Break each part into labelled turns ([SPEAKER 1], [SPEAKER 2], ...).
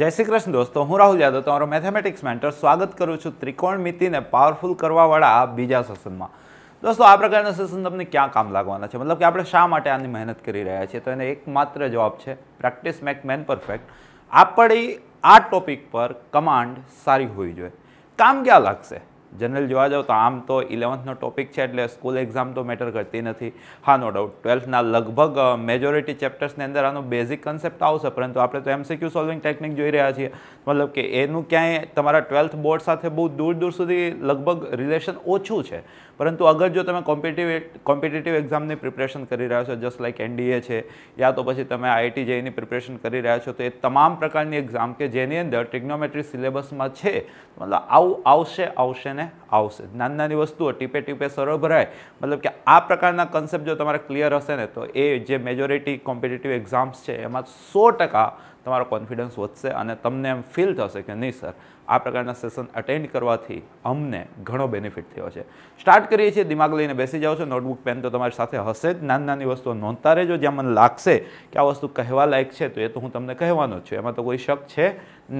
[SPEAKER 1] જય શ્રી કૃષ્ણ દોસ્તો હું રાહુલ યાદવ તમારો મેથેમેટિક્સ મેન્ટર સ્વાગત કરું છું ત્રિકોણ મિતિને પાવરફુલ કરવાવાળા આ બીજા સેશનમાં દોસ્તો આ પ્રકારના સેશન તમને ક્યાં કામ લાગવાના છે મતલબ કે આપણે શા માટે આની મહેનત કરી રહ્યા છીએ તો એને એકમાત્ર જવાબ છે પ્રેક્ટિસ મેક મેન પરફેક્ટ આપણી આ ટોપિક પર કમાન્ડ સારી હોવી જોઈએ કામ ક્યાં લાગશે જનરલ જોવા જાઓ તો આમ તો ઇલેવન્થનો ટોપિક છે એટલે સ્કૂલ એક્ઝામ તો મેટર કરતી નથી હા નો ડાઉટ ટ્વેલ્થના લગભગ મેજોરિટી ચેપ્ટર્સની અંદર આનો બેઝિક કન્સેપ્ટ આવશે પરંતુ આપણે તો એમસીક્યુ સોલ્વિંગ ટેકનિક જોઈ રહ્યા છીએ મતલબ કે એનું ક્યાંય તમારા ટ્વેલ્થ બોર્ડ સાથે બહુ દૂર દૂર સુધી લગભગ રિલેશન ઓછું છે પરંતુ અગર જો તમે કોમ્પિટિવ કોમ્પિટિટિવ એક્ઝામની પ્રિપરેશન કરી રહ્યા છો જસ્ટ લાઇક એનડીએ છે યા તો પછી તમે આઈઆઈટી જેઈની પ્રિપરેશન કરી રહ્યા છો તો એ તમામ પ્રકારની એક્ઝામ કે જેની અંદર ટ્રિગ્નોમેટ્રી સિલેબસમાં છે મતલબ આવું આવશે આવશે ને આવશે નાની નાની વસ્તુઓ ટીપે ટીપે સરળ ભરાય મતલબ કે આ પ્રકારના કન્સેપ્ટ જો તમારે ક્લિયર હશે ને તો એ જે મેજોરિટી કોમ્પિટિટિવ એક્ઝામ્સ છે એમાં સો ટકા તમારો કોન્ફિડન્સ વધશે અને તમને એમ ફીલ થશે કે નહીં સર આ પ્રકારના સેશન અટેન્ડ કરવાથી અમને ઘણો બેનિફિટ થયો છે સ્ટાર્ટ કરીએ છીએ દિમાગ લઈને બેસી જાઓ છો નોટબુક પેન તો તમારી સાથે હશે જ નાની નાની વસ્તુઓ નોંધતા રહેજો જ્યાં મને લાગશે કે આ વસ્તુ કહેવા લાયક છે તો એ તો હું તમને કહેવાનો જ છું એમાં તો કોઈ શક છે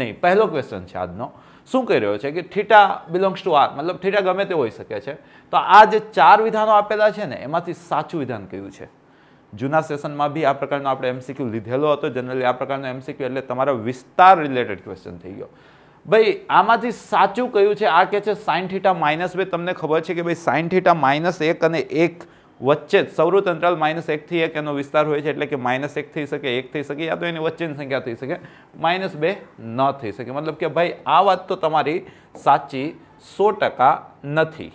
[SPEAKER 1] નહીં પહેલો ક્વેશ્ચન છે આજનો શું કહી રહ્યો છે કે ઠીટા બિલોંગ્સ ટુ આર મતલબ ઠીટા ગમે તે હોઈ શકે છે તો આ જે ચાર વિધાનો આપેલા છે ને એમાંથી સાચું વિધાન કયું છે જૂના સેશનમાં બી આ પ્રકારનો આપણે એમસીક્યુ લીધેલો હતો જનરલી આ પ્રકારનો એમસીક્યુ એટલે તમારો વિસ્તાર રિલેટેડ ક્વેશ્ચન થઈ ગયો ભાઈ આમાંથી સાચું કયું છે આ કે છે સાઇન થીટા માઇનસ બે તમને ખબર છે કે ભાઈ સાઇન થીટા માઇનસ એક અને એક વચ્ચે જ સૌરતંત્રાલ માઇનસ એકથી એક એનો વિસ્તાર હોય છે એટલે કે માઇનસ એક થઈ શકે એક થઈ શકે યા તો એની વચ્ચેની સંખ્યા થઈ શકે માઇનસ બે ન થઈ શકે મતલબ કે ભાઈ આ વાત તો તમારી સાચી સો ટકા નથી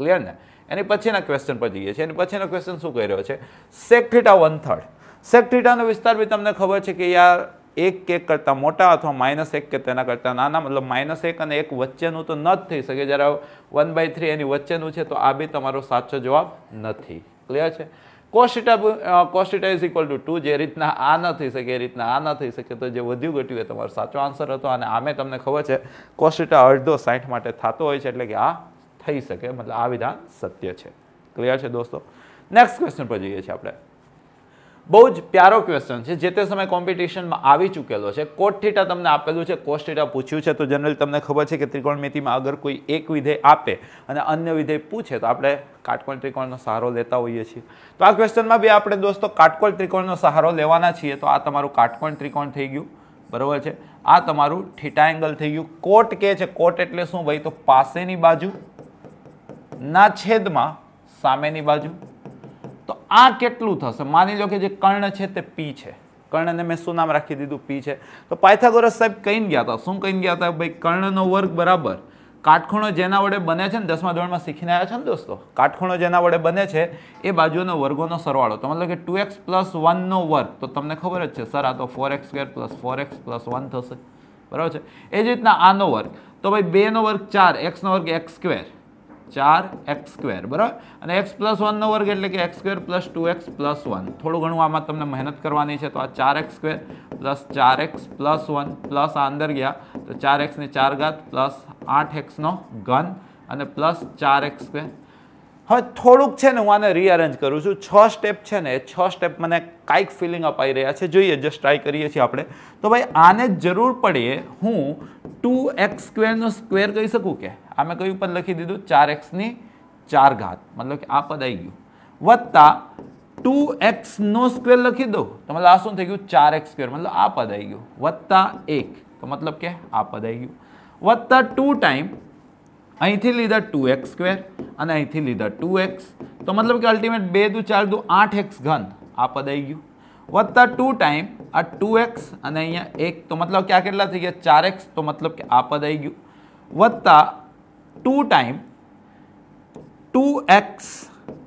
[SPEAKER 1] ક્લિયર ને એની પછીના ક્વેશ્ચન પર જઈએ છીએ એની પછીનો ક્વેશ્ચન શું કહી રહ્યો છે sec theta one third sec થીટાનો વિસ્તાર બી તમને ખબર છે કે યાર એક એક કરતાં મોટા અથવા માઇનસ એક કે તેના કરતાં નાના મતલબ માઇનસ એક અને એક વચ્ચેનું તો ન જ થઈ શકે જ્યારે વન બાય થ્રી એની વચ્ચેનું છે તો આ બી તમારો સાચો જવાબ નથી ક્લિયર છે cos theta cos theta is equal to two જે રીતના આ ન થઈ શકે એ રીતના આ ન થઈ શકે તો જે વધ્યું ઘટ્યું એ તમારો સાચો આન્સર હતો અને આમે તમને ખબર છે કોસ્ટિટા અડધો સાઠ માટે થતો હોય છે એટલે કે આ થઈ શકે મતલબ આ વિધાન સત્ય છે ક્લિયર છે દોસ્તો નેક્સ્ટ ક્વેશ્ચન પર જઈએ છીએ આપણે બહુ જ પ્યારો ક્વેશ્ચન છે જે તે સમયે કોમ્પિટિશનમાં આવી ચૂકેલો છે કોટ થીટા તમને આપેલું છે કોસ થીટા પૂછ્યું છે તો જનરલ તમને ખબર છે કે ત્રિકોણમિતિમાં અગર કોઈ એક વિધેય આપે અને અન્ય વિધેય પૂછે તો આપણે કાટકોણ ત્રિકોણનો સહારો લેતા હોઈએ છીએ તો આ ક્વેશ્ચનમાં બી આપણે દોસ્તો કાટકોણ ત્રિકોણનો સહારો લેવાના છીએ તો આ તમારું કાટકોણ ત્રિકોણ થઈ ગયું બરાબર છે આ તમારું થીટા એંગલ થઈ ગયું કોટ કે છે કોટ એટલે શું ભાઈ તો પાસેની બાજુ ના છેદમાં સામેની બાજુ તો આ કેટલું થશે માની લો કે જે કર્ણ છે તે પી છે કર્ણને મેં શું નામ રાખી દીધું પી છે તો પાયથાગોરસ સાહેબ કહીને ગયા હતા શું કહીને ગયા હતા ભાઈ કર્ણનો વર્ગ બરાબર કાટખૂણો જેના વડે બને છે ને દસમા ધોરણમાં શીખીને આવ્યા છે ને દોસ્તો કાટખૂણો જેના વડે બને છે એ બાજુનો વર્ગોનો સરવાળો તો મતલબ કે ટુ એક્સ પ્લસ વનનો વર્ગ તો તમને ખબર જ છે સર આ તો four x square plus four x plus one થશે બરાબર છે એ જ રીતના આનો વર્ગ તો ભાઈ બેનો વર્ગ ચાર એક્સનો વર્ગ એક્સ સ્ક્વેર ચાર એક્સ સ્ક્વેર બરાબર અને એક્સ પ્લસ વનનો વર્ગ એટલે કે x square plus two x plus one થોડું ઘણું આમાં તમને મહેનત કરવાની છે તો આ ચાર એક્સ સ્ક્વેર પ્લસ ચાર એક્સ પ્લસ વન પ્લસ આ અંદર ગયા તો ચાર એક્સની ચાર ઘાત પ્લસ આઠ એક્સનો ઘન અને પ્લસ ચાર એક્સ સ્ક્વેર હવે થોડુંક છે ને હું આને રીઅરેન્જ કરું છું છ સ્ટેપ છે ને એ છ સ્ટેપ મને કાંઈક ફિલિંગ અપાઈ રહ્યા છે જોઈએ જસ્ટ ટ્રાય કરીએ છીએ આપણે તો ભાઈ આને જરૂર પડીએ હું ટુ એક્સ સ્ક્વેરનો સ્ક્વેર કહી શકું કે मैं क्युपर लिख दी दूं 4x की 4 घात मतलब ये a पद आ गई + 2x નો સ્ક્વેર લખી દો તો મતલબ આ શું થઈ ગયું 4x² મતલબ આ પદ આવી ગયું + 1 તો મતલબ કે a પદ આવી ગયું + 2 ટાઈમ અહીંથી લીધા 2x² અને અહીંથી લીધા 2x તો મતલબ કે अल्टीमेट 2 * 2 = 8x³ આ પદ આવી ગયું + 2 ટાઈમ a 2x અને અહીંયા 1 તો મતલબ કે આ કેટલા થઈ ગયા 4x તો મતલબ કે આ પદ આવી ગયું + ટુ ટાઈમ ટુ એક્સ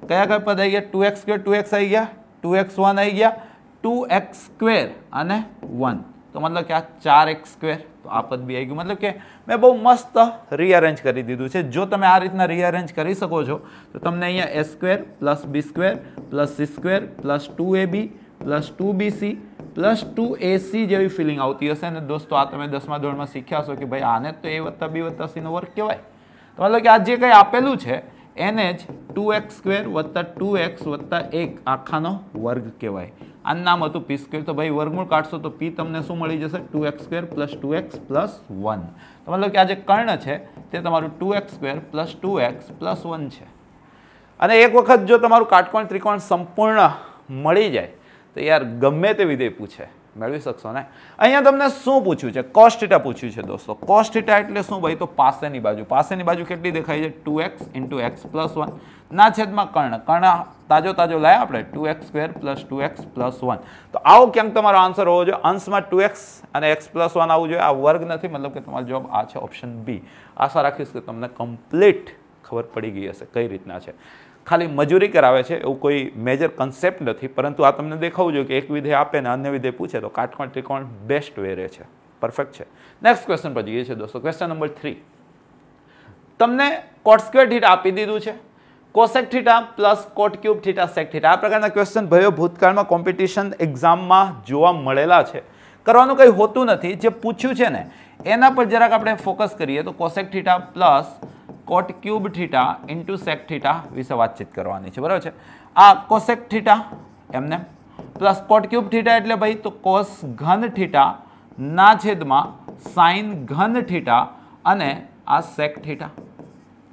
[SPEAKER 1] કયા કયા પદ આવી ગયા two x square two x આવી ગયા ટુ એક્સ વન આવી ગયા ટુ એક્સ સ્ક્વેર અને વન તો મતલબ કે આ ચાર એક્સ સ્ક્વેર તો આ પદ બી આવી ગયું મતલબ કે મેં બહુ મસ્ત રીઅરેન્જ કરી દીધું છે જો તમે આ રીતના રીઅરેન્જ કરી શકો છો તો તમને અહીંયા A square plus B square plus C square plus two A B plus two B C plus two A C જેવી ફિલિંગ આવતી હશે અને દોસ્તો આ તમે દસમા ધોરણમાં શીખ્યા છો કે ભાઈ આને તો એ વત્તા બી વત્તા સીનો વર્ગ કહેવાય તો મતલબ કે આ જે કંઈ આપેલું છે એને જ ટુ એક્સ સ્ક્વેર વત્તા ટુ એક્સ વત્તા એક આખાનો વર્ગ કહેવાય આ નામ હતું પી સ્ક્વેર તો ભાઈ વર્ગમૂળ કાઢશો તો પી તમને શું મળી જશે two x square plus two x plus one તો મતલબ કે આ જે કર્ણ છે તે તમારું two x square plus two x plus one છે અને એક વખત જો તમારું કાટકોણ ત્રિકોણ સંપૂર્ણ મળી જાય તો યાર ગમે તે વિધેય પૂછે મેળવી શકશો ને અહીંયા તમને શું પૂછ્યું છે કોસ્ટિટા પૂછ્યું છે દોસ્તો કોસ્ટિટા એટલે શું ભાઈ તો પાસેની બાજુ પાસેની બાજુ કેટલી દેખાય છે two x into x plus one ના છેદમાં કર્ણ કર્ણ તાજો તાજો લાયા આપણે two x square plus two x plus one તો આવો ક્યાંક તમારો આન્સર હોવો જોઈએ અંશમાં ટુ એક્સ અને એક્સ પ્લસ વન આવવું જોઈએ આ વર્ગ નથી મતલબ કે તમારો જવાબ આ છે ઓપ્શન બી આશા રાખીશ કે તમને કમ્પ્લીટ ખબર પડી ગઈ હશે કઈ રીતના છે ખાલી મજૂરી કરાવે છે એવું કોઈ મેજર કન્સેપ્ટ નથી પરંતુ આ તમને દેખાવું જોઈએ કે એક વિધે આપે ને અન્ય વિધે પૂછે તો કાટકોણ ત્રિકોણ બેસ્ટ વેરે છે પરફેક્ટ છે નેક્સ્ટ ક્વેશ્ચન પર જઈએ છીએ દોસ્તો ક્વેશ્ચન નંબર થ્રી તમને કોટ સ્ક્વેર થીટા આપી દીધું છે cosec theta plus cot cube theta sec theta આ પ્રકારના ક્વેશ્ચન ભયો ભૂતકાળમાં કોમ્પિટિશન એક્ઝામમાં જોવા મળેલા છે કરવાનું કંઈ હોતું નથી જે પૂછ્યું છે ને એના પર જરાક આપણે ફોકસ કરીએ તો cosec theta plus cot cube theta into sec theta વિશે વાતચીત કરવાની છે બરાબર છે આ કોસેક થીટા એમને પ્લસ કોટ ક્યુબ થીટા એટલે ભાઈ તો કોસ ઘન થીટા ના છેદમાં સાઇન ઘન થીટા અને આ સેક થીટા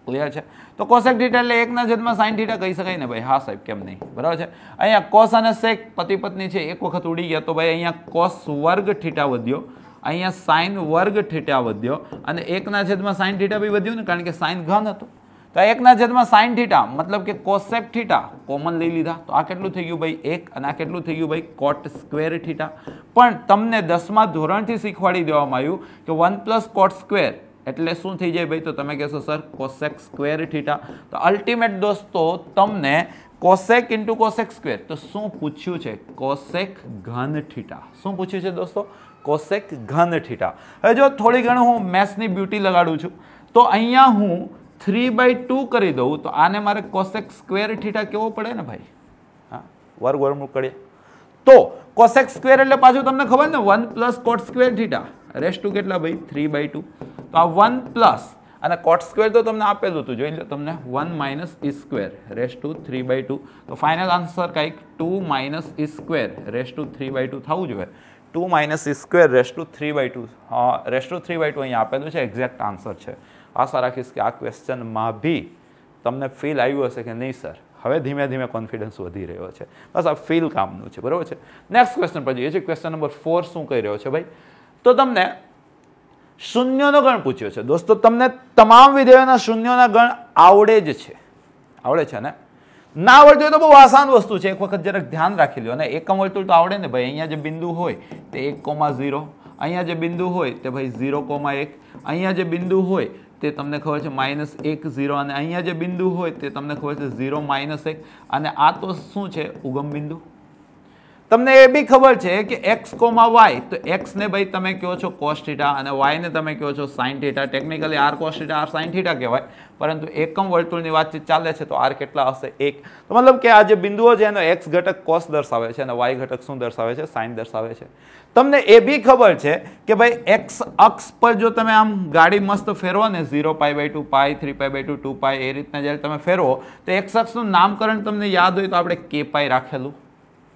[SPEAKER 1] ક્લિયર છે તો કોસેક થીટા એટલે એકના છેદમાં સાઇન થીટા કહી શકાય ને ભાઈ હા સાહેબ કેમ નહીં બરાબર છે અહીંયા કોસ અને સેક પતિ પત્ની છે એક વખત ઉડી ગયા તો ભાઈ અહીંયા કોસ વર્ગ થીટા વધ્યો અહીંયા સાઇન વર્ગ થીટા વધ્યો અને એકના છેદમાં સાઇન થીટા બી વધ્યું ને કારણ કે સાઇન ઘન હતો તો એકના છેદમાં સાઇન થીટા મતલબ કે કોસેક થીટા કોમન લઈ લીધા તો આ કેટલું થઈ ગયું ભાઈ એક અને આ કેટલું થઈ ગયું ભાઈ કોટ સ્ક્વેર થીટા પણ તમને દસમા ધોરણથી શીખવાડી દેવામાં આવ્યું કે વન પ્લસ કોટ સ્ક્વેર એટલે શું થઈ જાય ભાઈ તો તમે કહેશો સર કોસેક સ્ક્વેર થીટા તો અલ્ટિમેટ દોસ્તો તમને કોસેક ઇન્ટુ કોસેક સ્ક્વેર તો શું પૂછ્યું છે કોસેક ઘન થીટા શું પૂછ્યું છે દોસ્તો કોસેક ઘન થીટા હવે જો થોડી ઘણું હું મેથ્સની બ્યુટી લગાડું છું તો અહીંયા હું થ્રી બાય ટુ કરી દઉં તો આને મારે કોસેક સ્ક્વેર થીટા કેવો પડે ને ભાઈ હા વર્ગ વર્ગમૂળ કરીએ તો કોસેક સ્ક્વેર એટલે પાછું તમને ખબર ને one plus cot square theta raise to કેટલા ભાઈ થ્રી બાય ટુ તો આ વન પ્લસ અને કોટ સ્ક્વેર તો તમને આપેલું હતું જોઈ લો તમને one minus e square raise to three by two તો ફાઇનલ આન્સર કંઈક two minus e square raise to three by two થવું જોઈએ two minus square raise to three by two raise to three by two અહીં આપેલું છે exact answer છે આશા રાખીશ કે આ ક્વેશ્ચનમાં બી તમને ફીલ આવ્યું હશે કે નહીં સર હવે ધીમે ધીમે કોન્ફિડન્સ વધી રહ્યો છે બસ આ ફીલ કામનું છે બરાબર છે નેક્સ્ટ ક્વેશ્ચન પર જઈએ છીએ ક્વેશ્ચન નંબર ફોર શું કહી રહ્યો છે ભાઈ તો તમને શૂન્યનો ગણ પૂછ્યો છે દોસ્તો તમને તમામ વિધેયોના શૂન્યોના ગણ આવડે જ છે આવડે છે ને ના આવડતું હોય તો બહુ આસાન વસ્તુ છે એક વખત જરાક ધ્યાન રાખી લો અને એકમ વળતું તો આવડે ને ભાઈ અહીંયા જે બિંદુ હોય તે એક કોમા ઝીરો અહીંયા જે બિંદુ હોય તે ભાઈ ઝીરો કોમા એક અહીંયા જે બિંદુ હોય તે તમને ખબર છે માઇનસ એક ઝીરો અને અહીંયા જે બિંદુ હોય તે તમને ખબર છે ઝીરો માઇનસ એક અને આ તો શું છે ઉગમ બિંદુ તમને એ બી ખબર છે કે એક્સ કોમા વાય તો એક્સને ભાઈ તમે કહો છો કોસ અને વાયને તમે કહો છો sine technically R cos R sine કહેવાય પરંતુ એકમ વર્તુળની વાતચીત ચાલે છે તો આર કેટલા હશે એક તો મતલબ કે આ જે બિંદુઓ છે એનો એક્સ ઘટક કોસ દર્શાવે છે અને વાય ઘટક શું દર્શાવે છે સાઇન દર્શાવે છે તમને એ બી ખબર છે કે ભાઈ એક્સ અક્ષ પર જો તમે આમ ગાડી મસ્ત ફેરવો ને zero pi by two pi three pi by two two pi એ રીતના જ્યારે તમે ફેરવો તો એક્સ અક્ષનું નામકરણ તમને યાદ હોય તો આપણે કે પાય રાખેલું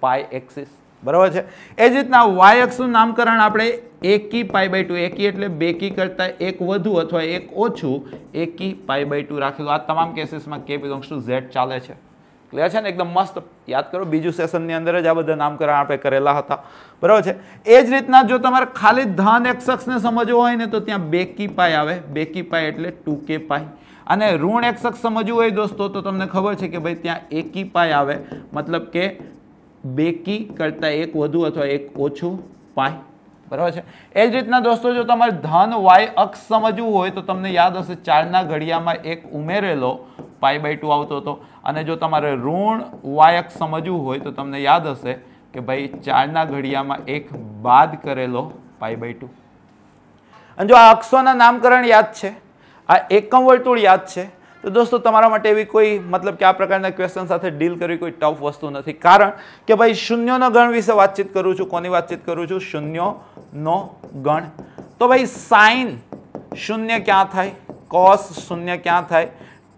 [SPEAKER 1] પાય એક્સિસ બરાબર છે એ જ રીતના વાય અક્ષનું નામકરણ આપણે એકી પાય બાય ટુ એકી એટલે બેકી કરતાં એક વધુ અથવા એક ઓછું એકી પાય બાય ટુ રાખેલું આ તમામ કેસીસમાં કે બિલોંગ્સ ટુ ઝેડ ચાલે છે ક્લિયર છે ને એકદમ મસ્ત યાદ કરો બીજું સેશનની અંદર જ આ બધા નામકરણ આપણે કરેલા હતા બરાબર છે એ જ રીતના જો તમારે ખાલી ધન એક્સ અક્ષને સમજવો હોય ને તો ત્યાં બેકી પાય આવે બેકી પાય એટલે ટુ કે પાય અને ઋણ એક્સ અક્ષ સમજવું હોય દોસ્તો તો તમને ખબર છે કે ભાઈ ત્યાં એકી પાય આવે મતલબ કે બે કી કરતાં એક વધુ અથવા એક ઓછું પાય બરાબર છે એ જ રીતના દોસ્તો જો તમારે ધન વાય અક્ષ સમજવું હોય તો તમને યાદ હશે ચારના ઘડિયામાં એક ઉમેરેલો પાય બાય ટુ આવતો હતો અને જો તમારે ઋણ વાય અક્ષ સમજવું હોય તો તમને યાદ હશે કે ભાઈ ચારના ઘડિયામાં એક બાદ કરેલો પાય બાય ટુ અને જો આ અક્ષોના નામકરણ યાદ છે આ એકમ વર્તુળ યાદ છે તો દોસ્તો તમારા માટે એવી કોઈ મતલબ કે આ પ્રકારના ક્વેશ્ચન સાથે ડીલ કરવી કોઈ ટફ વસ્તુ નથી કારણ કે ભાઈ શૂન્યનો ગણ વિશે વાતચીત કરું છું કોની વાતચીત કરું છું શૂન્યનો ગણ તો ભાઈ સાઇન શૂન્ય ક્યાં થાય કોસ શૂન્ય ક્યાં થાય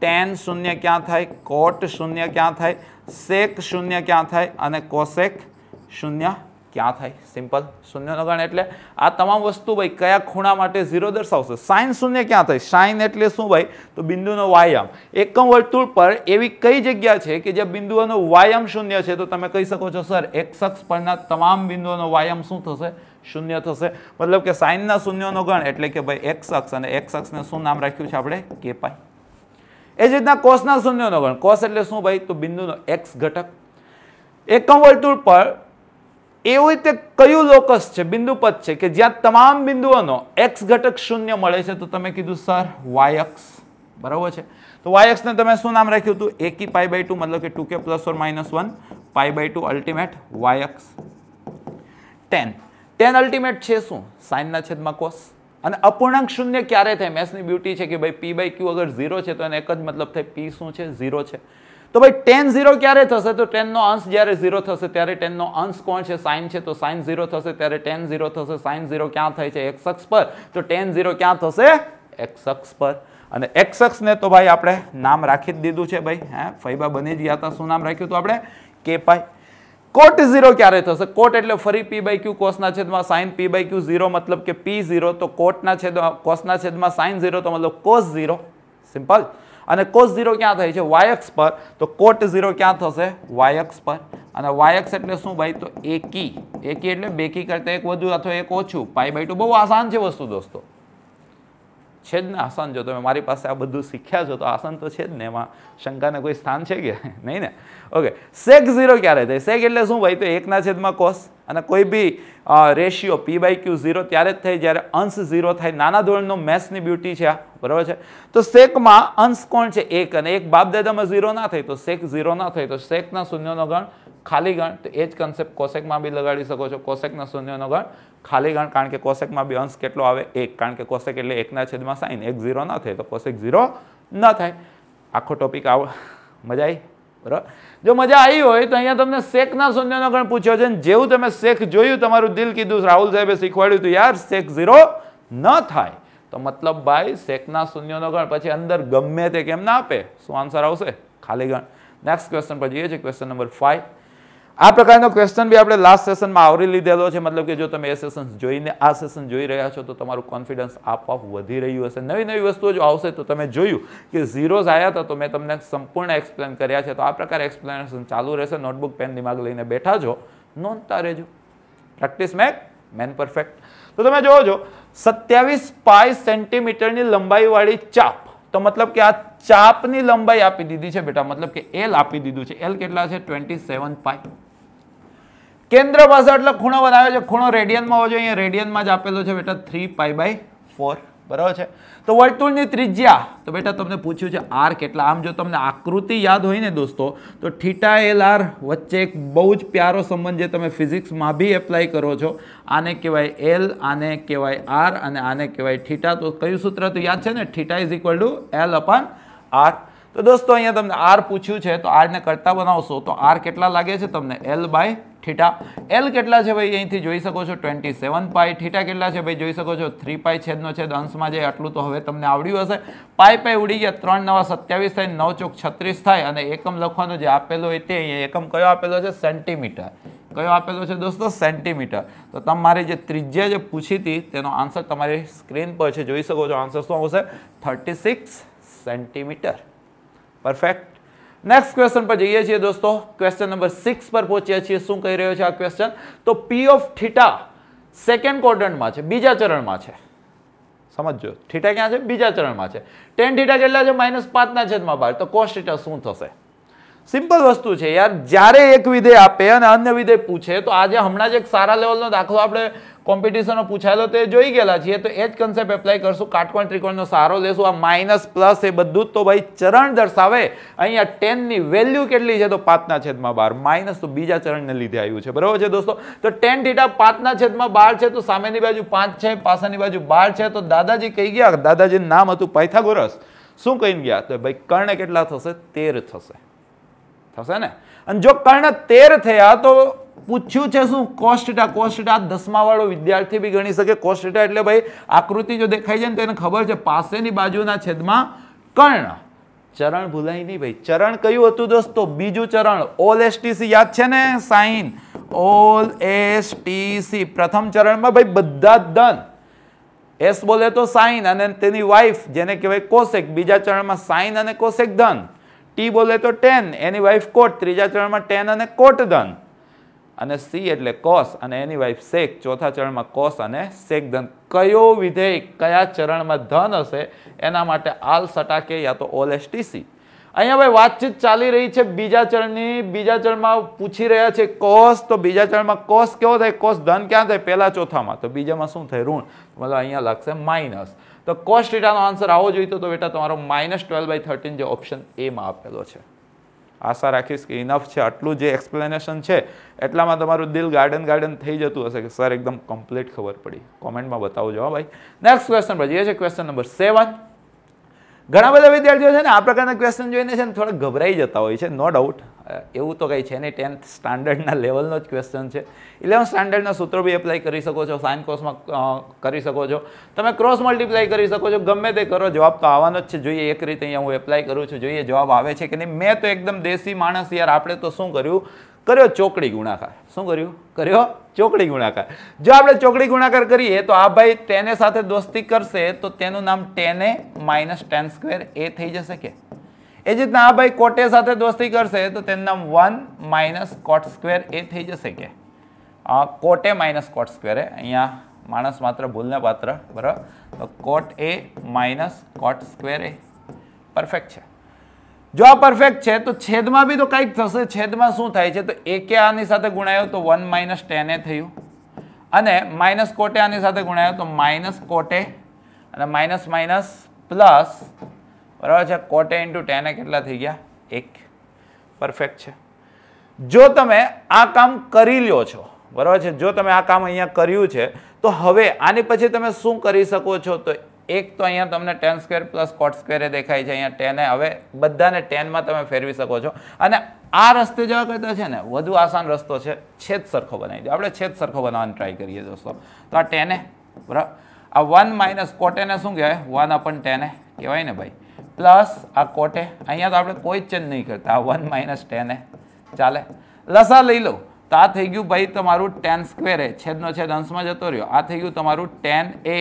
[SPEAKER 1] ટેન શૂન્ય ક્યાં થાય કોટ શૂન્ય ક્યાં થાય સેક શૂન્ય ક્યાં થાય અને કોસેક શૂન્ય ક્યાં થાય સિમ્પલ શૂન્યનો ગણ એટલે આ તમામ વસ્તુ ભાઈ કયા ખૂણા માટે ઝીરો દર્શાવશે સાઇન શૂન્ય ક્યાં થાય સાઇન એટલે શું ભાઈ તો બિંદુનો વાયામ એકમ વર્તુળ પર એવી કઈ જગ્યા છે કે જે બિંદુઓનો વાયામ શૂન્ય છે તો તમે કહી શકો છો સર એક શખ્સ પરના તમામ બિંદુઓનો વાયામ શું થશે શૂન્ય થશે મતલબ કે સાઇનના શૂન્યનો ગણ એટલે કે ભાઈ એક શખ્સ અને એક શખ્સને શું નામ રાખ્યું છે આપણે કે કેપાઈ એ જ રીતના કોષના શૂન્યનો ગણ કોષ એટલે શું ભાઈ તો બિંદુનો એક્સ ઘટક એકમ વર્તુળ પર એવી રીતે કયું લોકસ છે બિંદુપદ છે કે જ્યાં તમામ બિંદુઓનો એક્સ ઘટક શૂન્ય મળે છે તો તમે કીધું સર વાય અક્ષ બરાબર છે તો વાય અક્ષને તમે શું નામ રાખ્યું હતું એકી પાઈ બાય ટુ મતલબ કે two k plus or minus one pi by two ultimate y અક્ષ ટેન ટેન અલ્ટિમેટ છે શું સાઇનના છેદમાં કોસ અને અપૂર્ણાંક શૂન્ય ક્યારે થાય મેથ્સની બ્યુટી છે કે ભાઈ પી બાય ક્યુ અગર ઝીરો છે તો એને એક જ મતલબ થાય પી શું છે ઝીરો છે તો ભાઈ ટેન ઝીરો ક્યારે થશે તો ટેનનો અંશ જ્યારે ઝીરો થશે ત્યારે ટેનનો અંશ કોણ છે સાઇન છે તો સાઇન ઝીરો થશે ત્યારે ટેન ઝીરો થશે સાઇન ઝીરો ક્યાં થાય છે એક્સ અક્ષ પર તો ટેન ઝીરો ક્યાં થશે એક્સ અક્ષ પર અને એક્સ અક્ષને તો ભાઈ આપણે નામ રાખી જ દીધું છે ભાઈ હે ફૈબા બની ગયા હતા શું નામ રાખ્યું હતું આપણે કે ભાઈ કોટ ઝીરો ક્યારે થશે કોટ એટલે ફરી પી બાય ક્યુ કોસના છેદમાં sine p by q zero મતલબ કે પી ઝીરો તો કોટના છેદમાં કોસના છેદમાં સાઇન ઝીરો તો મતલબ કોસ ઝીરો સિમ્પલ અને કોસ ઝીરો ક્યાં થાય છે વાયક્સ પર તો કોટ ઝીરો ક્યાં થશે વાયક્સ પર અને વાયક્સ એટલે શું ભાઈ તો એકી એકી એટલે બેકી કરતાં એક વધુ અથવા એક ઓછું પાઈ બાય ટુ બહુ આસાન છે વસ્તુ દોસ્તો છે જ ને આસન જો તમે મારી પાસે આ બધું શીખ્યા છો તો આસન તો છે જ ને એમાં શંકાને કોઈ સ્થાન છે કે નહીં ને ઓકે સેક ઝીરો ક્યારે થાય સેક એટલે શું ભાઈ તો એકના છેદમાં કોસ અને કોઈ બી ratio p by q zero ત્યારે જ થાય જ્યારે અંશ ઝીરો થાય નાના ધોરણનો મેથ્સની બ્યુટી છે આ બરાબર છે તો સેકમાં અંશ કોણ છે એક અને એક બાપ દાદામાં ઝીરો ના થાય તો સેક ઝીરો ના થાય તો સેકના શૂન્યનો ગણ ખાલી ગણ તો એ જ કન્સેપ્ટ કોશેકમાં બી લગાડી શકો છો કોશેકના શૂન્યનો ગણ ખાલી ગણ કારણ કે કોશેકમાં બી અંશ કેટલો આવે એક કારણ કે કોશેક એટલે એકના છેદમાં સાઈન એક ઝીરો ન થાય તો કોશેક ઝીરો ન થાય આખો ટોપિક આવ મજા આવી બરાબર જો મજા આવી હોય તો અહીંયા તમને શેખના શૂન્યનો ગણ પૂછ્યો છે જેવું તમે શેખ જોયું તમારું દિલ કીધું રાહુલ સાહેબે શીખવાડ્યું હતું યાર શેખ ઝીરો ન થાય તો મતલબ ભાઈ શેખના શૂન્યનો ગણ પછી અંદર ગમે તે કેમ ના આપે શું આન્સર આવશે ખાલી ગણ નેક્સ્ટ ક્વેશ્ચન પછી એ છે ક્વેશ્ચન નંબર ફાઈવ આ પ્રકારનો ક્વેશ્ચન બી આપણે લાસ્ટ સેશનમાં આવરી લીધેલો છે મતલબ કે જો તમે એ સેશન જોઈને આ સેશન જોઈ રહ્યા છો તો તમારું કોન્ફિડન્સ આપવા વધી રહ્યું હશે નવી નવી વસ્તુઓ જો આવશે તો તમે જોયું કે ઝીરોઝ આવ્યા હતા તો મેં તમને સંપૂર્ણ એક્સપ્લેન કર્યા છે તો આ પ્રકારે એક્સપ્લેનેશન ચાલુ રહેશે નોટબુક પેન દિમાગ લઈને બેઠા છો નોંધતા રહેજો પ્રેક્ટિસ મેક મેન પરફેક્ટ તો તમે જોવો છો સત્યાવીસ પાય સેન્ટીમીટરની લંબાઈવાળી ચાપ તો મતલબ કે આ ચાપની લંબાઈ આપી દીધી છે બેટા મતલબ કે એલ આપી દીધું છે એલ કેટલા છે ટ્વેન્ટી સેવન પાય કેન્દ્ર પાસે એટલે ખૂણો બનાવ્યો છે ખૂણો રેડિયનમાં હોવો જોઈએ અહીંયા રેડિયનમાં જ આપેલો છે બેટા થ્રી પાઈ બાય ફોર બરાબર છે તો વર્તુળની ત્રિજ્યા તો બેટા તમને પૂછ્યું છે આર કેટલા આમ જો તમને આકૃતિ યાદ હોય ને દોસ્તો તો ઠીટા એલ આર વચ્ચે એક બહુ જ પ્યારો સંબંધ જે તમે ફિઝિક્સમાં બી એપ્લાય કરો છો આને કહેવાય એલ આને કહેવાય આર અને આને કહેવાય ઠીટા તો કયું સૂત્ર તો યાદ છે ને theta is equal to L upon R તો દોસ્તો અહીંયા તમને આર પૂછ્યું છે તો આરને કરતા બનાવશો તો આર કેટલા લાગે છે તમને એલ બાય થીટા એલ કેટલા છે ભાઈ અહીંથી જોઈ શકો છો ટ્વેન્ટી સેવન પાય થીટા કેટલા છે ભાઈ જોઈ શકો છો થ્રી પાઈ છેદનો છે અંશમાં જે આટલું તો હવે તમને આવડ્યું હશે પાઈ પાઈ ઉડી ગયા ત્રણ નવા સત્યાવીસ થાય નવ ચોક છત્રીસ થાય અને એકમ લખવાનો જે આપેલો હોય તે અહીંયા એકમ કયો આપેલો છે સેન્ટીમીટર કયો આપેલો છે દોસ્તો સેન્ટીમીટર તો તમારી જે ત્રિજ્યા જે પૂછી હતી તેનો આન્સર તમારી સ્ક્રીન પર છે જોઈ શકો છો આન્સર શું આવશે thirty six centimetre perfect next question પર જઈએ છીએ દોસ્તો ક્વેશ્ચન નંબર સિક્સ પર પહોંચ્યા છીએ શું કહી રહ્યો છે આ ક્વેશ્ચન તો પી ઓફ થીટા સેકન્ડ ક્વોડ્રન્ટમાં છે બીજા ચરણમાં છે સમજો થીટા ક્યાં છે બીજા ચરણમાં છે ટેન થીટા કેટલા છે માઇનસ પાંચના છેદમાં બાર તો કોસ થીટા શું થશે સિમ્પલ વસ્તુ છે યાર જ્યારે એક વિધેય આપે અને અન્ય વિધેય પૂછે તો આજે હમણાં જ એક સારા લેવલનો દાખલો આપણે કોમ્પિટિશનો પૂછાયેલો તો એ જોઈ ગયેલા છીએ તો એ જ કન્સેપ્ટ એપ્લાય કરશું કાટકોણ ત્રિકોણનો સારો લેશું આ માઇનસ પ્લસ એ બધું તો ભાઈ ચરણ દર્શાવે અહીંયા ટેનની વેલ્યુ કેટલી છે તો પાંચના છેદમાં બાર માઇનસ તો બીજા ચરણને લીધે આવ્યું છે બરાબર છે દોસ્તો તો ટેન થીટા પાંચના છેદમાં બાર છે તો સામેની બાજુ પાંચ છે પાસાની બાજુ બાર છે તો દાદાજી કહી ગયા દાદાજીનું નામ હતું પાયથાગોરસ શું કહીને ગયા તો ભાઈ કર્ણ કેટલા થશે તેર થશે થશે ને અને જો કર્ણ તેર થયા તો પૂછ્યું છે શું કોસ્ટા કોસ્ટા દસમા વાળો વિદ્યાર્થી બી ગણી શકે કોસ્ટા એટલે ભાઈ આકૃતિ જો દેખાય છે ને તો એને ખબર છે પાસેની બાજુના છેદમાં કર્ણ ચરણ ભૂલાય નહીં ભાઈ ચરણ કયું હતું દોસ્તો બીજું ચરણ ઓલ એસટીસી યાદ છે ને સાઈન ઓલ એસટીસી પ્રથમ ચરણમાં ભાઈ બધા ધન એસ બોલે તો સાઈન અને તેની વાઈફ જેને કહેવાય કોશેક બીજા ચરણમાં સાઈન અને કોશેક ધન ટી બોલે તો ટેન એની વાઈફ કોટ ત્રીજા ચરણમાં ટેન અને કોટ ધન અને સી એટલે કોસ અને એની વાઇફ સેક ચોથા ચરણમાં કોસ અને સેક ધન કયો વિધેય કયા ચરણમાં ધન હશે એના માટે આલ સટાકે યા તો ઓલ એસટીસી અહીંયા ભાઈ વાતચીત ચાલી રહી છે બીજા ચરણની બીજા ચરણમાં પૂછી રહ્યા છે કોસ તો બીજા ચરણમાં કોસ કેવો થાય કોસ ધન ક્યાં થાય પહેલા ચોથામાં તો બીજામાં શું થાય ઋણ મતલબ અહીંયા લાગશે માઇનસ તો કોસ્ટ ટીટાનો આન્સર આવો જોઈતો તો બેટા તમારો માઇનસ ટ્વેલ્વ બાય થર્ટીન જે ઓપ્શન એમાં આપેલો છે આશા રાખીશ કે ઇનફ છે આટલું જે એક્સપ્લેનેશન છે એટલામાં તમારું દિલ ગાર્ડન ગાર્ડન થઈ જતું હશે કે સર એકદમ કમ્પ્લીટ ખબર પડી કોમેન્ટમાં બતાવો જવાબ ભાઈ નેક્સ્ટ ક્વેશ્ચન પર એ છે ક્વેશ્ચન નંબર સેવન ઘણા બધા વિદ્યાર્થીઓ છે ને આ પ્રકારના ક્વેશ્ચન જોઈને છે ને થોડા ગભરાઈ જતા હોય છે નો ડાઉટ એવું તો કંઈ છે નહીં ટેન્થ સ્ટાન્ડર્ડના લેવલનો જ ક્વેશ્ચન છે ઇલેવન્થ સ્ટાન્ડર્ડના સૂત્રો બી એપ્લાય કરી શકો છો સાઇન કોર્સમાં કરી શકો છો તમે ક્રોસ મલ્ટીપ્લાય કરી શકો છો ગમે તે કરો જવાબ તો આવવાનો જ છે જોઈએ એક રીતે અહીંયા હું એપ્લાય કરું છું જોઈએ જવાબ આવે છે કે નહીં મેં તો એકદમ દેશી માણસ યાર આપણે તો શું કર્યું કર્યો ચોકડી ગુણાકાર શું કર્યું કર્યો ચોકડી ગુણાકાર જો આપણે ચોકડી ગુણાકાર કરીએ તો આ ભાઈ ટેને સાથે દોસ્તી કરશે તો તેનું નામ ટેને માઇનસ ટેન સ્ક્વેર એ થઈ જશે કે એ જ રીતના આ ભાઈ કોટે સાથે દોસ્તી કરશે તો તેનું નામ વન માઇનસ કોટ સ્ક્વેર એ થઈ જશે કે કોટે માઇનસ કોટ સ્ક્વેર અહીંયા માણસ માત્ર ભૂલને પાત્ર બરાબર તો cot A minus cot square A perfect છે જો આ પરફેક્ટ છે તો છેદમાં બી તો કંઈક થશે છેદમાં શું થાય છે તો એકે આની સાથે ગુણાયો તો વન માઇનસ ટેન એ થયું અને માઇનસ કોટે આની સાથે ગુણાયો તો માઇનસ કોટે અને માઇનસ માઇનસ પ્લસ બરાબર છે કોટે ઇન્ટુ ટેને કેટલા થઈ ગયા એક પરફેક્ટ છે જો તમે આ કામ કરી લ્યો છો બરાબર છે જો તમે આ કામ અહીંયા કર્યું છે તો હવે આની પછી તમે શું કરી શકો છો તો એક તો અહીંયા તમને ટેન સ્ક્વેર પ્લસ કોટ સ્ક્વેરે દેખાય છે અહીંયા ટેને હવે બધાને ટેનમાં તમે ફેરવી શકો છો અને આ રસ્તે જવા કરતાં છે ને વધુ આસાન રસ્તો છે છેદ સરખો બનાવી દો આપણે છેદ સરખો બનાવવાનો ટ્રાય કરીએ દોસ્તો તો આ ટેને બરાબર આ વન માઇનસ કોટેને શું કહેવાય વન અપન ટેને કહેવાય ને ભાઈ પ્લસ આ કોટે અહીંયા તો આપણે કોઈ ચેન્જ નહીં કરતા આ વન માઇનસ ટેન એ ચાલે લસા લઈ લો તો આ થઈ ગયું ભાઈ તમારું ટેન સ્ક્વેર એ છેદનો છેદ અંશમાં જતો રહ્યો આ થઈ ગયું તમારું ટેન એ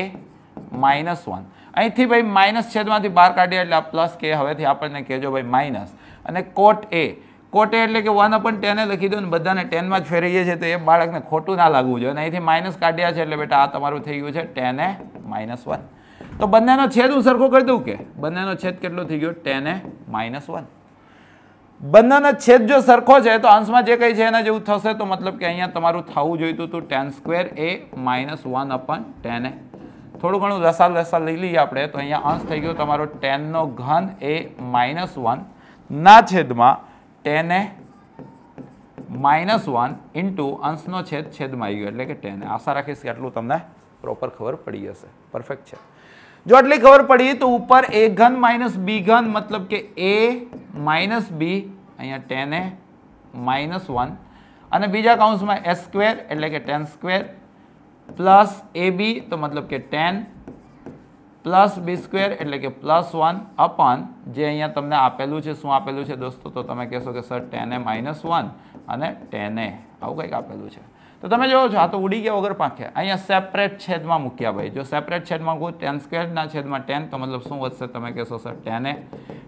[SPEAKER 1] માઇનસ વન અહીંથી ભાઈ માઇનસ છેદમાંથી બહાર કાઢીએ એટલે આ પ્લસ કે હવેથી આપણને કહેજો ભાઈ માઇનસ અને કોટ એ કોટે એટલે કે વન અપન ટેને લખી દો ને બધાને ટેનમાં જ ફેરવીએ છીએ તો એ બાળકને ખોટું ના લાગવું જોઈએ અને અહીંથી માઇનસ કાઢ્યા છે એટલે બેટા આ તમારું થઈ ગયું છે ટેન એ માઇનસ વન તો બંનેનો છેદ હું સરખો કરી દઉં કે બંનેનો છેદ કેટલો થઈ ગયો ટેન એ માઇનસ વન બંનેનો છેદ જો સરખો છે તો અંશમાં જે કંઈ છે એના જેવું થશે તો મતલબ કે અહીંયા તમારું થવું જોઈતું હતું tan square A minus one upon tan A થોડું ઘણું રસાલ રસાલ લઈ લઈએ આપણે તો અહીંયા અંશ થઈ ગયો તમારો ટેનનો ઘન એ માઇનસ વન ના છેદમાં tan A minus one into અંશનો છેદ છેદમાં આવી ગયો એટલે કે ટેન આશા રાખીશ કે આટલું તમને પ્રોપર ખબર પડી જશે પરફેક્ટ છે જો આટલી ખબર પડી તો ઉપર એ ઘન માઇનસ બી ઘન મતલબ કે એ માઇનસ બી અહીંયા ટેન એ માઇનસ વન અને બીજા કાઉન્સમાં એ સ્ક્વેર એટલે કે tan square plus A B તો મતલબ કે ટેન પ્લસ બી સ્ક્વેર એટલે કે પ્લસ વન અપન જે અહીંયા તમને આપેલું છે શું આપેલું છે દોસ્તો તો તમે કહેશો કે sir tan A minus one અને ટેન એ આવું કંઈક આપેલું છે તો તમે જોવો છો આ તો ઉડી ગયા વગર પાંખે અહીંયા સેપરેટ છેદમાં મૂક્યા ભાઈ જો સેપરેટ છેદમાં કહું ટેન સ્ક્વેરના છેદમાં ટેન તો મતલબ શું વધશે તમે કહેશો સર ટેને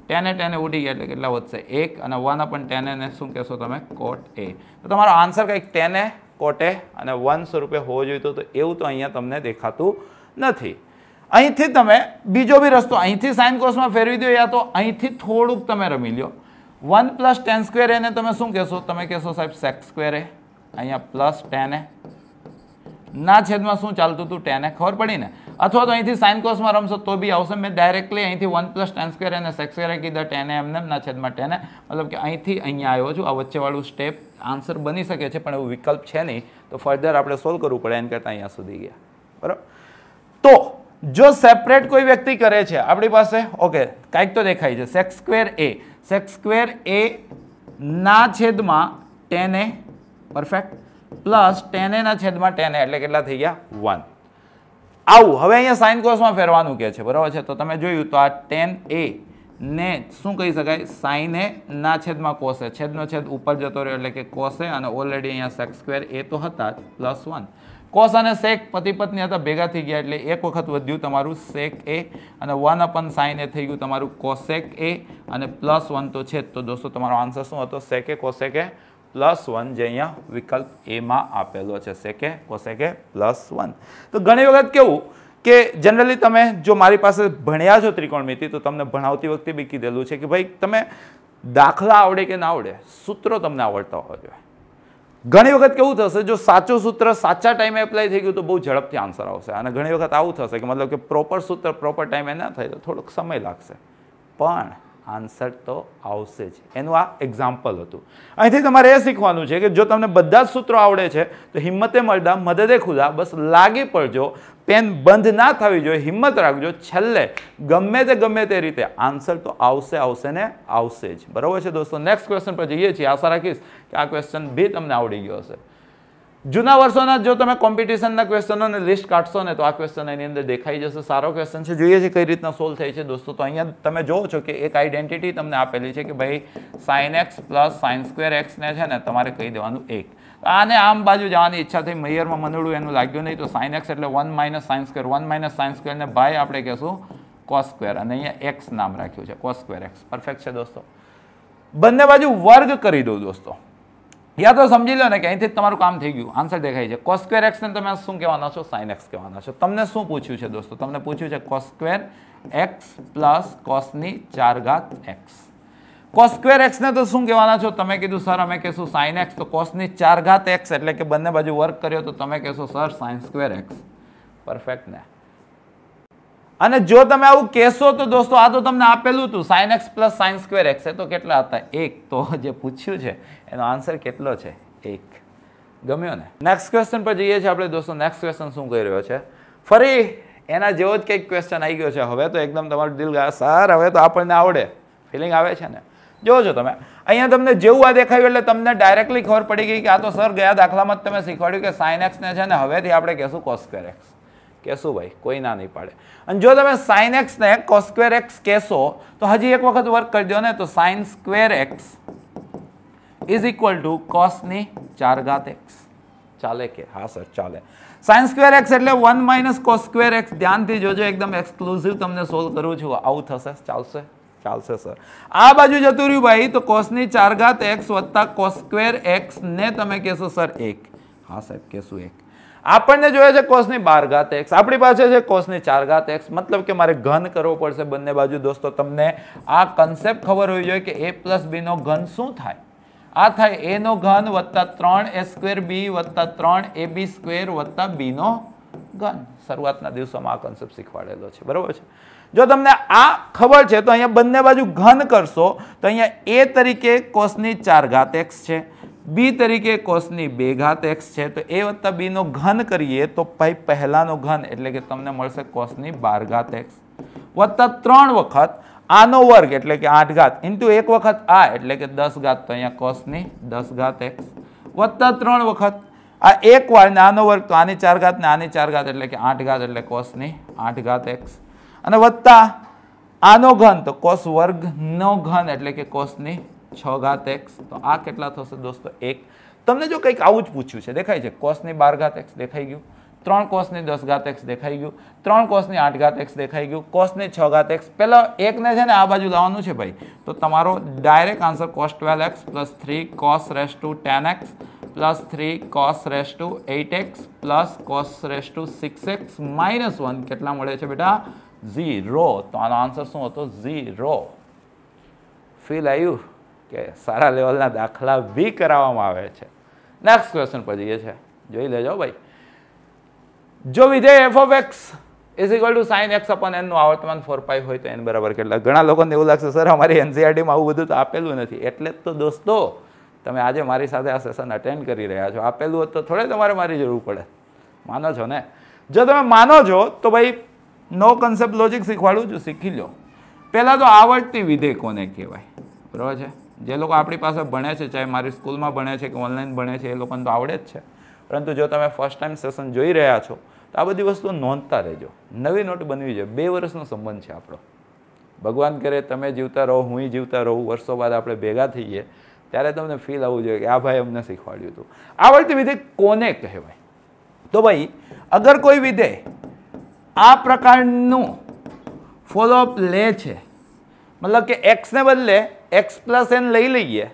[SPEAKER 1] ટેને ટેને ઉડી ગયા એટલે કેટલા વધશે એક અને વન અપન ટેનેને શું કહેશો તમે કોટ એ તો તમારો આન્સર કંઈક ટેને કોટે અને વનસો રૂપિયા હોવો જોઈતો તો એવું તો અહીંયા તમને દેખાતું નથી અહીંથી તમે બીજો બી રસ્તો અહીંથી સાઇન કોસમાં ફેરવી દો યા તો અહીંથી થોડુંક તમે રમી લ્યો વન પ્લસ ટેન સ્ક્વેર એને તમે શું કહેશો તમે કહેશો સાહેબ સેક્સ સ્ક્વેર એ અહીંયા પ્લસ ટેન એ ના છેદમાં શું ચાલતું હતું ટેન એ ખબર પડી ને અથવા તો અહીંથી સાઇન કોસમાં રમશો તો બી આવશે મેં ડાયરેક્ટલી અહીંથી વન પ્લસ ટેન સ્ક્વેર અને સેક્સ સ્ક્વેર કીધા ટેન એમને ના છેદમાં ટેન મતલબ કે અહીંથી અહીંયા આવ્યો છું આ વચ્ચેવાળું સ્ટેપ આન્સર બની શકે છે પણ એવું વિકલ્પ છે નહીં તો ફર્ધર આપણે સોલ્વ કરવું પડે એમ કરતાં અહીંયા સુધી ગયા બરાબર તો જો સેપરેટ કોઈ વ્યક્તિ કરે છે આપણી પાસે ઓકે કાંઈક તો દેખાય છે sec square A sec square A ના છેદમાં tan A perfect plus tan એના છેદમાં ટેન એટલે કેટલા થઈ ગયા વન આવું હવે અહીંયા સાઇન કોસમાં ફેરવાનું કે છે બરાબર છે તો તમે જોયું તો આ ટેન એ ને શું કહી શકાય સાઇન એ ના છેદમાં કોસે છેદનો છેદ ઉપર જતો રહ્યો એટલે કે કોસે અને ઓલરેડી અહીંયા સેક સ્ક્વેર એ તો હતા જ પ્લસ વન કોસ અને સેક પતિ પત્ની હતા ભેગા થઈ ગયા એટલે એક વખત વધ્યું તમારું સેક એ અને વન અપન સાઇન એ થઈ ગયું તમારું કોસેક એ અને પ્લસ વન તો છે તો દોસ્તો તમારો આન્સર શું હતો સેકે કોસેકે પ્લસ વન જે અહીંયા વિકલ્પ એમાં આપેલો છે સેકે કોસેકે પ્લસ વન તો ઘણી વખત કેવું કે જનરલી તમે જો મારી પાસે ભણ્યા છો ત્રિકોણમિતિ તો તમને ભણાવતી વખતે બી કીધેલું છે કે ભાઈ તમે દાખલા આવડે કે ના આવડે સૂત્રો તમને આવડતા હોવા જોઈએ ઘણી વખત કેવું થશે જો સાચું સૂત્ર સાચા ટાઈમે એપ્લાય થઈ ગયું તો બહુ ઝડપથી આન્સર આવશે અને ઘણી વખત આવું થશે કે મતલબ કે પ્રોપર સૂત્ર પ્રોપર ટાઈમે ના થાય તો થોડોક સમય લાગશે પણ આન્સર તો આવશે જ એનું આ એક્ઝામ્પલ હતું અહીંથી તમારે એ શીખવાનું છે કે જો તમને બધા જ સૂત્રો આવડે છે તો હિંમતે મળતા મદદે ખુદા બસ લાગી પડજો પેન બંધ ના થવી જોઈએ હિંમત રાખજો છેલ્લે ગમે તે ગમે તે રીતે આન્સર તો આવશે આવશે ને આવશે જ બરાબર છે દોસ્તો નેક્સ્ટ ક્વેશ્ચન પર જઈએ છીએ આશા રાખીશ કે આ ક્વેશ્ચન બી તમને આવડી ગયો હશે જૂના વર્ષોના જો તમે કોમ્પિટિશનના ક્વેશ્ચનોને લિસ્ટ કાઢશો ને તો આ ક્વેશ્ચન એની અંદર દેખાઈ જશે સારો ક્વેશ્ચન છે જોઈએ છે કઈ રીતના સોલ્વ થઈ છે દોસ્તો તો અહીંયા તમે જોવો છો કે એક આઈડેન્ટિટી તમને આપેલી છે કે ભાઈ sine x plus sign square એક્સને છે ને તમારે કહી દેવાનું એક આને આમ બાજુ જવાની ઈચ્છા થઈ મૈયરમાં મનડું એનું લાગ્યું નહીં તો સાઇન એક્સ એટલે one minus sign square one minus sine સ્ક્વેરને ભાઈ આપણે કહેશું કોસ સ્ક્વેર અને અહીંયા એક્સ નામ રાખ્યું છે કોસ સ્ક્વેર એક્સ પરફેક્ટ છે દોસ્તો બંને બાજુ વર્ગ કરી દઉં દોસ્તો યા તો સમજી લો ને કે અહીંથી તમારું કામ થઈ ગયું આન્સર દેખાય છે કોસ્કવેર સ્ક્વેર એક્સને તમે શું કહેવાના છો સાઇન એક્સ કહેવાના છો તમને શું પૂછ્યું છે દોસ્તો તમને પૂછ્યું છે કોસ્કવેર એક્સ પ્લસ કોસની ચાર ઘાત એક્સ કોસ એક્સને તો શું કહેવાના છો તમે કીધું સર અમે કહેશું સાઇન એક્સ તો કોસની ચાર ઘાત એક્સ એટલે કે બંને બાજુ વર્ક કર્યો તો તમે કહેશો sir sine square x perfect ને અને જો તમે આવું કહેશો તો દોસ્તો આ તો તમને આપેલું હતું sine x plus sign square x એ તો કેટલા હતા એક તો જે પૂછ્યું છે એનો આન્સર કેટલો છે એક ગમ્યો ને નેક્સ્ટ ક્વેશ્ચન પર જઈએ છીએ આપણે દોસ્તો નેક્સ્ટ ક્વેશ્ચન શું કહી રહ્યો છે ફરી એના જેવો જ કંઈક ક્વેશ્ચન આવી ગયો છે હવે તો એકદમ તમારું દિલ ગયા સર હવે તો આપણને આવડે ફિલિંગ આવે છે ને જોજો તમે અહીંયા તમને જેવું આ દેખાયું એટલે તમને ડાયરેક્ટલી ખબર પડી ગઈ કે આ તો સર ગયા દાખલામાં જ તમે શીખવાડ્યું કે સાઇન એક્સને છે ને હવેથી આપણે કહેશું કોસ એક્સ ભાઈ કોઈ ના નહીં પાડે અને જો તમે સાઇન એક્સને કોસ સ્ક્વેર એક્સ કહેશો તો હજી એક વખત વર્ક કરી દો ને તો sine square x is equal to કોસની ચાર ઘાત એક્સ ચાલે કે હા સર ચાલે સાઇન સ્ક્વેર એક્સ એટલે one minus cos square x ધ્યાનથી જોજો એકદમ એક્સક્લુઝિવ તમને સોલ્વ કરું છું આવું થશે ચાલશે ચાલશે સર આ બાજુ જતું રહ્યું ભાઈ તો કોસની ચાર ઘાત એક્સ વત્તા કોસ સ્ક્વેર એક્સને તમે કહેશો સર એક હા સાહેબ કહેશું એક આપણને જોઈએ છે કોષની બાર ઘાત એક્સ આપણી પાસે છે કોષની ચાર ઘાત એક્સ મતલબ કે મારે ઘન કરવો પડશે બંને બાજુ દોસ્તો તમને આ કન્સેપ્ટ ખબર હોવી જોઈએ કે એ પ્લસ બીનો ઘન શું થાય આ થાય એનો ઘન વત્તા ત્રણ એ સ્ક્વેર બી વત્તા ત્રણ એ બી સ્ક્વેર વત્તા બીનો ઘન શરૂઆતના દિવસોમાં આ કન્સેપ્ટ શીખવાડેલો છે બરાબર છે જો તમને આ ખબર છે તો અહીંયા બંને બાજુ ઘન કરશો તો અહીંયા એ તરીકે કોસની ચાર ઘાત એક્સ છે બી તરીકે કોષની બે ઘાત એક્સ છે તો એ વત્તા બીનો ઘન કરીએ તો ભાઈ પહેલાંનો ઘન એટલે કે તમને મળશે કોષની બાર ઘાત એક્સ વત્તા ત્રણ વખત આનો વર્ગ એટલે કે આઠ ઘાત ઇન્ટુ એક વખત આ એટલે કે દસ ઘાત તો અહીંયા કોષની દસ ઘાત એક્સ વત્તા ત્રણ વખત આ એક વાર ને આનો વર્ગ તો આની ચાર ઘાત ને આની ચાર ઘાત એટલે કે આઠ ઘાત એટલે કોષની આઠ ઘાત એક્સ અને વત્તા આનો ઘન તો કોષ વર્ગનો ઘન એટલે કે કોષની છ ઘાત એક્સ તો આ કેટલા થશે દોસ્તો એક તમને જો કંઈક આવું જ પૂછ્યું છે દેખાય છે કોસની બાર ઘાત એક્સ દેખાઈ ગયું ત્રણ કોસની દસ ઘાત એક્સ દેખાઈ ગયું ત્રણ કોસની આઠ ઘાત એક્સ દેખાઈ ગયું કોસની છ ઘાત એક્સ પહેલાં એકને છે ને આ બાજુ લાવવાનું છે ભાઈ તો તમારો direct answer cos twelve x plus three cos raise to ten x plus three cos raise to eight x plus cos raise to six x minus one કેટલા મળે છે બેટા ઝીરો તો આનો આન્સર શું હતો ઝી રો ફીલ આવ્યું કે સારા લેવલના દાખલા બી કરાવવામાં આવે છે નેક્સ્ટ ક્વેશ્ચન પર જઈએ છે જોઈ લેજો ભાઈ જો વિધેય f of x is equal to sine x upon એનનું આવર્તમાન ફોર પાઈ હોય તો એન બરાબર કેટલા ઘણા લોકોને એવું લાગશે સર અમારી એનસીઆરટીમાં e આવું બધું તો આપેલું નથી એટલે જ તો દોસ્તો તમે આજે મારી સાથે આ સેશન અટેન્ડ કરી રહ્યા છો આપેલું હોત તો થોડે તમારે મારી જરૂર પડે માનો છો ને જો તમે માનો છો તો ભાઈ નો કન્સેપ્ટ લોજિક શીખવાડું છું શીખી લો પહેલાં તો આવર્તી વિધેય કોને કહેવાય બરાબર છે જે લોકો આપણી પાસે ભણે છે ચાહે મારી સ્કૂલમાં ભણે છે કે ઓનલાઈન ભણે છે એ લોકોને તો આવડે જ છે પરંતુ જો તમે ફર્સ્ટ ટાઈમ સેશન જોઈ રહ્યા છો તો આ બધી વસ્તુ નોંધતા રહેજો નવી નોટ બનવી જોઈએ બે વર્ષનો સંબંધ છે આપણો ભગવાન કરે તમે જીવતા રહો હું જીવતા રહું વર્ષો બાદ આપણે ભેગા થઈએ ત્યારે તમને ફીલ આવવું જોઈએ કે આ ભાઈ અમને શીખવાડ્યું હતું આવડતી વિધેય કોને કહેવાય તો ભાઈ અગર કોઈ વિધે આ પ્રકારનું ફોલોઅપ લે છે મતલબ કે એક્સને બદલે એક્સ પ્લસ એન લઈ લઈએ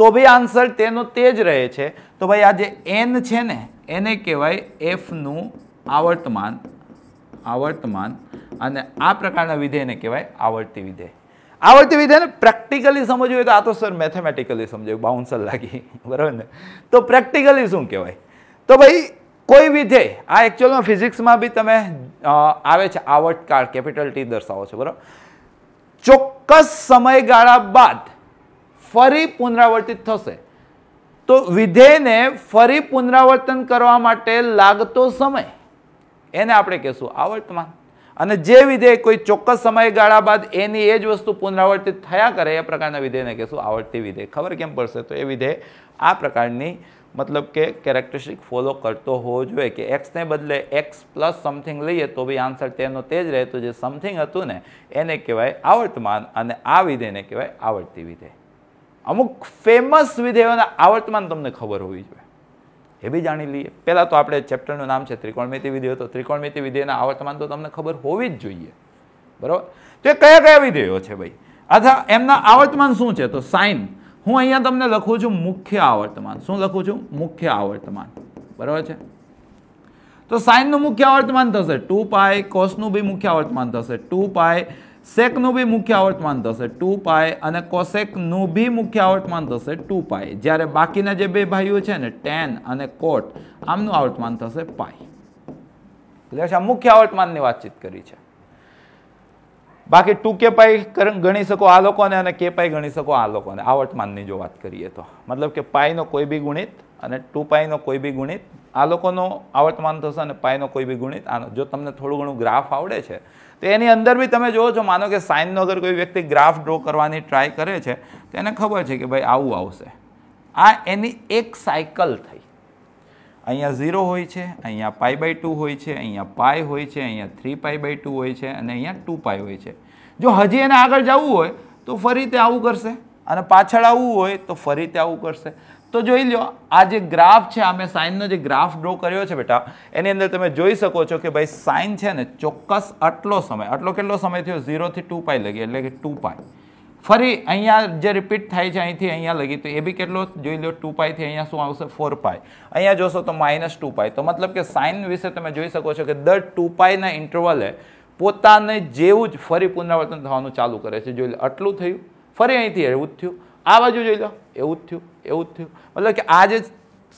[SPEAKER 1] તો બી આન્સર તેનો તે જ રહે છે તો ભાઈ આ જે એન છે ને એને કહેવાય એફનું આવર્તમાન આવર્તમાન અને આ પ્રકારના વિધેયને કહેવાય આવર્તી વિધેય આવર્તી વિધેયને પ્રેક્ટિકલી સમજવું તો આ તો સર મેથેમેટિકલી સમજાયું બાઉન્સર લાગી બરાબર ને તો પ્રેક્ટિકલી શું કહેવાય તો ભાઈ કોઈ વિધેય આ એકચ્યુઅલમાં ફિઝિક્સમાં બી તમે આવે છે આવર્તકાળ કેપિટલ ટી દર્શાવો છો બરાબર ચોખ્ખ ચોક્કસ સમયગાળા બાદ ફરી પુનરાવર્તિત થશે તો વિધેયને ફરી પુનરાવર્તન કરવા માટે લાગતો સમય એને આપણે કહેશું આવર્તમાન અને જે વિધેય કોઈ ચોક્કસ સમયગાળા બાદ એની એ જ વસ્તુ પુનરાવર્તિત થયા કરે એ પ્રકારના વિધેયને કહેશું આવર્તી વિધેય ખબર કેમ પડશે તો એ વિધેય આ પ્રકારની મતલબ કે કેરેક્ટરિસ્ટિક ફોલો કરતો હોવો જોઈએ કે એક્સને બદલે એક્સ પ્લસ સમથિંગ લઈએ તો બી આન્સર તેનો તે જ રહેતો જે સમથિંગ હતું ને એને કહેવાય આવર્તમાન અને આ વિધેયને કહેવાય આવર્તી વિધેય અમુક ફેમસ વિધેયોના આવર્તમાન તમને ખબર હોવી જોઈએ એ બી જાણી લઈએ પહેલાં તો આપણે ચેપ્ટરનું નામ છે ત્રિકોણમિતિ વિધેયો તો ત્રિકોણમિતિ વિધેયના આવર્તમાન તો તમને ખબર હોવી જ જોઈએ બરાબર તો એ કયા કયા વિધેયો છે ભાઈ અથવા એમના આવર્તમાન શું છે તો સાઇન હું અહીંયા તમને લખું છું મુખ્ય આવર્તમાન શું લખું છું મુખ્ય આવર્તમાન બરાબર છે તો સાઈનનું મુખ્ય આવર્તમાન થશે ટુ પાય કોસનું બી મુખ્ય આવર્તમાન થશે ટુ પાય સેકનું બી મુખ્ય આવર્તમાન થશે ટુ પાય અને કોસેકનું બી મુખ્ય આવર્તમાન થશે ટુ પાય જ્યારે બાકીના જે બે ભાઈઓ છે ને ટેન અને કોટ આમનું આવર્તમાન થશે પાય એટલે મુખ્ય આવર્તમાનની વાતચીત કરી છે બાકી ટુ કે પાઈ ગણી શકો આ લોકોને અને કે પાઈ ગણી શકો આ લોકોને આવટમાનની જો વાત કરીએ તો મતલબ કે પાઈનો કોઈ બી ગુણિત અને ટુ પાઈનો કોઈ બી ગુણિત આ લોકોનો આવર્તમાન થશે અને પાઈનો કોઈ બી ગુણિત આનો જો તમને થોડું ઘણું ગ્રાફ આવડે છે તો એની અંદર બી તમે જોવો છો માનો કે સાઇનનો અગર કોઈ વ્યક્તિ ગ્રાફ ડ્રો કરવાની ટ્રાય કરે છે તો એને ખબર છે કે ભાઈ આવું આવશે આ એની એક સાયકલ થઈ અહીંયા ઝીરો હોય છે અહીંયા પાઈ બાય ટુ હોય છે અહીંયા પાય હોય છે અહીંયા થ્રી પાઈ બાય ટુ હોય છે અને અહીંયા ટુ પાય હોય છે જો હજી એને આગળ જવું હોય તો ફરી તે આવું કરશે અને પાછળ આવવું હોય તો ફરી તે આવું કરશે તો જોઈ લો આ જે ગ્રાફ છે આ મેં સાઇનનો જે ગ્રાફ ડ્રો કર્યો છે બેટા એની અંદર તમે જોઈ શકો છો કે ભાઈ સાઇન છે ને ચોક્કસ આટલો સમય આટલો કેટલો સમય થયો ઝીરોથી ટુ પાય લગી એટલે કે ટુ પાય ફરી અહીંયા જે રિપીટ થાય છે અહીંથી અહીંયા લગી તો એ બી કેટલો જોઈ લો ટુ પાઈથી અહીંયા શું આવશે ફોર પાય અહીંયા જોશો તો માઇનસ ટુ પાય તો મતલબ કે સાઇન વિશે તમે જોઈ શકો છો કે દર ટુ પાયના ઇન્ટરવલે પોતાને જેવું જ ફરી પુનરાવર્તન થવાનું ચાલુ કરે છે જોઈ લો આટલું થયું ફરી અહીંથી એવું જ થયું આ બાજુ જોઈ લો એવું જ થયું એવું જ થયું મતલબ કે આ જે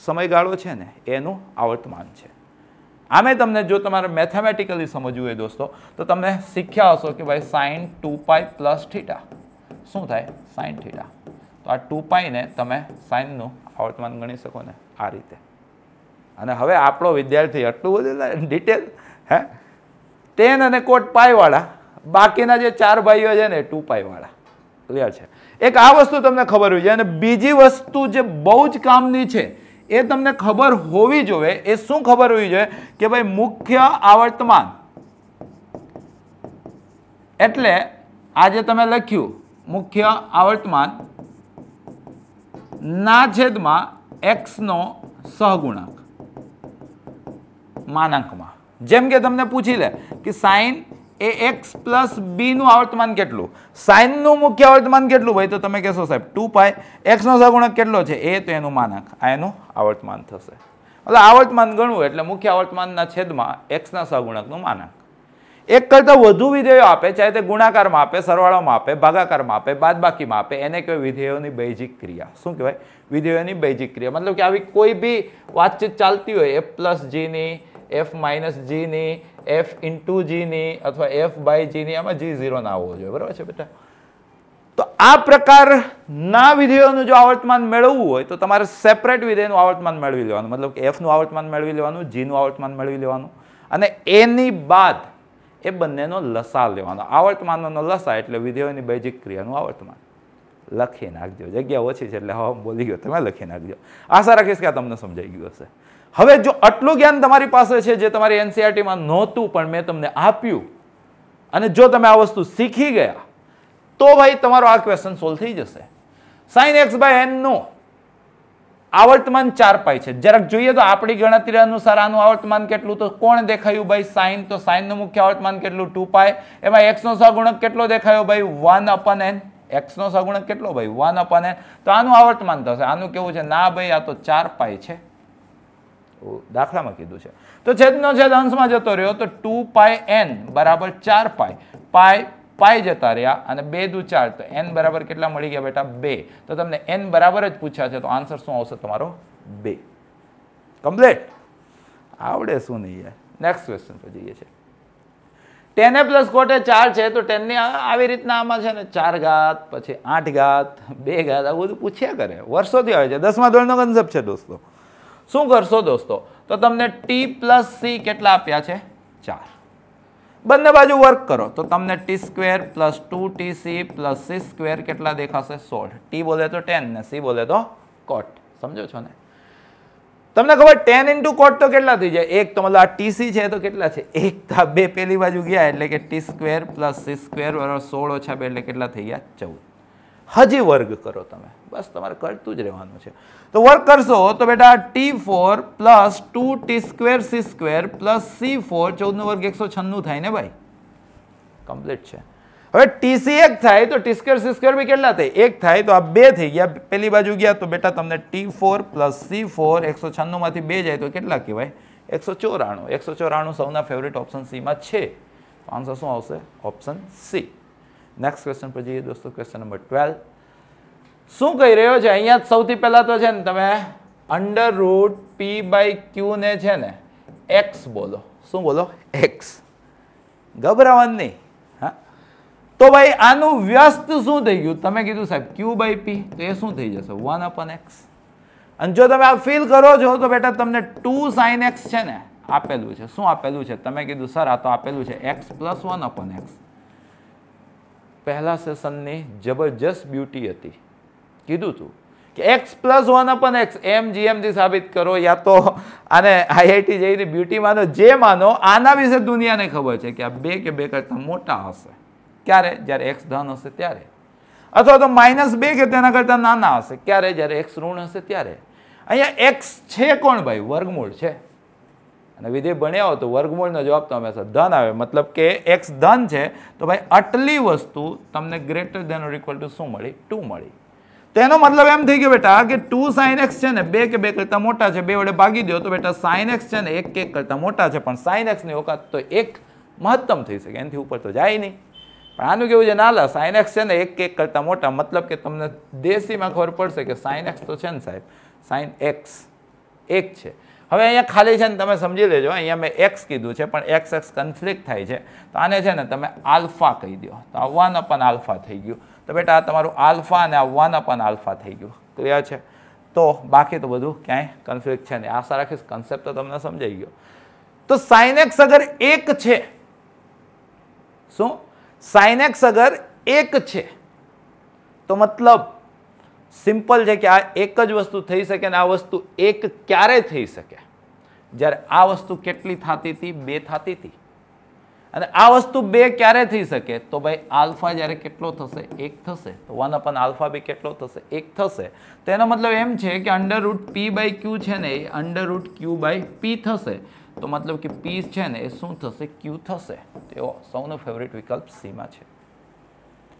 [SPEAKER 1] સમયગાળો છે ને એનું આવર્તમાન છે આમે તમને જો તમારે મેથેમેટિકલી સમજવું હોય દોસ્તો તો તમે શીખ્યા હશો કે ભાઈ sine two pi plus theta શું થાય સાઇન થીટા તો આ ટુ પાઈને તમે સાઇનનું આવર્તમાન ગણી શકો ને આ રીતે અને હવે આપણો વિદ્યાર્થી આટલું બધું ડિટેલ હે ટેન અને કોટ પાઈવાળા બાકીના જે ચાર ભાઈઓ છે ને ટુ પાઈવાળા ક્લિયર છે એક આ વસ્તુ તમને ખબર હોવી જોઈએ અને બીજી વસ્તુ જે બહુ જ કામની છે એ તમને ખબર હોવી જોઈએ એ શું ખબર હોવી જોઈએ કે ભાઈ મુખ્ય આવર્તમાન એટલે આજે તમે લખ્યું મુખ્ય આવર્તમાન ના છેદમાં એક્સનો સહગુણાંક માનાંકમાં જેમ કે તમને પૂછી લે કે સાઈન એ એક્સ પ્લસ બીનું આવર્તમાન કેટલું સાઈનનું મુખ્ય આવર્તમાન કેટલું હોય તો તમે કહેશો સાહેબ ટુ પાય એક્સનો સહગુણક કેટલો છે એ તો એનું માનાંક આ એનું આવર્તમાન થશે એટલે આવર્તમાન ગણવું એટલે મુખ્ય આવર્તમાનના છેદમાં એક્સના સહગુણકનું માનાંક એક કરતાં વધુ વિધેયો આપે ચાહે તે ગુણાકારમાં આપે સરવાળામાં આપે ભાગાકારમાં આપે બાદબાકીમાં આપે એને કહેવાય વિધેયોની બૈજિક ક્રિયા શું કહેવાય વિધેયોની બૈજિક ક્રિયા મતલબ કે આવી કોઈ બી વાતચીત ચાલતી હોય એફ પ્લસ જીની એફ માઇનસ જીની એફ ઇન્ટુ જીની અથવા એફ બાય જીની આમાં જી ઝીરો ના હોવો જોઈએ બરાબર છે બેટા તો આ પ્રકારના વિધેયોનું જો આવર્તમાન મેળવવું હોય તો તમારે સેપરેટ વિધેયનું આવર્તમાન મેળવી લેવાનું મતલબ કે એફનું આવર્તમાન મેળવી લેવાનું જીનું આવર્તમાન મેળવી લેવાનું અને એની બાદ એ બંનેનો લસા લેવાનો આવર્તમાનનો લસા એટલે વિધેયોની બૈજિક ક્રિયાનું આવર્તમાન લખી નાખજો જગ્યા ઓછી છે એટલે હવે બોલી ગયો તમે લખી નાખજો આશા રાખીશ કે આ તમને સમજાઈ ગયું હશે હવે જો આટલું જ્ઞાન તમારી પાસે છે જે તમારી એનસીઆરટીમાં e નહોતું પણ મેં તમને આપ્યું અને જો તમે આ વસ્તુ શીખી ગયા તો ભાઈ તમારો આ ક્વેશ્ચન સોલ્વ થઈ જશે સાઇન એક્સ બાય એનનું આવર્તમાન ચાર પાય છે જરાક જોઈએ તો આપણી ગણતરી અનુસાર આનું આવર્તમાન કેટલું તો કોણ દેખાયું ભાઈ સાઈન તો સાઈનનું મુખ્ય આવર્તમાન કેટલું ટુ પાય એમાં એક્સનો સગુણક કેટલો દેખાયો ભાઈ વન અપન એન એક્સનો સગુણક કેટલો ભાઈ વન અપન એન તો આનું આવર્તમાન થશે આનું કેવું છે ના ભાઈ આ તો ચાર પાય છે દાખલામાં કીધું છે તો છેદનો છેદ અંશમાં જતો રહ્યો તો ટુ પાય એન બરાબર ચાર પાય પાય પાઈ જતા રહ્યા અને બે દુ ચાર તો એન બરાબર કેટલા મળી ગયા બેટા બે તો તમને એન બરાબર જ પૂછ્યા છે તો આન્સર શું આવશે તમારો બે કમ્પ્લીટ આવડે શું નહીં નેક્સ્ટ ક્વેશ્ચન પર જઈએ છીએ ટેન એ પ્લસ કોટે ચાર છે તો ટેનની આવી રીતના આમાં છે ને ચાર ઘાત પછી આઠ ઘાત બે ઘાત આવું બધું પૂછ્યા કરે વર્ષોથી આવે છે દસમા ધોરણનો કન્સેપ્ટ છે દોસ્તો શું કરશો દોસ્તો તો તમને ટી પ્લસ સી કેટલા આપ્યા છે ચાર બંને બાજુ વર્ક કરો તો તમને t square plus two t c plus C square કેટલા દેખાશે સોળ ટી બોલે તો ટેન ને સી બોલે તો કોટ સમજો છો ને તમને ખબર ટેન ઇન્ટુ કોટ તો કેટલા થઈ જાય એક તો મતલબ આ ટીસી છે તો કેટલા છે એક બે પેલી બાજુ ગયા એટલે કે t square plus C square બરાબર સોળ ઓછા બે એટલે કેટલા થઈ ગયા ચૌદ હજી વર્ગ કરો તમે બસ તમારે કરતું જ રહેવાનું છે તો વર્ક કરશો તો બેટા t four plus two t square c square plus c four ચૌદનો વર્ગ એકસો છન્નું થાય ને ભાઈ કમ્પ્લીટ છે હવે ટીસી એક થાય તો ટી સ્ક્વેર સી સ્ક્વેર બી કેટલા થાય એક થાય તો આ બે થઈ ગયા પેલી બાજુ ગયા તો બેટા તમને t four plus c four એકસો છન્નુંમાંથી બે જાય તો કેટલા કહેવાય એકસો ચોરાણું એકસો ચોરાણું સૌના ફેવરેટ ઓપ્શન સીમાં છે આન્સર શું આવશે ઓપ્શન સી નેક્સ્ટ ક્વેશ્ચન પર જઈએ દોસ્તો ક્વેશ્ચન નંબર ટ્વેલ્વ શું કહી રહ્યો છે અહીંયા સૌથી પહેલાં તો છે ને તમે અંડર રૂટ પી બાય ક્યુને છે ને એક્સ બોલો શું બોલો એક્સ ગભરાવાનું નહીં હા તો ભાઈ આનું વ્યસ્ત શું થઈ ગયું તમે કીધું સાહેબ ક્યુ બાય પી તો એ શું થઈ જશે વન અપન એક્સ અને જો તમે આ ફીલ કરો છો તો બેટા તમને ટુ સાઇન એક્સ છે ને આપેલું છે શું આપેલું છે તમે કીધું સર આ તો આપેલું છે x plus one upon x પહેલાં સેશનની જબરજસ્ત બ્યુટી હતી કીધું હતું કે x plus one upon x એમ જીએમથી સાબિત કરો યા તો આને આઈઆઈટી જેવી બ્યુટી માનો જે માનો આના વિશે દુનિયાને ખબર છે કે આ બે કે બે કરતાં મોટા હશે ક્યારે જ્યારે એક્સ ધન હશે ત્યારે અથવા તો માઇનસ બે કે તેના કરતાં નાના હશે ક્યારે જ્યારે એક્સ ઋણ હશે ત્યારે અહીંયા એક્સ છે કોણ ભાઈ વર્ગમૂળ છે અને વિધેય ભણ્યા હો તો વર્ગમૂળનો જવાબ તો હંમેશા ધન આવે મતલબ કે એક્સ ધન છે તો ભાઈ આટલી વસ્તુ તમને greater than or equal to શું મળી ટુ મળી તેનો મતલબ એમ થઈ ગયો બેટા કે ટુ સાઇન એક્સ છે ને બે કે બે કરતાં મોટા છે બે વડે ભાગી દો તો બેટા સાઇન એક્સ છે ને એક કે એક કરતાં મોટા છે પણ સાઇન એક્સની ઓકાત તો એક મહત્તમ થઈ શકે એનાથી ઉપર તો જાય નહીં પણ આનું કેવું છે નાલા સાઇન એક્સ છે ને એક એક કરતાં મોટા મતલબ કે તમને દેશીમાં ખબર પડશે કે સાઇન એક્સ તો છે ને સાહેબ સાઇન એક્સ એક છે હવે અહીંયા ખાલી છે ને તમે સમજી લેજો અહીંયા મેં એક્સ કીધું છે પણ એક્સ એક્સ કન્ફ્લિક્ટ થાય છે તો આને છે ને તમે આલ્ફા કહી દો તો આ વન અપન આલ્ફા થઈ ગયું તો બેટા આ તમારું આલ્ફા અને આ અપન આલ્ફા થઈ ગયું ક્લિયર છે તો બાકી તો બધું ક્યાંય કન્ફ્લિક્ટ છે નહીં આશા રાખીશ કન્સેપ્ટ તો તમને સમજાઈ ગયો તો સાઇનેક્સ અગર એક છે શું સાઇનેક્સ અગર એક છે તો મતલબ સિમ્પલ છે કે આ એક જ વસ્તુ થઈ શકે અને આ વસ્તુ એક ક્યારે થઈ શકે જ્યારે આ વસ્તુ કેટલી થતી હતી બે થતી હતી અને આ વસ્તુ બે ક્યારે થઈ શકે તો ભાઈ આલ્ફા જ્યારે કેટલો થશે એક થશે તો વન અપન આલ્ફા બી કેટલો થશે એક થશે તો એનો મતલબ એમ છે કે અંડર રૂટ પી બાય ક્યુ છે ને એ under root q by p થશે તો મતલબ કે પી છે ને એ શું થશે ક્યુ થશે એવો સૌનો ફેવરેટ વિકલ્પ સીમાં છે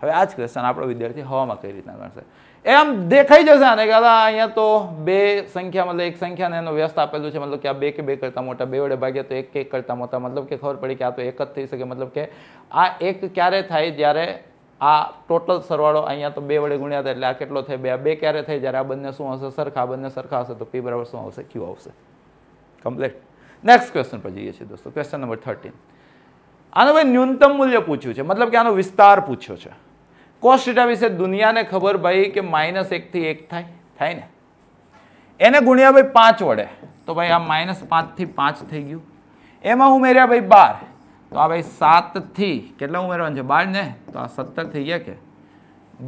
[SPEAKER 1] હવે આ જ ક્વેશ્ચન આપણો વિદ્યાર્થી હવામાં કઈ રીતના ગણશે એમ દેખાઈ જશે આને કે અહીંયા તો બે સંખ્યા મતલબ એક સંખ્યાને એનો વ્યસ્ત આપેલું છે મતલબ કે આ બે કે બે કરતાં મોટા બે વડે ભાગ્યા તો એક એક કરતાં મોટા મતલબ કે ખબર પડી કે આ તો એક જ થઈ શકે મતલબ કે આ એક ક્યારે થાય જ્યારે આ ટોટલ સરવાળો અહીંયા તો બે વડે ગુણ્યા હતા એટલે આ કેટલો થાય બે આ બે ક્યારે થાય જ્યારે આ બંને શું હશે સરખા આ બંને સરખા હશે તો પી બરાબર શું આવશે ક્યુ આવશે કમ્પ્લીટ નેક્સ્ટ ક્વેશ્ચન પર જઈએ છીએ દોસ્તો ક્વેશ્ચન નંબર થર્ટીન આનું ભાઈ ન્યૂનતમ મૂલ્ય પૂછ્યું છે મતલબ કે આનો વિસ્તાર પૂછ્યો છે કોસ થીટા વિશે દુનિયાને ખબર ભાઈ કે માઇનસ એકથી એક થાય થાય ને એને ગુણ્યા ભાઈ પાંચ વડે તો ભાઈ આ માઇનસ પાંચથી પાંચ થઈ ગયું એમાં ઉમેર્યા ભાઈ બાર તો આ ભાઈ સાતથી કેટલા ઉમેરવાનું છે બાર ને તો આ સત્તર થઈ ગયા કે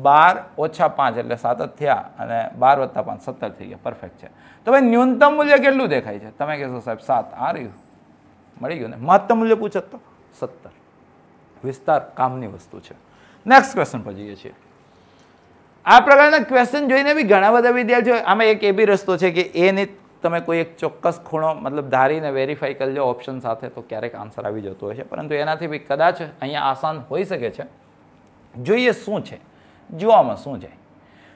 [SPEAKER 1] બાર ઓછા પાંચ એટલે સાત જ થયા અને બાર વત્તા પાંચ સત્તર થઈ ગયા પરફેક્ટ છે તો ભાઈ ન્યૂનતમ મૂલ્ય કેટલું દેખાય છે તમે કહેશો સાહેબ સાત આ રહ્યું મળી ગયું ને મહત્તમ મૂલ્ય પૂછત તો સત્તર વિસ્તાર કામની વસ્તુ છે નેક્સ્ટ ક્વેશ્ચન પર જઈએ છીએ આ પ્રકારના ક્વેશ્ચન જોઈને બી ઘણા બધા વિદ્યાર્થીઓ આમાં એક એ બી રસ્તો છે કે એને તમે કોઈ એક ચોક્કસ ખૂણો મતલબ ધારીને વેરીફાઈ કરજો ઓપ્શન સાથે તો ક્યારેક આન્સર આવી જતો હોય છે પરંતુ એનાથી બી કદાચ અહીંયા આસાન હોઈ શકે છે જોઈએ શું છે જોવામાં શું છે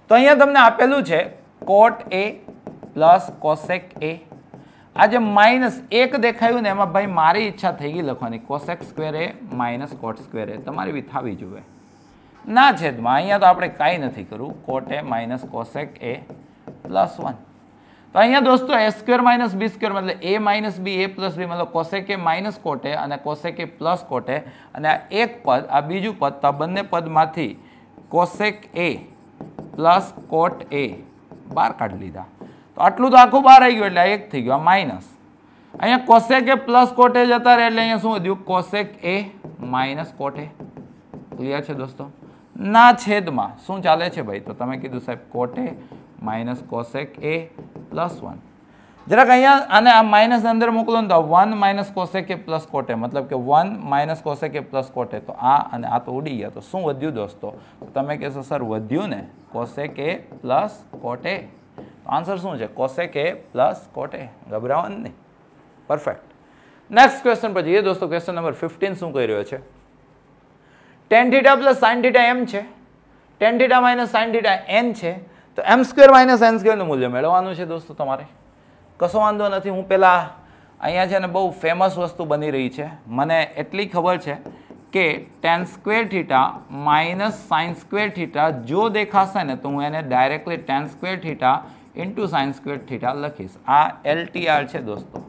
[SPEAKER 1] તો અહીંયા તમને આપેલું છે કોટ એ પ્લસ કોસેક એ આ જે માઇનસ એક દેખાયું ને એમાં ભાઈ મારી ઈચ્છા થઈ ગઈ લખવાની cosec square A minus cot square A તમારી વિથાવી જોઈએ ના છેદમાં અહીંયા તો આપણે કાંઈ નથી કરવું cot A minus cosec A plus one તો અહીંયા દોસ્તો A square minus B square મતલબ A minus b A plus બી મતલબ કોસેક એ માઇનસ કોટે અને કોસેક એ પ્લસ કોટે અને આ એક પદ આ બીજું પદ તો બંને પદમાંથી કોસેક એ પ્લસ કોટ એ બહાર કાઢી લીધા તો આટલું તો આખું બહાર આવી ગયું એટલે એક થઈ ગયું આ માઇનસ અહીંયા કોસેક એ પ્લસ કોટે જતા રહે એટલે અહીંયા શું વધ્યું cosec A minus cot A clear છે દોસ્તો ના છેદમાં શું ચાલે છે ભાઈ તો તમે કીધું સાહેબ cot A minus cosec A plus one જરાક અહીંયા અને આ માઇનસ અંદર મોકલો ને તો one minus cosec A plus cot A મતલબ કે one minus cosec A plus cot A તો આ અને આ તો ઉડી ગયા તો શું વધ્યું દોસ્તો તમે કહેશો સર વધ્યું ને cosec A plus cot A answer શું છે કોસેક એ પ્લસ કોટે ગભરાવાનું નહીં પરફેક્ટ નેક્સ્ટ ક્વેશ્ચન પર જઈએ દોસ્તો ક્વેશ્ચન નંબર ફિફ્ટીન શું કહી રહ્યો છે tan theta plus sine theta m છે tan theta minus sine theta n છે તો એમ સ્ક્વેર માઇનસ એન સ્ક્વેરનું મૂલ્ય મેળવવાનું છે દોસ્તો તમારે કશો વાંધો નથી હું પહેલાં અહીંયા છે ને બહુ ફેમસ વસ્તુ બની રહી છે મને એટલી ખબર છે કે tan square theta minus sign square theta જો દેખાશે ને તો હું એને directly tan square theta into sine square theta લખીશ આ એલટીઆર છે દોસ્તો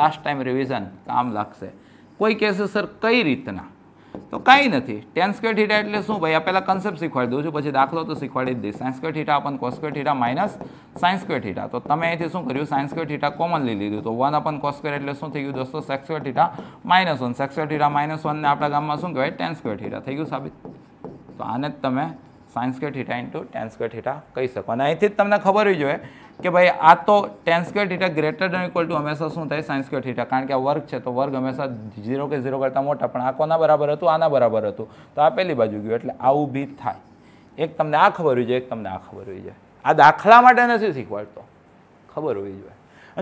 [SPEAKER 1] લાસ્ટ ટાઈમ રિવિઝન કામ લાગશે કોઈ કહેશે સર કઈ રીતના તો કંઈ નથી ટેન સ્ક્વેર થીટા એટલે શું ભાઈ આ પહેલાં કન્સેપ્ટ શીખવાડી દઉં છું પછી દાખલો તો શીખવાડી જ દઈશ sines square theta upon cos square theta minus sines square theta તો તમે અહીંથી શું કર્યું સાયન્સ સ્ક્વેર થીટા કોમન લઈ લીધું તો વન અપન કોસ એટલે શું થઈ ગયું દોસ્તો sec square theta minus one sec square theta minus વનને આપણા ગામમાં શું કહેવાય ટેન સ્ક્વેર થીટા થઈ ગયું સાબિત તો આને જ તમે sines square theta into tan square theta કહી શકો અને અહીંથી જ તમને ખબર હોવી જોઈએ કે ભાઈ આ તો tan square theta greater than equal to હંમેશા શું થાય સાયન્સ સ્ક્વેર થીટા કારણ કે આ વર્ગ છે તો વર્ગ હંમેશા ઝીરો કે ઝીરો કરતા મોટા પણ આ કોના બરાબર હતું આના બરાબર હતું તો આ પહેલી બાજુ ગયું એટલે આવું બી થાય એક તમને આ ખબર હોવી જોઈએ એક તમને આ ખબર હોય છે આ દાખલા માટે નથી શીખવાડતો ખબર હોવી જોઈએ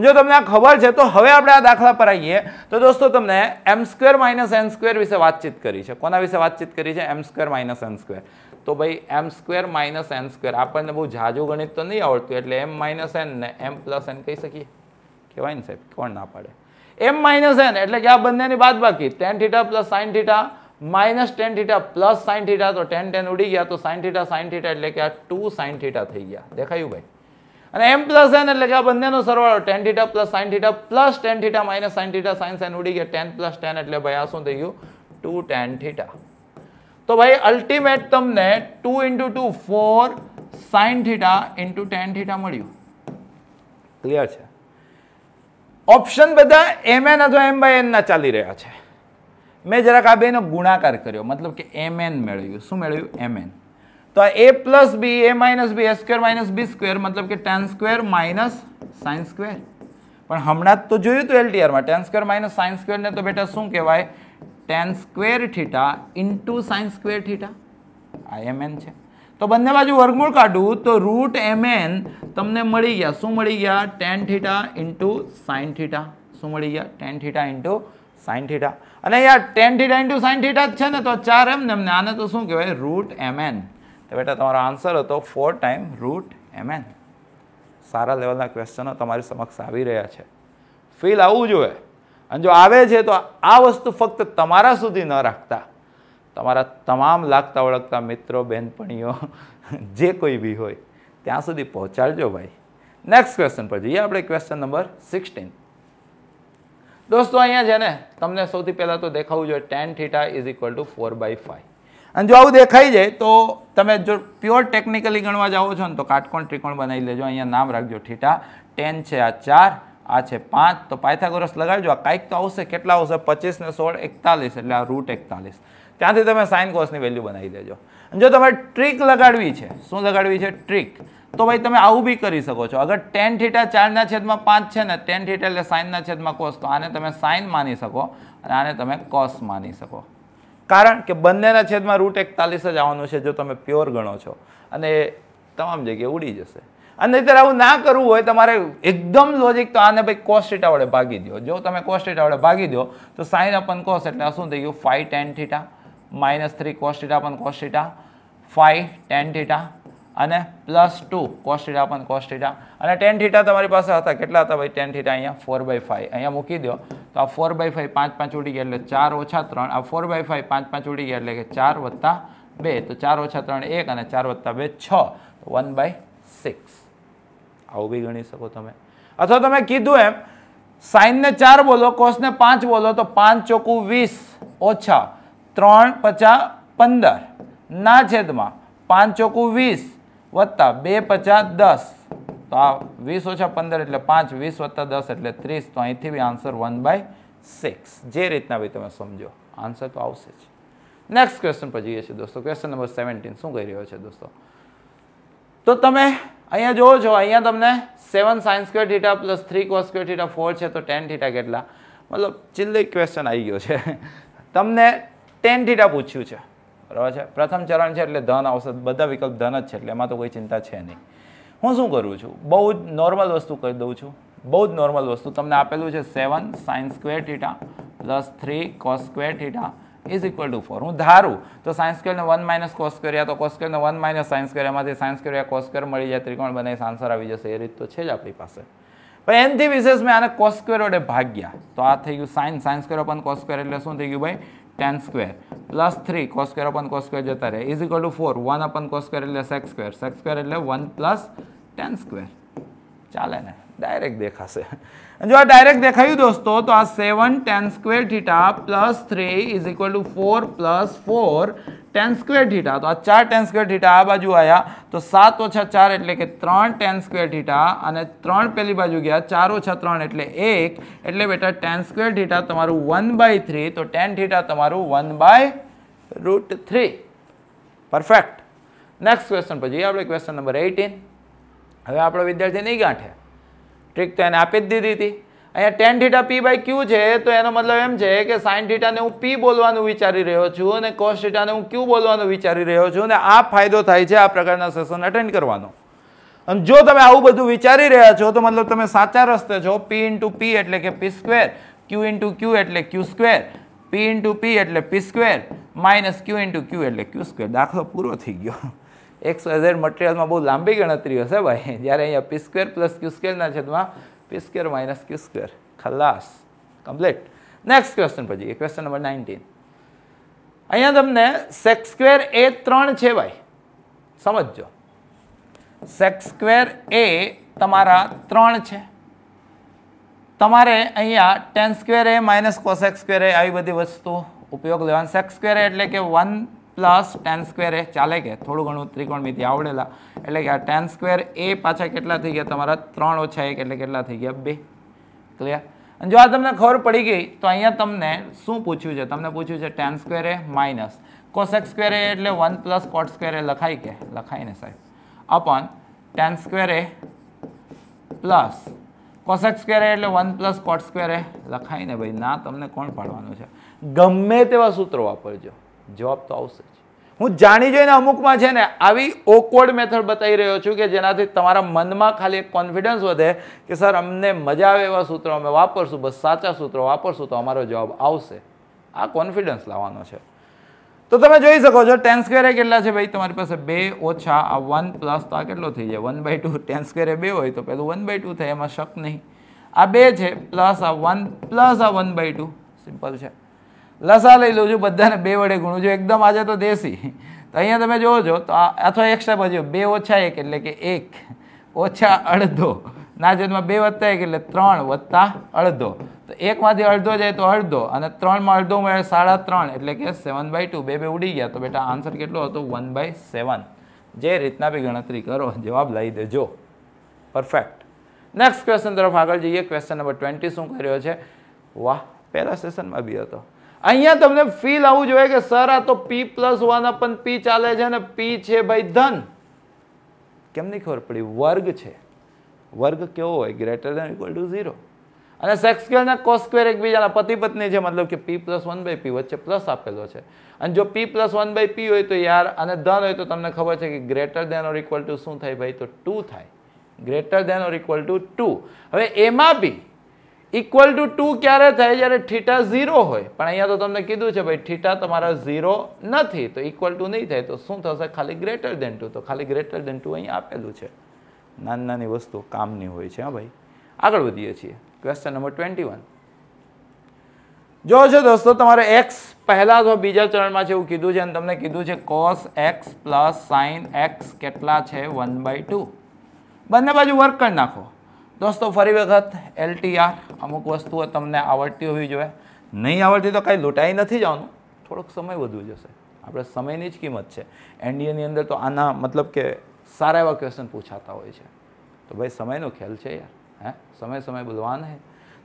[SPEAKER 1] જો તમને આ ખબર છે તો હવે આપણે આ દાખલા પર આવીએ તો દોસ્તો તમને m square minus n square વિશે વાતચીત કરી છે કોના વિશે વાતચીત કરી છે m square minus n square તો ભાઈ m square minus n square આપણને બહુ ઝાઝું ગણિત તો નહીં આવડતું એટલે એમ માઇનસ એન ને એમ પ્લસ એન કહી શકીએ કહેવાય ને સાહેબ કોણ ના પાડે એમ માઇનસ એન એટલે કે આ બંનેની બાદ બાકી tan theta plus sine theta minus tan theta plus sine theta તો ટેન ટેન ઉડી ગયા તો સાઇન થીટા સાઇન થીટા એટલે કે આ ટુ સાઇન થીટા થઈ ગયા દેખાયું ભાઈ અને એમ પ્લસ એન એટલે કે આ બંનેનો સરવાળો tan theta plus sine theta plus tan theta minus sine theta sine sine ઉડી ગયા ટેન પ્લસ ટેન એટલે ભાઈ આ શું થઈ ગયું ટુ ટેન થીટા તો ભાઈ અલ્ટિમેટ તમને two into two four sine theta into tan theta મળ્યું ક્લિયર છે ઓપ્શન બધા એમ એન અથવા એમ બાય એનના ચાલી રહ્યા છે મેં જરાક આ બેનો ગુણાકાર કર્યો મતલબ કે એમ એન મેળવ્યું શું મેળવ્યું એમ એન તો આ A plus B A minus b A square minus B square મતલબ કે tan square minus sines square પણ હમણાં જ તો જોયું હતું એલટીઆરમાં ટેન સ્ક્વેર માઇનસ સાઇન્સ સ્ક્વેરને તો બેટા શું કહેવાય tan square theta into sine square theta આ એમએન છે તો બંને બાજુ વર્ગમૂળ કાઢું તો રૂટ એમએન તમને મળી ગયા શું મળી ગયા tan theta into sign theta શું મળી ગયા tan theta into sign theta અને યાર tan theta into sign theta જ છે ને તો ચાર એમ ને આને તો શું કહેવાય રૂટ એમએન તો બેટા તમારો આન્સર હતો ફોર ટાઈમ રૂટ એમએન સારા લેવલના ક્વેશ્ચનો તમારી સમક્ષ આવી રહ્યા છે ફીલ આવવું જોઈએ અને જો આવે છે તો આ વસ્તુ ફક્ત તમારા સુધી ન રાખતા તમારા તમામ લાગતા ઓળખતા મિત્રો બહેનપણીઓ જે કોઈ બી હોય ત્યાં સુધી પહોંચાડજો ભાઈ નેક્સ્ટ ક્વેશ્ચન પર જઈએ આપણે ક્વેશ્ચન નંબર સિક્સટીન દોસ્તો અહીંયા છે ને તમને સૌથી પહેલાં તો દેખાવું જોઈએ tan theta is equal to four by five અને જો આવું દેખાઈ જાય તો તમે જો પ્યોર ટેકનિકલી ગણવા જાઓ છો ને તો કાટકોણ ત્રિકોણ બનાવી લેજો અહીંયા નામ રાખજો થીટા ટેન છે આ ચાર આ છે પાંચ તો પાયથાગોરસ લગાડજો આ કાંઈક તો આવશે કેટલા આવશે પચીસ ને સોળ એકતાલીસ એટલે આ રૂટ એકતાલીસ ત્યાંથી તમે સાઇન કોસની વેલ્યુ બનાવી દેજો જો તમારે ટ્રીક લગાડવી છે શું લગાડવી છે ટ્રીક તો ભાઈ તમે આવું બી કરી શકો છો અગર ટેન થીટા ચારના છેદમાં પાંચ છે ને ટેન થીટા એટલે સાઇનના છેદમાં કોસ તો આને તમે સાઇન માની શકો અને આને તમે કોસ માની શકો કારણ કે બંનેના છેદમાં રૂટ એકતાલીસ જ આવવાનું છે જો તમે પ્યોર ગણો છો અને તમામ જગ્યાએ ઉડી જશે અને નહીંતર આવું ના કરવું હોય તમારે એકદમ લોજિક તો આને ભાઈ કોસ વડે ભાગી દો જો તમે કોસ વડે ભાગી દો તો સાઈન અપન કોસ એટલે શું થઈ ગયું five tan theta minus three cos theta upon cos five tan theta અને plus two cos theta upon cos અને ટેન થીટા તમારી પાસે હતા કેટલા હતા ભાઈ ટેન થીટા અહીંયા ફોર બાય ફાઈવ અહીંયા મૂકી દો તો આ ફોર બાય ફાઈવ પાંચ પાંચ ઉડી ગયા એટલે ચાર ઓછા ત્રણ આ ફોર બાય ફાઈવ પાંચ પાંચ ઉડી ગયા એટલે કે ચાર વત્તા બે તો ચાર ઓછા ત્રણ એક અને ચાર વત્તા બે છ વન બાય સિક્સ આવું બી ગણી શકો તમે અથવા તમે કીધું એમ સાઈનને ચાર બોલો કોષને પાંચ બોલો તો પાંચ ચોખ્ખું વીસ ઓછા ત્રણ પચા પંદર ના છેદમાં પાંચ ચોખ્ખું વીસ વત્તા બે પચાસ દસ તો આ વીસ ઓછા પંદર એટલે પાંચ વીસ વત્તા દસ એટલે ત્રીસ તો અહીંથી B answer one by six જે રીતના બી તમે સમજો આન્સર તો આવશે જ નેક્સ્ટ ક્વેશ્ચન પર જઈએ છીએ દોસ્તો ક્વેશ્ચન નંબર સેવન્ટીન શું કહી રહ્યો છે દોસ્તો તો તમે અહીંયા જોવો છો અહીંયા તમને seven sine square theta plus three cos square theta four છે તો ટેન થીટા કેટલા મતલબ ચિલ્લી ક્વેશ્ચન આવી ગયો છે તમને ટેન થીટા પૂછ્યું છે બરાબર છે પ્રથમ ચરણ છે એટલે ધન આવશે બધા વિકલ્પ ધન જ છે એટલે એમાં તો કોઈ ચિંતા છે નહીં હું શું કરું છું બહુ જ નોર્મલ વસ્તુ કરી દઉં છું બહુ જ નોર્મલ વસ્તુ તમને આપેલું છે seven sine square theta plus three cos square theta is equal to four હું ધારું તો સાયન્સ સ્કેરને વન માઇનસ કોસ કર્યા તો કોસ સ્કેરને વન માઇનસ સાયન્સ સ્કેરમાંથી સાયન્સ કર્યા કોસ મળી જાય ત્રિકોણ બનાવી આન્સર આવી જશે એ રીત તો છે જ આપણી પાસે પણ એનથી વિશેષ મેં આને કોસ વડે ભાગ્યા તો આ થઈ ગયું સાઇન સાયન્સ સ્ક્વેર પણ કોસ એટલે શું થઈ ગયું ભાઈ tan square plus three cos square upon જતા રહે is equal to four one upon cos square એટલે સેક્સ સ્ક્વેર સેક્સ સ્ક્વેર એટલે વન પ્લસ ટેન સ્ક્વેર ચાલે ને ડાયરેક્ટ દેખાશે જો આ ડાયરેક્ટ દેખાયું દોસ્તો તો આ seven tan square theta plus three is equal to four plus four tan square theta તો આ ચાર ટેન સ્ક્વેર થીટા આ બાજુ આવ્યા તો સાત ઓછા ચાર એટલે કે ત્રણ ટેન સ્ક્વેર થીટા અને ત્રણ પહેલી બાજુ ગયા ચાર ઓછા ત્રણ એટલે એક એટલે બેટા ટેન સ્ક્વેર થીટા તમારું વન બાય થ્રી તો ટેન થીટા તમારું one by root three perfect next question પછી આપણે ક્વેશ્ચન નંબર એઇટીન હવે આપણો વિદ્યાર્થી નહીં ગાંઠે ટ્રીક તો એને આપી જ દીધી હતી અહીંયા ટેન થીટા પી બાય ક્યુ છે તો એનો મતલબ એમ છે કે સાઇન થીટાને હું પી બોલવાનું વિચારી રહ્યો છું અને કોસ થીટાને હું ક્યુ બોલવાનું વિચારી રહ્યો છું અને આ ફાયદો થાય છે આ પ્રકારના સેશન અટેન્ડ કરવાનો અને જો તમે આવું બધું વિચારી રહ્યા છો તો મતલબ તમે સાચા રસ્તે છો પી ઇન્ટુ પી એટલે કે પી સ્ક્વેર ક્યુ ઇન્ટુ ક્યુ એટલે ક્યુ સ્ક્વેર પી ઇન્ટુ પી એટલે p square minus q into q એટલે ક્યુ સ્ક્વેર દાખલો પૂરો થઈ ગયો એક્સ ઝેડ મટીરિયલમાં બહુ લાંબી ગણતરી હશે ભાઈ જ્યારે અહીંયા પી સ્ક્વેર પ્લસ ક્યુ સ્ક્વેરના છેદમાં p square minus q square ખલાસ કમ્પ્લીટ નેક્સ્ટ ક્વેશ્ચન પછી ક્વેશ્ચન નંબર નાઇન્ટીન અહીંયા તમને સેક્સ સ્ક્વેર એ ત્રણ છે ભાઈ સમજો સેક્સ સ્ક્વેર એ તમારા ત્રણ છે તમારે અહીંયા tan square A minus cosec square A આવી બધી વસ્તુ ઉપયોગ લેવાનું સેક્સ સ્ક્વેર એટલે કે one plus tan square A ચાલે કે થોડું ઘણું ત્રિકોણમીથી આવડેલા એટલે કે આ ટેન સ્ક્વેર એ પાછા કેટલા થઈ ગયા તમારા ત્રણ ઓછા એક એટલે કેટલા થઈ ગયા બે ક્લિયર અને જો આ તમને ખબર પડી ગઈ તો અહીંયા તમને શું પૂછ્યું છે તમને પૂછ્યું છે tan square A minus cosec square A એટલે વન પ્લસ કોટ સ્ક્વેર લખાય કે લખાય ને સાહેબ upon tan square A plus cosec square A એટલે one plus cot square A લખાય ને ભાઈ ના તમને કોણ પાડવાનું છે ગમે તેવા સૂત્રો વાપરજો જવાબ તો આવશે જ હું જાણી જોઈને અમુકમાં છે ને આવી ઓકવર્ડ મેથડ બતાવી રહ્યો છું કે જેનાથી તમારા મનમાં ખાલી એક કોન્ફિડન્સ વધે કે સર અમને મજા આવે એવા સૂત્રો અમે વાપરશું બસ સાચા સૂત્રો વાપરશું તો અમારો જવાબ આવશે આ કોન્ફિડન્સ લાવવાનો છે તો તમે જોઈ શકો છો ટેન સ્ક્વેર કેટલા છે ભાઈ તમારી પાસે બે ઓછા આ વન પ્લસ તો આ કેટલો થઈ જાય one by two tan square બે હોય તો પેલું વન બાય ટુ થાય એમાં શક નહીં આ બે છે પ્લસ આ વન પ્લસ આ વન બાય ટુ સિમ્પલ છે લસા લઈ લઉં છું બધાને બે વડે ગુણું છું એકદમ આજે તો દેશી તો અહીંયા તમે જુઓ છો તો અથવા એક્સ્ટ્રા બાજુ બે ઓછા એક એટલે કે એક ઓછા અડધો ના બે વત્તા એક એટલે ત્રણ વત્તા અડધો તો એકમાંથી અડધો જાય તો અડધો અને ત્રણમાં અડધો મળે સાડા ત્રણ એટલે કે સેવન બાય ટુ બે બે ઉડી ગયા તો બેટા આન્સર કેટલો હતો વન બાય સેવન જે રીતના બી ગણતરી કરો જવાબ લઈ દેજો પરફેક્ટ નેક્સ્ટ ક્વેશ્ચન તરફ આગળ જઈએ ક્વેશ્ચન નંબર ટ્વેન્ટી શું કર્યો છે વાહ પહેલા સેશનમાં બી હતો અહીંયા તમને ફીલ આવવું જોઈએ કે સર આ તો પી પ્લસ વન અપન પી ચાલે છે અને પી છે ભાઈ ધન કેમ નહીં ખબર પડી વર્ગ છે વર્ગ કેવો હોય greater than equal to zero અને સેક્સ સ્ક્વેર અને કોસ સ્ક્વેર એકબીજાના પતિ પત્ની છે મતલબ કે P plus one by P વચ્ચે પ્લસ આપેલો છે અને જો P plus one by P હોય તો યાર અને ધન હોય તો તમને ખબર છે કે greater than or equal to શું થાય ભાઈ તો ટુ થાય greater than or equal to two હવે એમાં બી ઇક્વલ ટુ ટુ ક્યારે થાય જ્યારે થીટા ઝીરો હોય પણ અહીંયા તો તમને કીધું છે ભાઈ થીટા તમારા ઝીરો નથી તો ઇક્વલ ટુ નહીં થાય તો શું થશે ખાલી ગ્રેટર દેન ટુ તો ખાલી ગ્રેટર દેન ટુ અહીંયા આપેલું છે નાની નાની વસ્તુ કામની હોય છે હા ભાઈ આગળ વધીએ છીએ ક્વેશ્ચન નંબર ટ્વેન્ટી વન જો છે દોસ્તો તમારે એક્સ પહેલાં અથવા બીજા ચરણમાં છે એવું કીધું છે અને તમને કીધું છે cos X plus sine X કેટલા છે વન બાય ટુ બંને બાજુ વર્ક કરી નાખો દોસ્તો ફરી વખત એલટીઆર અમુક વસ્તુઓ તમને આવડતી હોવી જોઈએ નહીં આવડતી તો કાંઈ લૂંટાઈ નથી જવાનું થોડોક સમય વધુ જશે આપણે સમયની જ કિંમત છે એનડીએની અંદર તો આના મતલબ કે સારા એવા ક્વેશ્ચન પૂછાતા હોય છે તો ભાઈ સમયનો ખ્યાલ છે યાર હે સમય સમય બોલવાના હે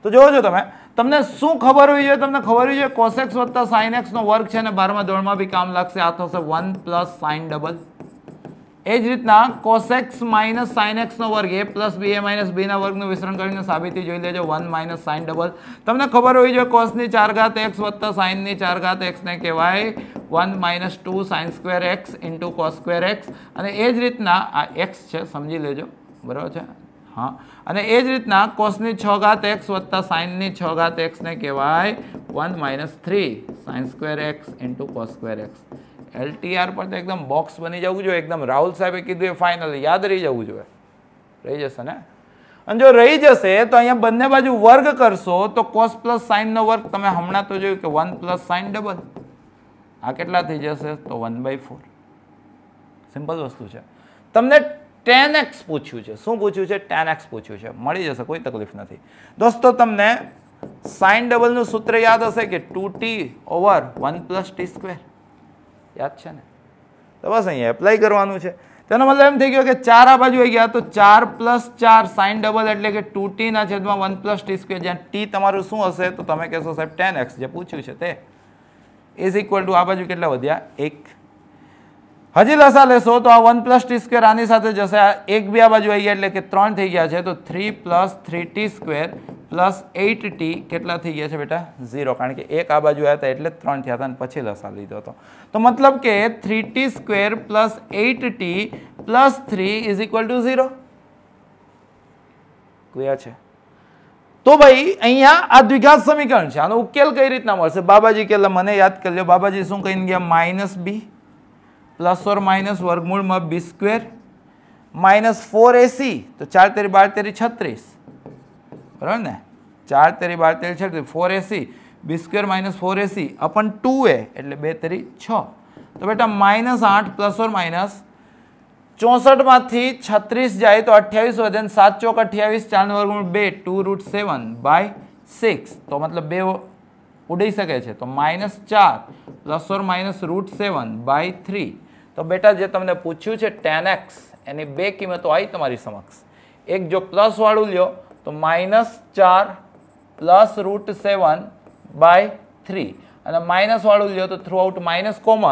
[SPEAKER 1] તો જોવો છો તમે તમને શું ખબર હોવી જોઈએ તમને ખબર હોવી જોઈએ કોસેક્સ વત્તા સાઇનેક્સનો વર્ક છે અને બારમાં ધોરણમાં બી કામ લાગશે આ થશે વન પ્લસ સાઇન ડબલ એ જ રીતના કોસેક્સ માઇનસ સાઇન એક્સનો વર્ગ એ પ્લસ બી એ માઇનસ બીના વર્ગનું વિસ્તરણ કરીને સાબિતી જોઈ લેજો વન માઇનસ સાઇન ડબલ તમને ખબર હોવી જોઈએ કોસની ચાર ઘાત એક્સ વત્તા સાઇનની ચાર ઘાત એક્સને કહેવાય one minus two sign square X into cos square X અને એ જ રીતના આ એક્સ છે સમજી લેજો બરાબર છે હા અને એ જ રીતના કોસની છ ઘાત એક્સ વત્તા સાઇનની છ ઘાત એક્સને કહેવાય one minus three sine square X into cos square X LTR પર તો એકદમ બોક્સ બની જવું જોઈએ એકદમ રાહુલ સાહેબે કીધું એ ફાઇનલ યાદ રહી જવું જોઈએ રહી જશે ને અને જો રહી જશે તો અહીંયા બંને બાજુ વર્ગ કરશો તો કોસ પ્લસ સાઇનનો વર્ગ તમે હમણાં તો જોયું કે વન પ્લસ સાઇન ડબલ આ કેટલા થઈ જશે તો વન બાય ફોર સિમ્પલ વસ્તુ છે તમને ટેન એક્સ પૂછ્યું છે શું પૂછ્યું છે ટેન એક્સ પૂછ્યું છે મળી જશે કોઈ તકલીફ નથી દોસ્તો તમને સાઇન ડબલનું સૂત્ર યાદ હશે કે two T over one plus T square યાદ છે ને તો બસ અહીંયા એપ્લાય કરવાનું છે તેનો મતલબ એમ થઈ ગયો કે ચાર આ બાજુ આવી ગયા તો ચાર પ્લસ ચાર સાઇન ડબલ એટલે કે ટુ ટીના છેદમાં વન પ્લસ ટી સ્ક્વેર જ્યાં ટી તમારું શું હશે તો તમે કહેશો સાહેબ ટેન એક્સ જે પૂછ્યું છે તે ઇઝ ઇક્વલ ટુ આ બાજુ કેટલા વધ્યા એક હજી લસા લેશો તો આ વન પ્લસ ટી સ્ક્વેર આની સાથે જશે આ એક બે આ બાજુ આવી ગયા એટલે કે ત્રણ થઈ ગયા છે તો three plus three T square plus eight T કેટલા થઈ ગયા છે બેટા ઝીરો કારણ કે એક આ બાજુ આવ્યા હતા એટલે ત્રણ થયા હતા અને પછી લસા લીધો હતો તો મતલબ કે three T square plus eight T plus three is equal to zero clear છે તો ભાઈ અહીંયા આ દ્વિઘાત સમીકરણ છે આનો ઉકેલ કઈ રીતના મળશે બાબાજી કે મને યાદ કરી લો બાબાજી શું કહીને ગયા minus B plus or minus વર્ગમૂળમાં B square minus four AC તો ચાર તેરી બાર તેરી છત્રીસ બરાબર ને ચાર તેરી બાર તેરી છે four AC B square minus four AC upon two A એટલે બે તેરી છ તો બેટા માઇનસ આઠ પ્લસ ઓર માઇનસ ચોસઠમાંથી છત્રીસ જાય તો અઠ્યાવીસ વધે ને સાત ચોક અઠ્યાવીસ ચારનો વર્ગમૂળ બે two root seven by six તો મતલબ બે ઉડી શકે છે તો માઇનસ ચાર plus or minus root seven by three તો બેટા જે તમને પૂછ્યું છે ટેન એક્સ એની બે કિંમતો આવી તમારી સમક્ષ એક જો પ્લસવાળું લ્યો તો માઇનસ ચાર plus root seven by three અને માઇનસ વાળું લ્યો તો થ્રુ આઉટ માઇનસ કોમન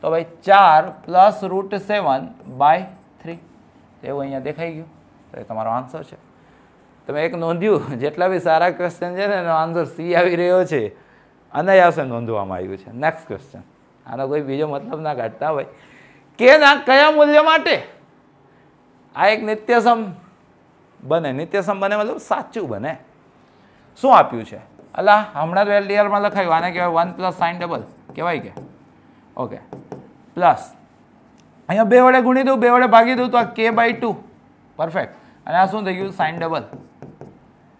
[SPEAKER 1] તો ભાઈ ચાર plus root seven by three એવું અહીંયા દેખાઈ ગયું તો એ તમારો આન્સર છે તમે એક નોંધ્યું જેટલા બી સારા ક્વેશ્ચન છે ને એનો આન્સર સી આવી રહ્યો છે અને અનાયાસે નોંધવામાં આવ્યું છે નેક્સ્ટ ક્વેશ્ચન આનો કોઈ બીજો મતલબ ના કાઢતા હોય કે ના કયા મૂલ્ય માટે આ એક નિત્યસમ બને નિત્યસમ બને મતલબ સાચું બને શું આપ્યું છે અલા હમણાં તો એલડીઆરમાં લખાયું આને કહેવાય વન પ્લસ સાઇન ડબલ કહેવાય કે ઓકે પ્લસ અહીંયા બે વડે ગુણી દઉં બે વડે ભાગી દઉં તો આ કે બાય ટુ પરફેક્ટ અને આ શું થઈ ગયું સાઇન ડબલ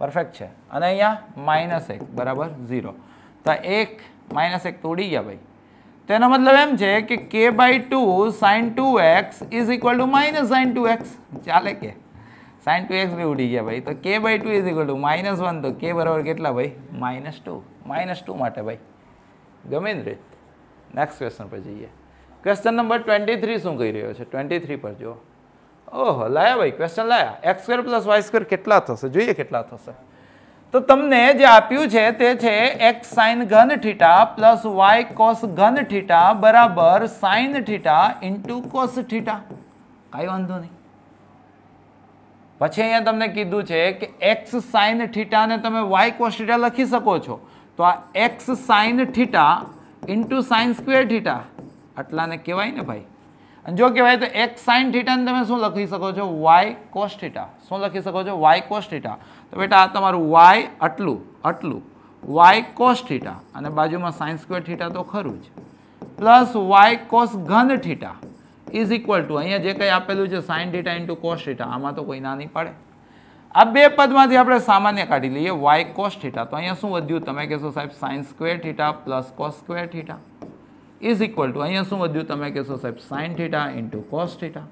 [SPEAKER 1] પરફેક્ટ છે અને અહીંયા માઇનસ એક બરાબર ઝીરો તો એક માઇનસ એક તોડી ગયા ભાઈ તેનો મતલબ એમ છે કે કે by two sine two X is equal to minus sine two X ચાલે કે સાઇન ટુ એક્સ બી ઉડી ગયા ભાઈ તો કે by two is equal to minus one તો કે બરાબર કેટલા ભાઈ માઇનસ ટુ માઇનસ ટુ માટે ભાઈ ગમે રીત નેક્સ્ટ ક્વેશ્ચન પર જઈએ ક્વેશ્ચન નંબર ટ્વેન્ટી થ્રી શું કહી રહ્યો છે ટ્વેન્ટી થ્રી પર જુઓ ઓહો લાયા ભાઈ ક્વેશ્ચન લાયા X square plus Y square કેટલા થશે જોઈએ કેટલા થશે તો તમને જે આપ્યું છે તે છે એક્સ સાઇન ઘન થીટા પ્લસ વાય કોસ ઘન થીટા બરાબર sine theta into cos theta કાંઈ વાંધો નહીં પછી અહીંયા તમને કીધું છે કે એક્સ સાઇન થીટાને તમે વાય કોસ લખી શકો છો તો આ X sine theta into sine square theta આટલાને કહેવાય ને ભાઈ અને જો કહેવાય તો એક્સ સાઇન થીટાને તમે શું લખી શકો છો વાય કોસ શું લખી શકો છો વાય કોસ તો બેટા આ તમારું વાય આટલું આટલું વાય કોસ અને બાજુમાં સાઇન સ્ક્વેર થીટા તો ખરું જ પ્લસ વાય કોસ ઘન થીટા ઇઝ ઇક્વલ ટુ અહીંયા જે કંઈ આપેલું છે સાઇન ડેટા ઇન્ટુ કોસ આમાં તો કોઈ ના નહીં પડે આ બે પદમાંથી આપણે સામાન્ય કાઢી લઈએ વાય કોસ થીટા તો અહીંયા શું વધ્યું તમે કહેશો સાહેબ sine square theta plus cos square theta is equal to અહીંયા શું વધ્યું તમે કહેશો સાહેબ sine theta into cos theta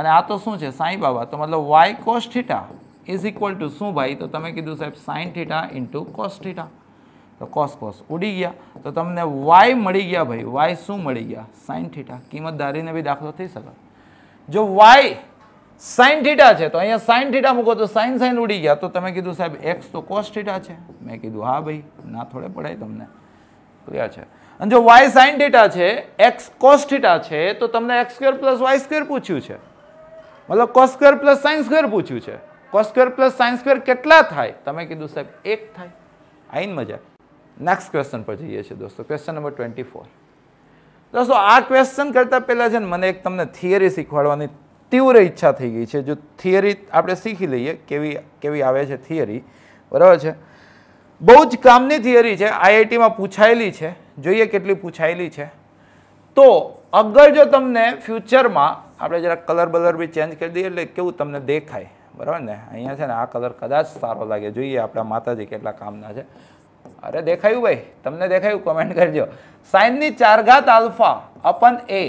[SPEAKER 1] અને આ તો શું છે સાંઈ બાબા તો મતલબ Y cos theta is equal to શું ભાઈ તો તમે કીધું સાહેબ sine theta into cos theta તો કોસ કોસ ઉડી ગયા તો તમને વાય મળી ગયા ભાઈ વાય શું મળી ગયા સાઇન થીટા કિંમત ધારીને બી દાખલો થઈ શકે જો વાય સાઇન થીટા છે તો અહીંયા સાઇન થીટા મૂકો તો સાઇન સાઇન ઉડી ગયા તો તમે કીધું સાહેબ એક્સ તો કોસ થીટા છે મેં કીધું હા ભાઈ ના થોડે પડાય તમને ક્લિયર છે અને જો વાય સાઇન થીટા છે એક્સ કોસ થીટા છે તો તમને X square plus Y square પૂછ્યું છે મતલબ cos square plus sines square પૂછ્યું છે cos square plus sines square કેટલા થાય તમે કીધું સાહેબ એક થાય આઈન મજા નેક્સ્ટ ક્વેશ્ચન પર જઈએ છીએ દોસ્તો ક્વેશ્ચન નંબર ટ્વેન્ટી ફોર દોસ્તો આ ક્વેશ્ચન કરતાં પહેલાં છે ને મને એક તમને થિયરી શીખવાડવાની તીવ્ર ઈચ્છા થઈ ગઈ છે જો થિયરી આપણે શીખી લઈએ કેવી કેવી આવે છે થિયરી બરાબર છે બહુ જ કામની થિયરી છે આઈઆઈટીમાં પૂછાયેલી છે જોઈએ કેટલી પૂછાયેલી છે તો અગર જો તમને ફ્યુચરમાં આપણે જરા કલર બલર બી ચેન્જ કરી દઈએ એટલે કેવું તમને દેખાય બરાબર ને અહીંયા છે ને આ કલર કદાચ સારો લાગે જોઈએ આપણા માતાજી કેટલા કામના છે અરે દેખાયું ભાઈ તમને દેખાયું કોમેન્ટ કરજો સાઇનની ચારઘાત આલ્ફા અપન એ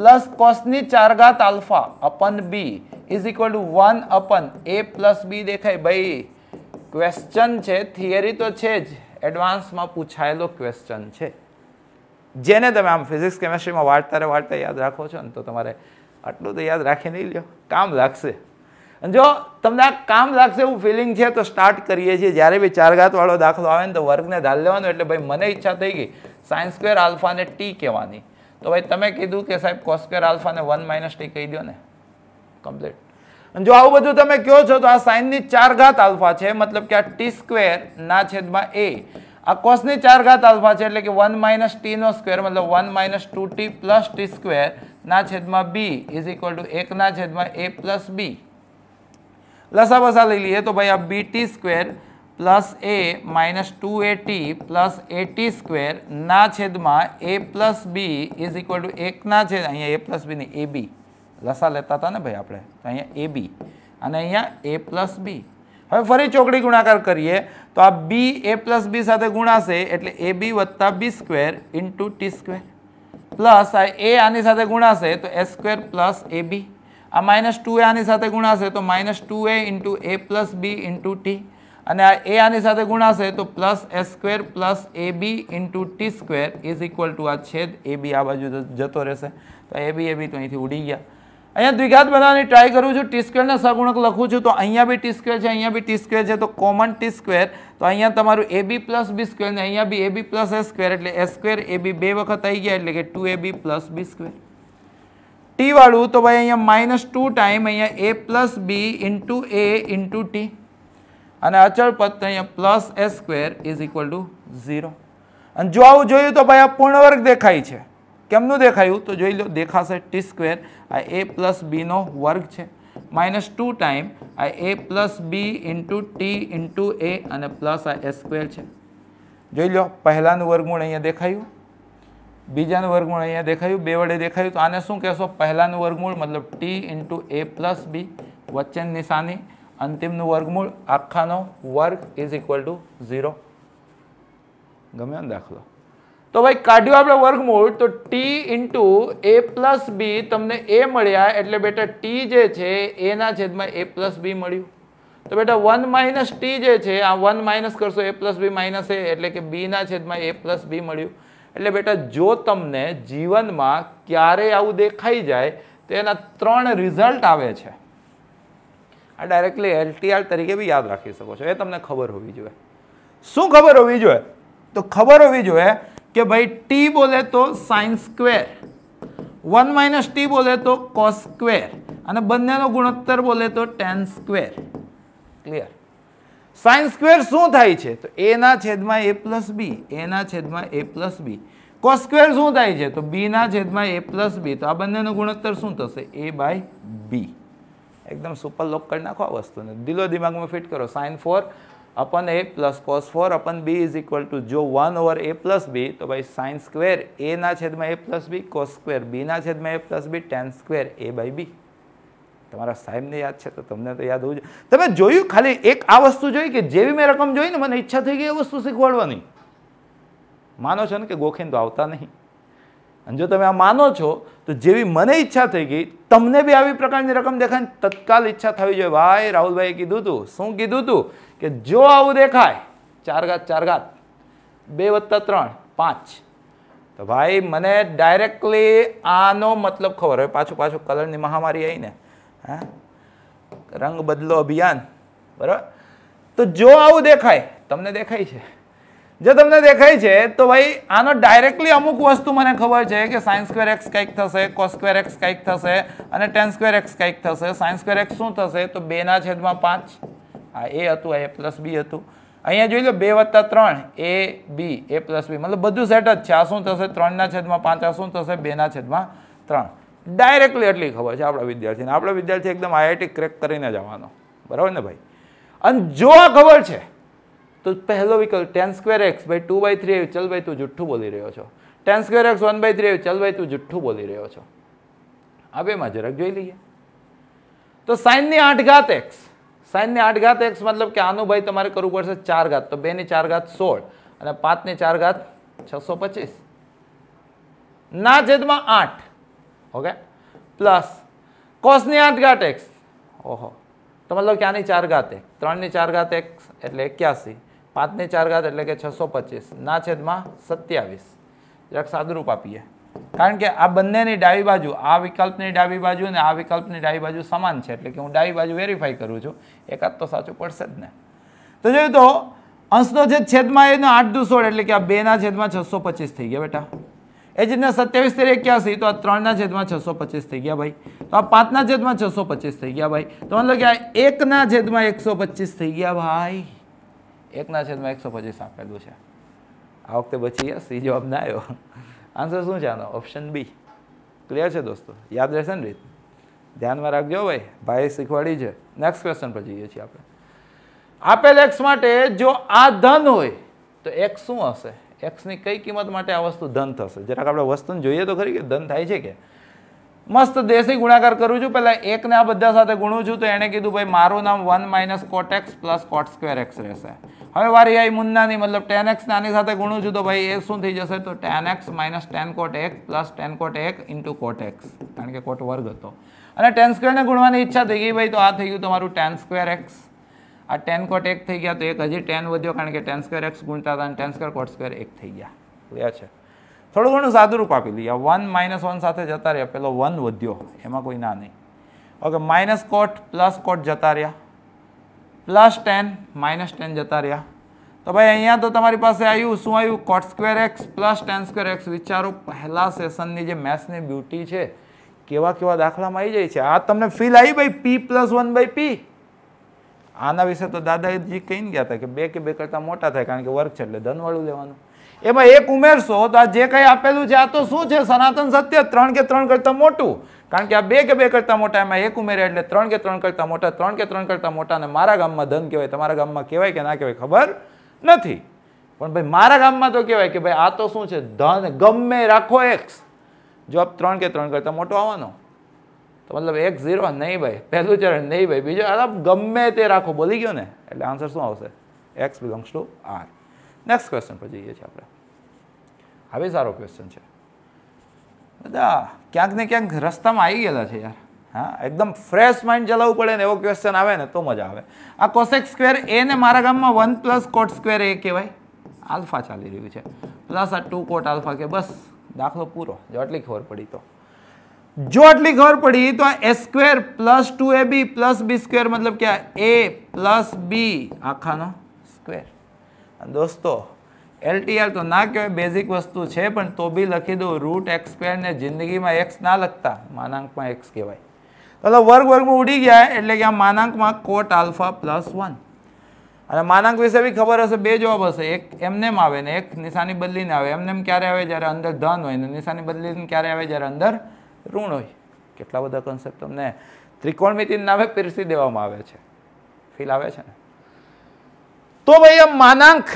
[SPEAKER 1] પ્લસ કોસની ચારઘાત alpha upon B is equal to one upon A plus B દેખાય ભાઈ ક્વેશ્ચન છે થિયરી તો છે જ એડવાન્સમાં પૂછાયેલો ક્વેશ્ચન છે જેને તમે આમ ફિઝિક્સ કેમેસ્ટ્રીમાં વાંચતા વાંચતા યાદ રાખો છો ને તો તમારે આટલું તો યાદ રાખી નહીં લ્યો કામ લાગશે અને જો તમને આ કામ લાગશે એવું ફિલિંગ છે તો સ્ટાર્ટ કરીએ છીએ જ્યારે બી ચાર ઘાતવાળો દાખલો આવે ને તો વર્ગને ધાર લેવાનો એટલે ભાઈ મને ઈચ્છા થઈ ગઈ સાયન્સ સ્ક્વેર આલ્ફાને ટી કહેવાની તો ભાઈ તમે કીધું કે સાહેબ કોસ્ક્વેર આલ્ફાને વન માઇનસ ટી કહી દો ને કમ્પ્લીટ અને જો આવું બધું તમે કહો છો તો આ સાઇનની ચાર ઘાત આલ્ફા છે મતલબ કે આ ટી સ્ક્વેર ના છેદમાં એ આ કોસની ચાર ઘાત આલ્ફા છે એટલે કે વન માઇનસ ટીનો સ્ક્વેર મતલબ one minus two T plus T square ના છેદમાં બી ઇઝ ઇક્વલ ટુ એકના છેદમાં એ પ્લસ બી લસા બસા લઈ લઈએ તો ભાઈ આ B T square plus A minus two A T plus AT square ના છેદમાં A plus B is equal to એકના છેદ અહીંયા એ પ્લસ બીને એ બી લસા લેતા હતા ને ભાઈ આપણે તો અહીંયા એ બી અને અહીંયા એ પ્લસ બી હવે ફરી ચોકડી ગુણાકાર કરીએ તો આ બી એ પ્લસ બી સાથે ગુણાશે એટલે એ બી વત્તા B square into T square plus આ એ આની સાથે ગુણાશે તો એ સ્ક્વેર પ્લસ એ બી આ માઇનસ ટુ એ આની સાથે ગુણાશે તો minus two A into A plus B into T અને આ એ આની સાથે ગુણાશે તો plus A square plus A B into T square is equal to આ છેદ એ બી આ બાજુ જતો રહેશે તો એ બી એ બી તો અહીંથી ઉડી ગયા અહીંયા દ્વિઘાત બનાવવાની ટ્રાય કરું છું ટી સ્ક્વેરના સગુણક લખું છું તો અહીંયા બી ટી સ્ક્વેર છે અહીંયા બી ટી સ્ક્વેર છે તો કોમન ટી સ્ક્વેર તો અહીંયા તમારું એ બી પ્લસ બી સ્ક્વેર ને અહીંયા બી એ બી પ્લસ એ સ્ક્વેર એટલે એ સ્ક્વેર એ બી બે વખત આવી ગયા એટલે કે two A B plus B square T વાળું તો ભાઈ અહીંયા માઇનસ ટુ ટાઈમ અહીંયા A plus B into A into T અને અચળ પદ અહીંયા plus A square is equal to zero અને જો આવું જોયું તો ભાઈ આ પૂર્ણવર્ગ દેખાય છે કેમનું દેખાયું તો જોઈ લો દેખાશે ટી સ્ક્વેર આ એ પ્લસ બીનો વર્ગ છે માઇનસ ટુ ટાઈમ આ A plus B into T into A અને પ્લસ આ એ સ્ક્વેર છે જોઈ લો પહેલાંનું વર્ગમૂળ અહીંયા દેખાયું બીજાનું વર્ગમૂળ અહીંયા દેખાયું બે વડે દેખાયું તો આને શું કહેશો પહેલાંનું વર્ગમૂળ મતલબ T into A plus B વચ્ચેની નિશાની અંતિમનું વર્ગમૂળ આખાનો વર્ગ ઇઝ ઇક્વલ ટુ ઝીરો ગમ્યો ને દાખલો તો ભાઈ કાઢ્યું આપણે વર્ગમૂળ તો T into A plus B તમને એ મળ્યા એટલે બેટા ટી જે છે એના છેદમાં એ પ્લસ બી મળ્યું તો બેટા વન માઇનસ ટી જે છે આ વન માઇનસ કરશો એ પ્લસ બી માઇનસ એ એટલે કે બીના છેદમાં એ પ્લસ બી મળ્યું એટલે બેટા જો તમને જીવનમાં ક્યારે આવું દેખાઈ જાય તો એના ત્રણ રિઝલ્ટ આવે છે આ ડાયરેક્ટલી એલટીઆર તરીકે બી યાદ રાખી શકો છો એ તમને ખબર હોવી જોઈએ શું ખબર હોવી જોઈએ તો ખબર હોવી જોઈએ કે ભાઈ ટી બોલે તો sine square one minus T બોલે તો કોસ સ્ક્વેર અને બંનેનો ગુણોત્તર બોલે તો tan square clear sine square શું થાય છે તો એના છેદમાં એ પ્લસ બી એના છેદમાં A plus B cos square શું થાય છે તો બીના છેદમાં એ પ્લસ બી તો આ બંનેનું ગુણોત્તર શું થશે એ બાય બી એકદમ સુપર લોક કરી નાખો આ વસ્તુને દિલો દિમાગમાં ફિટ કરો sine four upon A plus cos four upon B is equal to જો one over A plus B તો ભાઈ સાઇન સ્ક્વેર એના છેદમાં A plus B cos square બીના છેદમાં A plus B tan square A by B તમારા સાહેબને યાદ છે તો તમને તો યાદ હોવું જોઈએ તમે જોયું ખાલી એક આ વસ્તુ જોઈ કે જેવી મેં રકમ જોઈ ને મને ઈચ્છા થઈ ગઈ એ વસ્તુ શીખવાડવાની માનો છો ને કે ગોખીને તો આવતા નહીં અને જો તમે આ માનો છો તો જેવી મને ઈચ્છા થઈ ગઈ તમને બી આવી પ્રકારની રકમ દેખાય તત્કાલ ઈચ્છા થવી જોઈએ ભાઈ રાહુલભાઈએ કીધું હતું શું કીધું હતું કે જો આવું દેખાય ચાર ઘાત ચાર ઘાત બે વત્તા ત્રણ પાંચ તો ભાઈ મને ડાયરેક્ટલી આનો મતલબ ખબર હવે પાછું પાછું કલરની મહામારી આવીને હા રંગ બદલો અભિયાન બરાબર તો જો આવું દેખાય તમને દેખાય છે જો તમને દેખાય છે તો ભાઈ આનો ડાયરેક્ટલી અમુક વસ્તુ મને ખબર છે કે સાયન્સ સ્ક્વેર એક્સ કંઈક થશે કોસ સ્ક્વેર એક્સ કંઈક થશે અને ટેન સ્ક્વેર એક્સ કંઈક થશે સાયન્સ સ્ક્વેર એક્સ શું થશે તો બેના છેદમાં પાંચ આ એ હતું આ એ પ્લસ બી હતું અહીંયા જોઈ લો બે વત્તા ત્રણ એ બી એ પ્લસ બી મતલબ બધું સેટ જ છે આ શું થશે ત્રણના છેદમાં પાંચ આ શું થશે બેના છેદમાં ત્રણ ડાયરેક્ટલી એટલી ખબર છે આપણા વિદ્યાર્થીને આપણા વિદ્યાર્થી એકદમ આઈઆઈટી ક્રેક કરીને જવાનો બરાબર ને ભાઈ અને જો આ ખબર છે તો પહેલો વિકલ્પ ટેન સ્ક્વેર એક્સ ભાઈ ટુ બાય થ્રી આવ્યું ચલ ભાઈ તું જુઠ્ઠું બોલી રહ્યો છો tan square X one by three આવ્યું ચલ ભાઈ તું જુઠ્ઠું બોલી રહ્યો છો આ બેમાં જરાક જોઈ લઈએ તો સાઇનની આઠ ઘાત એક્સ સાઇનની આઠ ઘાત એક્સ મતલબ કે આનું ભાઈ તમારે કરવું પડશે ચાર ઘાત તો બેની ચાર ઘાત સોળ અને પાંચની ચાર ઘાત છસો પચીસ ના છેદમાં આઠ ઓકે પ્લસ કોસની આઠ ઘાત એક્સ ઓહો તો મતલબ કે આની ચાર ઘાત એક ત્રણની ચાર ઘાત એક્સ એટલે એક્યાસી પાંચની ચાર ઘાત એટલે કે છસો પચીસ ના છેદમાં સત્યાવીસ જરાક સાદુરૂપ આપીએ કારણ કે આ બંનેની ડાબી બાજુ આ વિકલ્પની ડાબી બાજુ અને આ વિકલ્પની ડાબી બાજુ સમાન છે એટલે કે હું ડાબી બાજુ વેરીફાઈ કરું છું એકાદ તો સાચું પડશે જ ને તો જોયું તો અંશનો છેદ છેદમાં એનો આઠ દુ સોળ એટલે કે આ બેના છેદમાં છસો પચીસ થઈ ગયા બેટા એ જ રીતના સત્યાવીસ તેર એક્યાસી તો આ ત્રણના છેદમાં છસો પચીસ થઈ ગયા ભાઈ તો આ પાંચના છેદમાં છસો પચીસ થઈ ગયા ભાઈ તો મતલબ કે આ એકના છેદમાં એકસો પચીસ થઈ ગયા ભાઈ એકના છેદમાં એકસો પચીસ આપેલું છે આ વખતે બચી ગયા સી જવાબ ના આવ્યો આન્સર શું છે આનો ઓપ્શન બી ક્લિયર છે દોસ્તો યાદ રહેશે ને રીત ધ્યાનમાં રાખજો ભાઈ ભાઈ શીખવાડી છે નેક્સ્ટ ક્વેશ્ચન પર જઈએ છીએ આપણે આપેલ એક્સ માટે જો આ ધન હોય તો એક્સ શું હશે એક્સની કઈ કિંમત માટે આ વસ્તુ ધન થશે જરાક આપણે વસ્તુને જોઈએ તો ખરી કે ધન થાય છે કે મસ્ત દેશી ગુણાકાર કરું છું પહેલાં એકને આ બધા સાથે ગુણું છું તો એણે કીધું ભાઈ મારું નામ one minus cot X plus cot square X રહેશે હવે વારી આવી મુન્નાની મતલબ ટેન એક્સ નાની સાથે ગુણું છું તો ભાઈ એ શું થઈ જશે તો tan X minus tan cot એક પ્લસ ટેન કોટ એક ઇન્ટુ કોટ એક્સ કારણ કે કોટ વર્ગ હતો અને ટેન સ્ક્વેરને ગુણવાની ઈચ્છા થઈ ગઈ ભાઈ તો આ થઈ ગયું તમારું ટેન સ્ક્વેર એક્સ આ ટેન કોટ એક થઈ ગયા તો એક હજી ટેન વધ્યો કારણ કે ટેન સ્કવેર એક્સ ગુણતા હતા અને ટેન સ્કવેર કોટ સ્કવેર એક થઈ ગયા ક્લિયર છે થોડું ઘણું સાદુરૂપ આપી લઈએ વન માઇનસ વન સાથે જતા રહ્યા પેલો વન વધ્યો એમાં કોઈ ના નહીં okay minus cot plus cot જતા રહ્યા પ્લસ ટેન માઇનસ ટેન જતા રહ્યા તો ભાઈ અહીંયા તો તમારી પાસે આવ્યું શું આવ્યું cot square X plus tan square X વિચારો પહેલા સેશનની જે મેથ્સની બ્યુટી છે કેવા કેવા દાખલામાં આવી જાય છે આ તમને ફીલ આવી ભાઈ P plus one by P આના વિશે તો દાદાજી કહીને ગયા હતા કે બે કે બે કરતાં મોટા થાય કારણ કે વર્ક છે એટલે ધનવાળું લેવાનું એમાં એક ઉમેરશો તો આ જે કંઈ આપેલું છે આ તો શું છે સનાતન સત્ય ત્રણ કે ત્રણ કરતાં મોટું કારણ કે આ બે કે બે કરતાં મોટા એમાં એક ઉમેરે એટલે ત્રણ કે ત્રણ કરતાં મોટા ત્રણ કે ત્રણ કરતાં મોટા અને મારા ગામમાં ધન કહેવાય તમારા ગામમાં કહેવાય કે ના કહેવાય ખબર નથી પણ ભાઈ મારા ગામમાં તો કહેવાય કે ભાઈ આ તો શું છે ધન ગમે રાખો એક્સ જો આપ ત્રણ કે ત્રણ કરતાં મોટો આવવાનો તો મતલબ એક ઝીરો નહીં ભાઈ પહેલું ચરણ નહીં ભાઈ બીજો અરે ગમે તે રાખો બોલી ગયો ને એટલે આન્સર શું આવશે X belongs to R next question પર જઈએ છીએ આપણે હવે સારો ક્વેશ્ચન છે બધા ક્યાંક ને ક્યાંક રસ્તામાં આવી ગયેલા છે યાર હા એકદમ ફ્રેશ માઇન્ડ ચલાવવું પડે ને એવો ક્વેશ્ચન આવે ને તો મજા આવે આ કોસેક સ્ક્વેર ને મારા ગામમાં વન પ્લસ કોટ સ્ક્વેર એ કહેવાય આલ્ફા ચાલી રહ્યું છે પ્લસ આ ટુ કોટ આલ્ફા કે બસ દાખલો પૂરો જો આટલી ખબર પડી તો જો આટલી ખબર પડી તો આ A square plus two A B plus B square મતલબ કે આ એ પ્લસ બી આખાનો સ્ક્વેર દોસ્તો એલટીઆર તો ના કહેવાય બેઝિક વસ્તુ છે પણ તો બી લખી દો રૂટ એક્સ ને જિંદગીમાં એક્સ ના લખતા માનાંકમાં એક્સ કહેવાય એટલે વર્ગ વર્ગમાં ઉડી ગયા એટલે કે આ માનાંકમાં કોટ આલ્ફા પ્લસ વન અને માનાંક વિશે બી ખબર હશે બે જવાબ હશે એક એમનેમ આવે ને એક નિશાની બદલીને આવે એમનેમ ક્યારે આવે જ્યારે અંદર ધન હોય ને નિશાની બદલીને ક્યારે આવે જ્યારે અંદર ઋણ હોય કેટલા બધા કોન્સેપ્ટ તમને ત્રિકોણમિતિના નામે પીરસી દેવામાં આવે છે ફીલ આવે છે ને તો ભાઈ આ માનાંક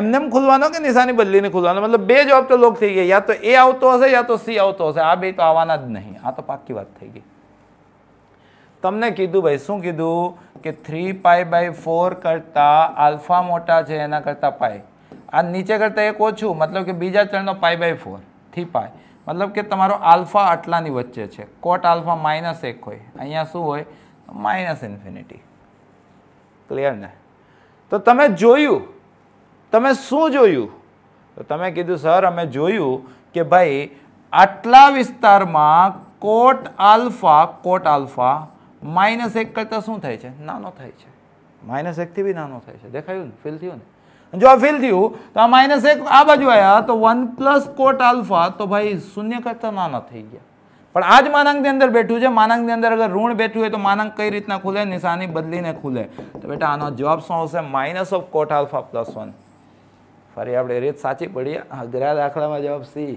[SPEAKER 1] એમને ખુલવાનો કે નિશાની બદલીને ખુલવાનો મતલબ બે જવાબ તો લોક થઈ ગયા યા તો એ આવતો હશે યા તો સી આવતો હશે આ બે તો આવવાના જ નહીં આ તો પાક્કી વાત થઈ ગઈ તમને કીધું ભાઈ શું કીધું કે થ્રી પાય બાય ફોર કરતાં આલ્ફા મોટા છે એના કરતાં પાય આ નીચે કરતાં એક ઓછું મતલબ કે બીજા ચરણનો pi by four three pi મતલબ કે તમારો આલ્ફા આટલાની વચ્ચે છે કોટ આલ્ફા માઇનસ એક હોય અહીંયા શું હોય માઇનસ ઇન્ફિનિટી ક્લિયર ને તો તમે જોયું તમે શું જોયું તો તમે કીધું સર અમે જોયું કે ભાઈ આટલા વિસ્તારમાં cot alpha cot alpha minus એક કરતાં શું થાય છે નાનો થાય છે માઇનસ એકથી બી નાનો થાય છે દેખાયું ને ફીલ થયું ને જો આ ફેલ થયું તો આ માઇનસ એક આ બાજુ આવ્યા તો વન પ્લસ કોટ આલ્ફા તો ભાઈ શૂન્ય કરતા નાના થઈ ગયા પણ આ જ માનાંકની અંદર બેઠું છે માનાંકની અંદર અગર ઋણ બેઠું હોય તો માનાંક કઈ રીતના ખુલે નિશાની બદલીને ખુલે તો બેટા આનો જવાબ શું આવશે minus of cot alpha plus one ફરી આપણે રીત સાચી પડીએ અઘરા દાખલામાં જવાબ સી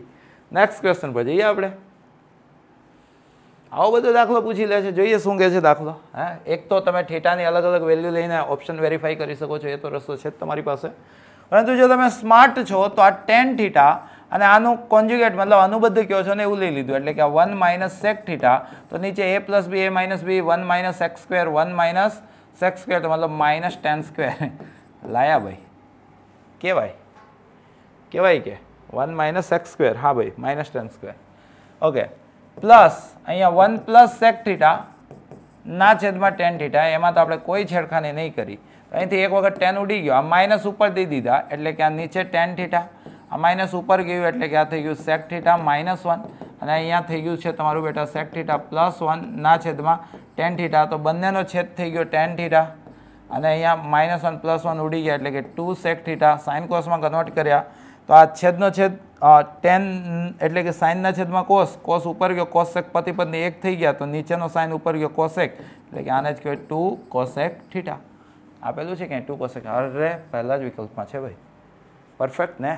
[SPEAKER 1] નેક્સ્ટ ક્વેશ્ચન પર જઈએ આપણે આવો બધો દાખલો પૂછી લે છે જોઈએ શું કહે છે દાખલો હા એક તો તમે ઠેટાની અલગ અલગ વેલ્યુ લઈને ઓપ્શન વેરીફાઈ કરી શકો છો એ તો રસ્તો છે જ તમારી પાસે પરંતુ જો તમે સ્માર્ટ છો તો આ ટેન થીટા અને આનું કોન્જ્યુગેટ મતલબ અનુબદ્ધ કયો છો ને એવું લઈ લીધું એટલે કે વન માઇનસ સેક થીટા તો નીચે A plus B A minus B one minus X square one minus sec square તો મતલબ માઇનસ ટેન સ્ક્વેર લાયા ભાઈ કેવાય કેવાય કે વન માઇનસ એક્સ સ્ક્વેર હા ભાઈ minus tan square okay plus અહીંયા વન પ્લસ સેક થીટા ના છેદમાં ટેન થીટા એમાં તો આપણે કોઈ છેડખાની નહીં કરી અહીંથી એક વખત ટેન ઉડી ગયો આ માઇનસ ઉપર દઈ દીધા એટલે કે આ નીચે ટેન થીટા આ માઇનસ ઉપર ગયું એટલે કે આ થઈ ગયું સેક થીટા માઇનસ વન અને અહીંયા થઈ ગયું છે તમારું બેટા સેક થીટા પ્લસ વન ના છેદમાં ટેન થીટા તો બંનેનો છેદ થઈ ગયો ટેન થીટા અને અહીંયા માઇનસ વન પ્લસ વન ઉડી ગયા એટલે કે ટુ સેક થીટા સાઇન કોસમાં કન્વર્ટ કર્યા તો આ છેદનો છેદ ટેન એટલે કે સાઇનના છેદમાં કોસ કોસ ઉપર ગયો કોસેક પત્ની એક થઈ ગયા તો નીચેનો સાઇન ઉપર ગયો કોસેક એટલે કે આને જ કહેવાય ટુ કોસેક ઠીટા આપેલું છે કે ટુ કોસેક અરે પહેલાં જ વિકલ્પમાં છે ભાઈ પરફેક્ટ ને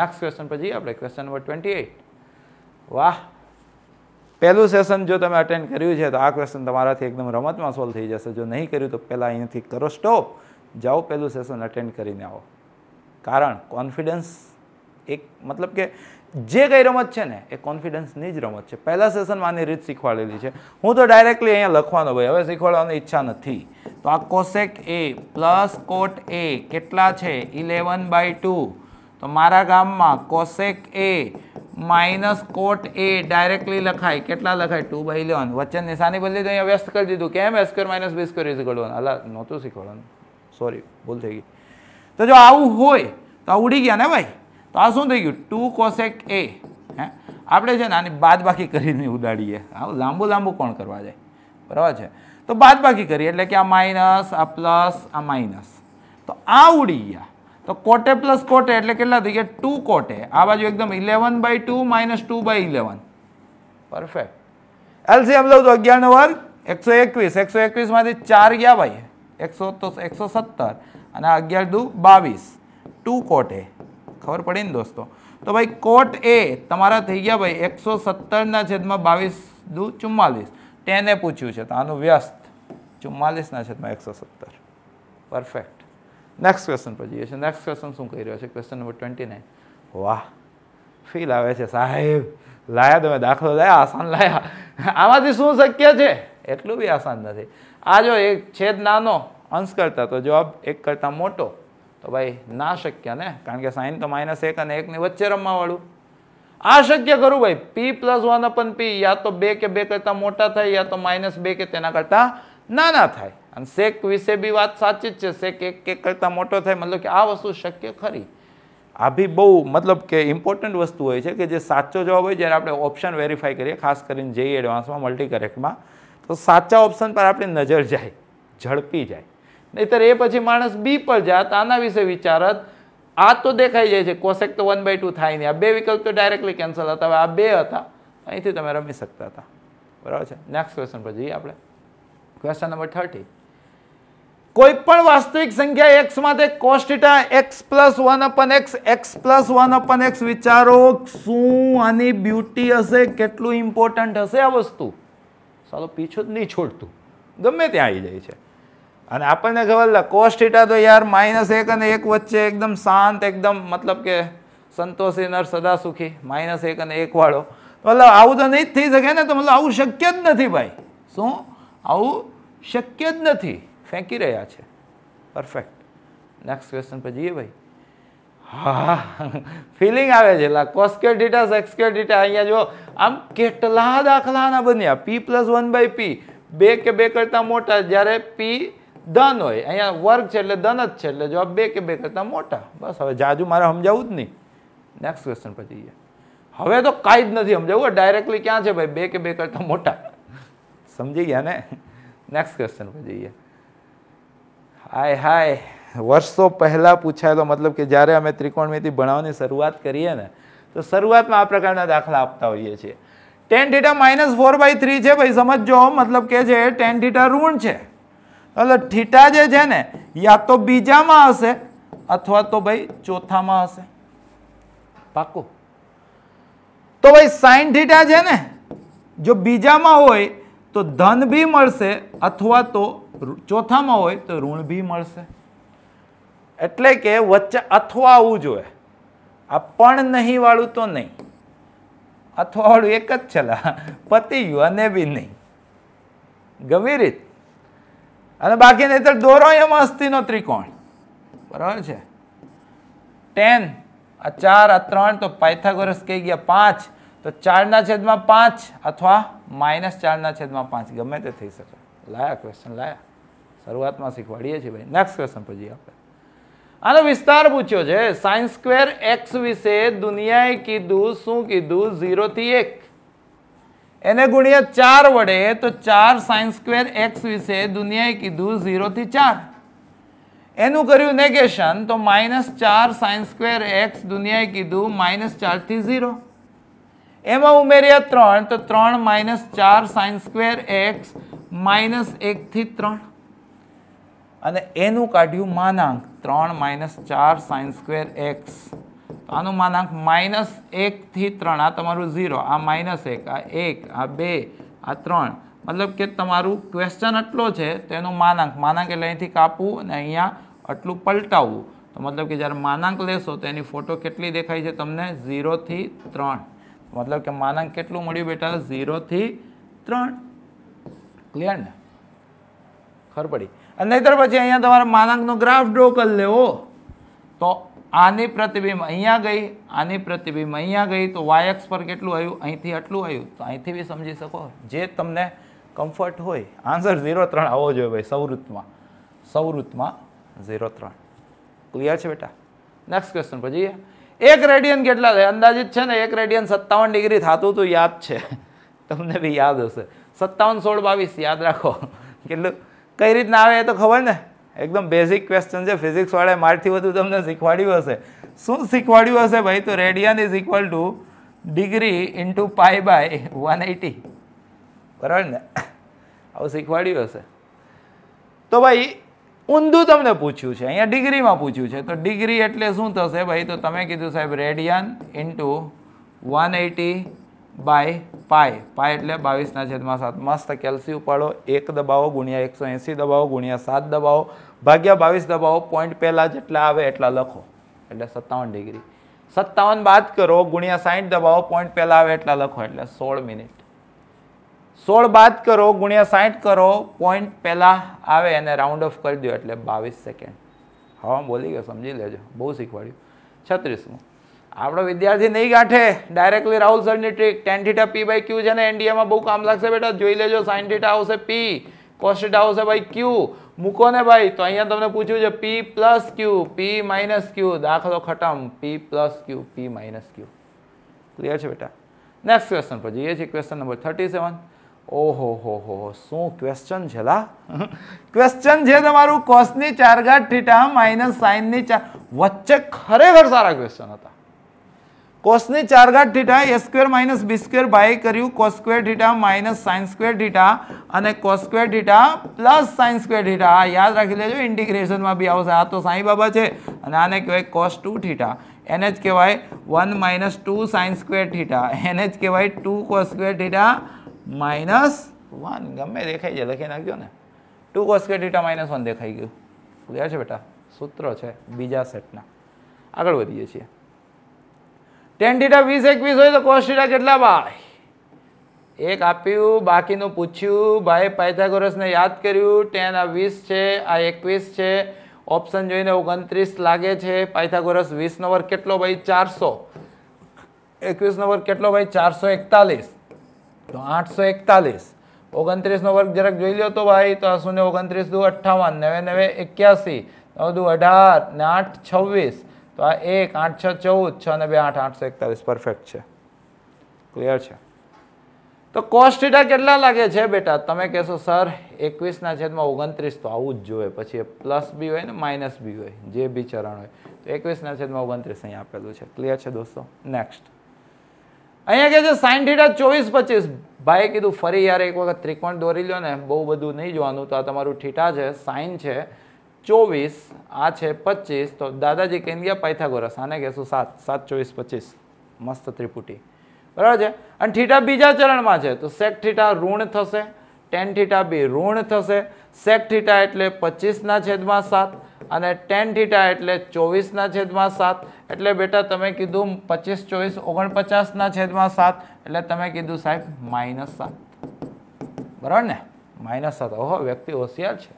[SPEAKER 1] નેક્સ્ટ ક્વેશ્ચન પછી આપણે ક્વેશ્ચન નંબર ટ્વેન્ટી એઇટ વાહ પહેલું સેશન જો તમે અટેન્ડ કર્યું છે તો આ ક્વેશ્ચન તમારાથી એકદમ રમતમાં સોલ્વ થઈ જશે જો નહીં કર્યું તો પહેલાં અહીંથી કરો સ્ટોપ જાઓ પહેલું સેશન અટેન્ડ કરીને આવો કારણ કોન્ફિડન્સ એક મતલબ કે જે કંઈ રમત છે ને એ કોન્ફિડન્સની જ રમત છે પહેલાં સેશનમાં આની રીત શીખવાડેલી છે હું તો ડાયરેક્ટલી અહીંયા લખવાનો ભાઈ હવે શીખવાડવાની ઈચ્છા નથી તો આ કોસેક એ પ્લસ કોટ એ કેટલા છે ઇલેવન બાય ટુ તો મારા ગામમાં cosec A minus cot A directly લખાય કેટલા લખાય ટુ બાય ઇલેવન વચ્ચે નિશાની બદલી તો અહીંયા વ્યસ્ત કરી દીધું કેમ S square minus B square is ગળવાનું અલા નહોતું શીખવાડવાનું સોરી ભૂલ થઈ ગઈ તો જો આવું હોય તો આ ઉડી ગયા ને ભાઈ તો આ શું થઈ ગયું ટુ કોસેક એ હે આપણે છે ને આની બાદબાકી કરીને ઉડાડીએ હા લાંબુ લાંબુ કોણ કરવા જાય બરાબર છે તો બાદબાકી કરીએ એટલે કે આ માઇનસ આ પ્લસ આ માઇનસ તો આ ઉડી ગયા તો કોટે પ્લસ કોટે એટલે કેટલા થઈ ગયા ટુ કોટે આ બાજુ એકદમ eleven by two minus two by eleven perfect એમ લઉં તો અગિયારનો વર્ગ એકસો એકવીસ એકસો એકવીસમાંથી ચાર ગયા ભાઈ એકસો તો એકસો સત્તર અને અગિયાર દુ બાવીસ ટુ કોટે ખબર પડી ને દોસ્તો તો ભાઈ કોટ એ તમારા થઈ ગયા ભાઈ એકસો સત્તરના છેદમાં બાવીસ દુ ચુમ્માલીસ તેને પૂછ્યું છે તો આનું વ્યસ્ત ચુમ્માલીસના છેદમાં એકસો સત્તર પરફેક્ટ નેક્સ્ટ ક્વેશ્ચન પર જઈએ છીએ નેક્સ્ટ ક્વેશ્ચન શું કહી રહ્યો છે ક્વેશ્ચન નંબર ટ્વેન્ટી નાઇન વાહ ફીલ આવે છે સાહેબ લાયા તમે દાખલો લાયા આસાન લાયા આમાંથી શું શક્ય છે એટલું બી આસાન નથી આ જો એક છેદ નાનો અંશ કરતા તો જવાબ એક કરતાં મોટો તો ભાઈ ના શક્ય ને કારણ કે સાઇન તો માઇનસ એક અને એકની વચ્ચે રમવાવાળું આ શક્ય ખરું ભાઈ પી પ્લસ વન અપન પી યા તો બે કે બે કરતાં મોટા થાય યા તો માઇનસ બે કે તેના કરતાં નાના થાય અને શેક વિશે બી વાત સાચી જ છે શેક એક કે કરતાં મોટો થાય મતલબ કે આ વસ્તુ શક્ય ખરી આ બી બહુ મતલબ કે ઇમ્પોર્ટન્ટ વસ્તુ હોય છે કે જે સાચો જવાબ હોય જ્યારે આપણે ઓપ્શન વેરીફાઈ કરીએ ખાસ કરીને જઈએ એડવાન્સમાં મલ્ટીકરેક્ટમાં તો સાચા ઓપ્શન પર આપણી નજર જાય ઝડપી જાય નહીતર એ પછી માણસ બી પર જાત આના વિશે વિચારત આ તો દેખાઈ જાય છે કોશેક તો વન બાય ટુ થાય નહીં આ બે વિકલ્પ તો ડાયરેક્ટલી કેન્સલ હતા હવે આ બે હતા અહીંથી તમે રમી શકતા હતા બરાબર છે નેક્સ્ટ ક્વેશ્ચન પર જઈએ આપણે ક્વેશ્ચન નંબર થર્ટી કોઈ પણ વાસ્તવિક સંખ્યા એક્સ માટે cos θ x 1 upon x x 1 upon x વિચારો શું આની બ્યુટી હશે કેટલું ઇમ્પોર્ટન્ટ હશે આ વસ્તુ સારું પીછું જ નહીં છોડતું ગમે ત્યાં આવી જાય છે અને આપણને ખબર લે કોસ્ટ થીટા તો યાર માઇનસ એક અને એક વચ્ચે એકદમ શાંત એકદમ મતલબ કે સંતોષી નર સદા સુખી માઇનસ એક અને એક વાળો મતલબ આવું તો નહીં જ થઈ શકે ને તો મતલબ આવું શક્ય જ નથી ભાઈ શું આવું શક્ય જ નથી ફેંકી રહ્યા છે પરફેક્ટ નેક્સ્ટ ક્વેશ્ચન પર જઈએ ભાઈ હા ફિલિંગ આવે છે લા કોસ્કેર ડીટા સેક્સકેર ડીટા અહીંયા જો આમ કેટલા દાખલાના બન્યા P plus one by P બે કે બે કરતાં મોટા જ્યારે પી ધન હોય અહીંયા વર્ગ છે એટલે ધન જ છે એટલે જવાબ બે કે બે કરતાં મોટા બસ હવે જાજુ મારે સમજાવવું જ નહીં નેક્સ્ટ ક્વેશ્ચન પછી જઈએ હવે તો કાંઈ જ નથી સમજાવવું ડાયરેક્ટલી ક્યાં છે ભાઈ બે કે બે કરતાં મોટા સમજી ગયા ને નેક્સ્ટ ક્વેશ્ચન પર જઈએ હાય હાય વર્ષો પહેલાં પૂછાયેલો મતલબ કે જ્યારે અમે ત્રિકોણમિતિ ભણાવવાની શરૂઆત કરીએ ને તો શરૂઆતમાં આ પ્રકારના દાખલા આપતા હોઈએ છીએ tan theta minus four by three છે ભાઈ સમજજો મતલબ કે છે ટેન થીટા ઋણ છે એટલે થીટા જે છે ને યા તો બીજામાં હશે અથવા તો ભાઈ ચોથામાં હશે પાકું તો ભાઈ સાઈન થીટા છે ને જો બીજામાં હોય તો ધન બી મળશે અથવા તો ચોથામાં હોય તો ઋણ બી મળશે એટલે કે વચ્ચે અથવા આવવું જોઈએ આ પણ નહીં વાળું તો નહીં અથવા વાળું એક જ છેલ્લા પતિ યુ અને બી નહીં ગમે રીત અને બાકી નહીતર દોરો એમ અસ્થિનો ત્રિકોણ બરાબર છે ટેન આ ચાર આ ત્રણ તો પાયથાગોરસ કહી ગયા પાંચ તો ચારના છેદમાં પાંચ અથવા માઇનસ ચારના છેદમાં પાંચ ગમે તે થઈ શકે લાયા ક્વેશ્ચન લાયા શરૂઆતમાં શીખવાડીએ છીએ ભાઈ નેક્સ્ટ ક્વેશ્ચન પછી આપણે આનો વિસ્તાર પૂછ્યો છે સાયન્સ સ્ક્વેર એક્સ વિશે દુનિયાએ કીધું શું કીધું ઝીરોથી એક એને ગુણ્યા ચાર વડે તો ચાર સાયન્સ સ્ક્વેર એક્સ વિશે દુનિયાએ કીધું ઝીરોથી ચાર એનું કર્યું નેગેશન તો માઇનસ ચાર સાયન્સ સ્ક્વેર એક્સ દુનિયાએ કીધું માઇનસ ચારથી ઝીરો એમાં ઉમેર્યા ત્રણ તો ત્રણ માઇનસ ચાર સાયન્સ સ્ક્વેર એક્સ માઇનસ એકથી ત્રણ અને એનું કાઢ્યું માનાંક ત્રણ માઇનસ ચાર સાયન્સ સ્ક્વેર એક્સ તો આનો માનાંક માઇનસ એકથી ત્રણ આ તમારું ઝીરો આ માઇનસ એક આ એક આ બે આ ત્રણ મતલબ કે તમારું ક્વેશ્ચન આટલો છે તો એનો માનાંક માનાંક એટલે અહીંથી કાપવું અને અહીંયા આટલું પલટાવવું તો મતલબ કે જ્યારે માનાંક લેશો તો એની ફોટો કેટલી દેખાય છે તમને ઝીરોથી ત્રણ મતલબ કે માનાંક કેટલું મળ્યું બેટા ઝીરોથી ત્રણ ક્લિયર ને ખબર અને નહીતર પછી અહીંયા તમારે માનાંકનો ગ્રાફ ડ્રો કરી લેવો તો આની પ્રતિબિંબ અહીંયા ગઈ આની પ્રતિબિંબ અહીંયા ગઈ તો વાયક્સ પર કેટલું આવ્યું અહીંથી આટલું આવ્યું તો અહીંથી બી સમજી શકો જે તમને કમ્ફર્ટ હોય આન્સર ઝીરો ત્રણ આવવો જોઈએ ભાઈ સવૃત્તમાં સવૃત્તમાં ઝીરો ત્રણ ક્લિયર છે બેટા નેક્સ્ટ ક્વેશ્ચન પછી એક રેડિયન કેટલા થાય અંદાજિત છે ને એક રેડિયન સત્તાવન ડિગ્રી થતું તો યાદ છે તમને બી યાદ હશે સત્તાવન સોળ બાવીસ યાદ રાખો કેટલું કઈ રીતના આવે એ તો ખબર ને એકદમ બેઝિક ક્વેશ્ચન છે ફિઝિક્સવાળાએ મારથી વધુ તમને શીખવાડ્યું હશે શું શીખવાડ્યું હશે ભાઈ તો radian is equal to degree into pi by one eighty બરાબર ને આવું શીખવાડ્યું હશે તો ભાઈ ઊંધું તમને પૂછ્યું છે અહીંયા ડિગ્રીમાં પૂછ્યું છે તો ડિગ્રી એટલે શું થશે ભાઈ તો તમે કીધું સાહેબ radian into one eighty by pi pi એટલે બાવીસના છેદમાં સાત મસ્ત કેલ્સી ઉપાડો એક દબાવો ગુણ્યા એકસો એંસી દબાવો ગુણ્યા સાત દબાવો ભાગ્યા બાવીસ દબાવો પોઈન્ટ પહેલાં જેટલા આવે એટલા લખો એટલે સત્તાવન ડિગ્રી સત્તાવન બાદ કરો ગુણ્યા સાઠ દબાવો પોઈન્ટ પહેલાં આવે એટલા લખો એટલે સોળ મિનિટ સોળ બાદ કરો ગુણ્યા સાઠ કરો પોઈન્ટ પહેલાં આવે એને રાઉન્ડ ઓફ કરી દો એટલે બાવીસ સેકન્ડ હવા બોલી ગયો સમજી લેજો બહુ શીખવાડ્યું છત્રીસમું આપણો વિદ્યાર્થી નહીં ગાંઠે ડાયરેક્ટલી રાહુલ સરની trick tan theta P by ક્યુ છે ને એનડીએમાં બહુ કામ લાગશે બેટા જોઈ લેજો સાઇન થીટા આવશે પી કોસ્ટ આવશે બાય ક્યુ મૂકો ને ભાઈ તો અહીંયા તમને પૂછ્યું છે પી plus Q P minus Q દાખલો ખટમ P plus Q P minus Q clear છે બેટા નેક્સ્ટ ક્વેશ્ચન પર જઈએ છીએ ક્વેશ્ચન નંબર થર્ટી સેવન ઓહો હો હો શું ક્વેશ્ચન છે લા ક્વેશ્ચન છે તમારું કોસની ચારઘાટ થીટા માઇનસ સાઇનની ચાર વચ્ચે ખરેખર સારા ક્વેશ્ચન હતા કોસને ચાર ઘાત theta A square minus B by કર્યું cos square theta minus sign square theta અને cos square theta plus sign square theta આ યાદ રાખી લેજો ઇન્ટિગ્રેશનમાં બી આવશે આ તો સાંઈ બાબા છે અને આને કહેવાય કોસ ટુ થીટા એને જ કહેવાય one minus two sign square theta એને જ કહેવાય two cos square theta minus one ગમે દેખાય છે લખી નાખજો ને two cos square theta minus દેખાઈ ગયું ક્લિયર છે બેટા સૂત્ર છે બીજા સેટના આગળ વધીએ છીએ ટેન થીટા વીસ એકવીસ હોય તો કોસ કેટલા ભાઈ એક આપ્યું બાકીનું પૂછ્યું ભાઈ પાયથાગોરસને યાદ કર્યું ટેન આ વીસ છે આ એકવીસ છે ઓપ્શન જોઈને ઓગણત્રીસ લાગે છે પાયથાગોરસ વીસ નંબર કેટલો ભાઈ ચારસો એકવીસ નંબર કેટલો ભાઈ ચારસો એકતાલીસ તો આઠસો એકતાલીસ ઓગણત્રીસનો વર્ગ જરાક જોઈ લો તો ભાઈ તો શૂન્ય ઓગણત્રીસ દુ અઠ્ઠાવન નવે નવે એક્યાસી નવ દુ અઢાર ને આઠ છવ્વીસ તો આ એક આઠ છ ચૌદ છ ને બે આઠ આઠસો એકતાલીસ પરફેક્ટ છે ક્લિયર છે તો કોસ્ટ કેટલા લાગે છે બેટા તમે કહેશો સર એકવીસના છેદમાં ઓગણત્રીસ તો આવું જ જોઈએ પછી પ્લસ બી હોય ને માઇનસ બી હોય જે બી ચરણ હોય તો એકવીસના છેદમાં ઓગણત્રીસ અહીં આપેલું છે ક્લિયર છે દોસ્તો નેક્સ્ટ અહીંયા કહે છે સાઇન થીટા ચોવીસ પચીસ ભાઈએ કીધું ફરી યાર એક વખત ત્રિકોણ દોરી લો ને બહુ બધું નહીં જોવાનું તો આ તમારું થીટા છે સાઇન છે ચોવીસ આ છે પચીસ તો દાદાજી કહી ગયા પાયથાગોરસ આને કહેશું સાત સાત ચોવીસ પચીસ મસ્ત ત્રિપુટી બરાબર છે અને થીટા બીજા ચરણમાં છે તો સેક થીટા ઋણ થશે ટેન થીટા બી ઋણ થશે સેક થીટા એટલે પચીસના છેદમાં સાત અને ટેન થીટા એટલે ચોવીસના છેદમાં સાત એટલે બેટા તમે કીધું પચીસ ચોવીસ ઓગણપચાસના છેદમાં સાત એટલે તમે કીધું સાહેબ માઇનસ સાત બરાબર ને માઇનસ સાત ઓહો વ્યક્તિ હોશિયાર છે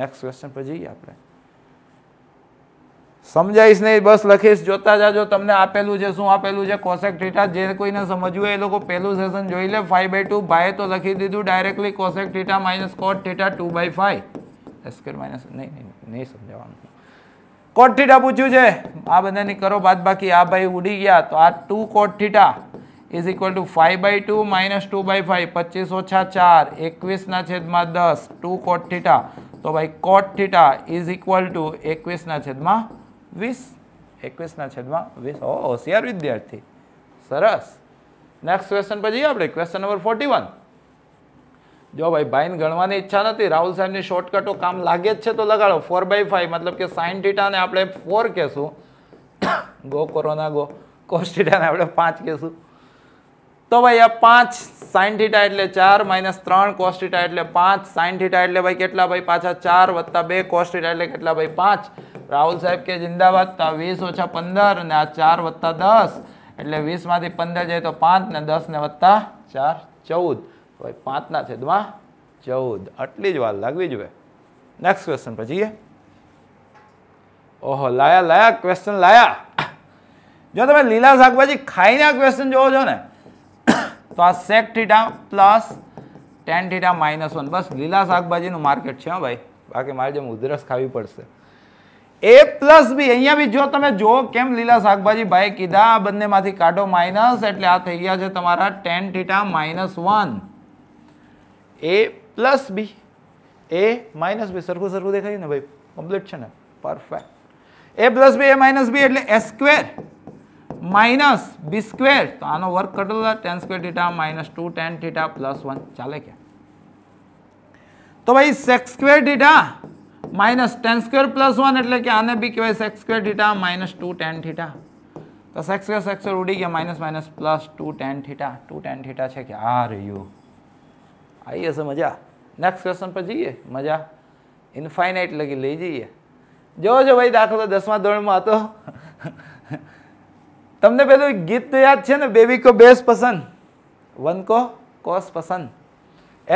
[SPEAKER 1] નેક્સ્ટ ક્વેશ્ચન પર જઈએ આપણે સમજાઈશ નહીં બસ લખીશ જોતા જાજો તમને આપેલું છે શું આપેલું છે કોસેક થીટા જે કોઈને સમજવું એ લોકો પહેલું સેશન જોઈ લે ફાઈવ બાય ટુ ભાઈએ તો લખી દીધું directly cosec theta minus cot theta two by five square minus નહીં નહીં સમજાવવાનું કોટ થીટા પૂછ્યું છે આ બધાની કરો બાદ બાકી આ ભાઈ ઉડી ગયા તો આ two cot theta is equal to five by two minus two by five પચીસ ઓછા ચાર એકવીસના છેદમાં દસ ટુ કોટ થીટા તો ભાઈ cot theta is equal to એકવીસના છેદમાં વીસ એકવીસના છેદમાં વીસ ઓ હોશિયાર વિદ્યાર્થી સરસ નેક્સ્ટ ક્વેશ્ચન પર જઈએ આપણે ક્વેશ્ચન નંબર ફોર્ટી વન જો ભાઈ ભાઈને ગણવાની ઈચ્છા નથી રાહુલ સાહેબની શોર્ટકટો કામ લાગે જ છે તો લગાડો ફોર બાય ફાઈવ મતલબ કે સાઇન ટીટાને આપણે ફોર કહેશું ગો કોરોના ગો કોસ્ટીટાને આપણે પાંચ કહેશું તો ભાઈ આ પાંચ સાઈન થીટા એટલે ચાર માઇનસ ત્રણ કોસ્ટીટા એટલે પાંચ સાઈન થીટા એટલે ભાઈ કેટલા ભાઈ પાછા ચાર વત્તા બે કોસ્ટીટા એટલે કેટલા ભાઈ પાંચ રાહુલ સાહેબ કે જિંદાબાદ તો આ વીસ ઓછા પંદર અને આ ચાર વત્તા દસ એટલે વીસમાંથી પંદર જાય તો પાંચ ને દસ ને વત્તા ચાર ચૌદ ભાઈ પાંચના છેદમાં ચૌદ આટલી જ વાર લાગવી જોઈએ નેક્સ્ટ ક્વેશ્ચન પછી ઓહો લાયા લાયા ક્વેશ્ચન લાયા જો તમે લીલા શાકભાજી ખાઈને આ ક્વેશ્ચન જોવો છો ને તો આ sec theta plus tan theta minus one બસ લીલા શાકભાજીનું માર્કેટ છે હા ભાઈ બાકી મારે જેમ ઉધરસ ખાવી પડશે એ પ્લસ બી અહીંયા બી જો તમે જુઓ કેમ લીલા શાકભાજી ભાઈ કીધા આ બંનેમાંથી કાઢો માઇનસ એટલે આ થઈ ગયા છે તમારા tan theta minus one A plus B A minus B સરખું સરખું દેખાય ને ભાઈ કમ્પ્લીટ છે ને perfect A plus B A minus B એટલે A square minus B square તો આનો વર્ક કરતો હતા tan square theta minus two tan theta plus one ચાલે કે તો ભાઈ sec square theta minus tan square plus one એટલે કે આને બી કહેવાય sec square theta minus two tan theta તો સેક્સ સ્ક્વેર સેક્સ સ્ક્વેર ઉડી ગયા minus minus plus two tan theta two tan theta છે કે આ રહ્યું આવી હશે મજા નેક્સ્ટ ક્વેશ્ચન પર જઈએ મજા ઇન્ફાઇનાઇટ લગી લઈ જઈએ જો જો ભાઈ દાખલો દસમા ધોરણમાં હતો તમને પેલું ગીત યાદ છે ને બેબી કો બેસ પસંદ વન કો કોસ પસંદ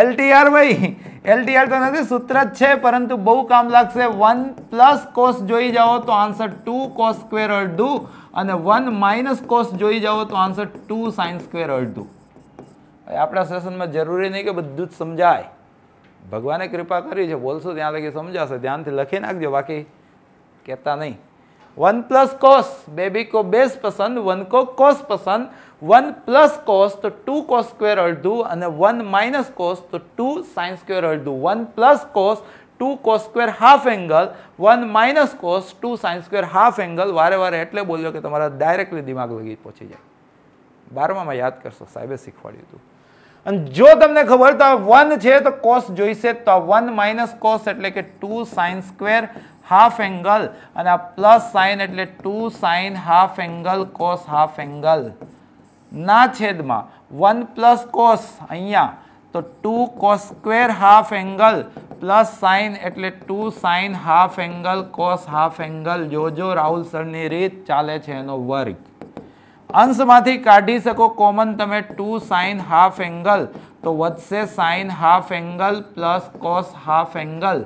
[SPEAKER 1] એલટીઆર ભાઈ એલટીઆર તો નથી સૂત્ર જ છે પરંતુ બહુ કામ લાગશે વન પ્લસ કોસ જોઈ જાઓ તો આન્સર ટુ કોસ સ્ક્વેર અડધું અને વન માઇનસ કોસ જોઈ જાઓ તો આન્સર ટુ સાઇન સ્ક્વેર અડધું આપણા સેશનમાં જરૂરી નહીં કે બધું જ સમજાય ભગવાને કૃપા કરી છે બોલશો ત્યાં લગી સમજાશે ધ્યાનથી લખી નાખજો બાકી કહેતા નહીં वन प्लस कॉस बेबी को बेस पसंद वन को कॉस पसंद वन प्लस कॉस तो टू कॉस स्क्वेर અડધું અને વન માઇનસ કોસ તો ટુ સાઇન્સ સ્ક્વેર અડધું one plus cos two cos square half angle one minus cos two sines square half angle વારે વારે એટલે બોલ્યો કે તમારા ડાયરેક્ટલી દિમાગ લગી પહોંચી જાય બારમાં યાદ કરશો સાહેબે શીખવાડ્યું હતું અને જો તમને ખબર તો આ વન છે તો કોસ જોઈશે તો આ વન માઇનસ કોસ એટલે કે two sines square half angle અને આ પ્લસ સાઇન એટલે two sin half angle cos half angle ના છેદમાં વન પ્લસ કોસ અહીંયા તો two cos square half angle plus sin એટલે two sin half angle cos half angle જોજો રાહુલ સરની રીત ચાલે છે એનો વર્ગ અંશમાંથી કાઢી શકો કોમન તમે ટુ સાઇન હાફ એંગલ તો વધશે sin half angle plus cos half angle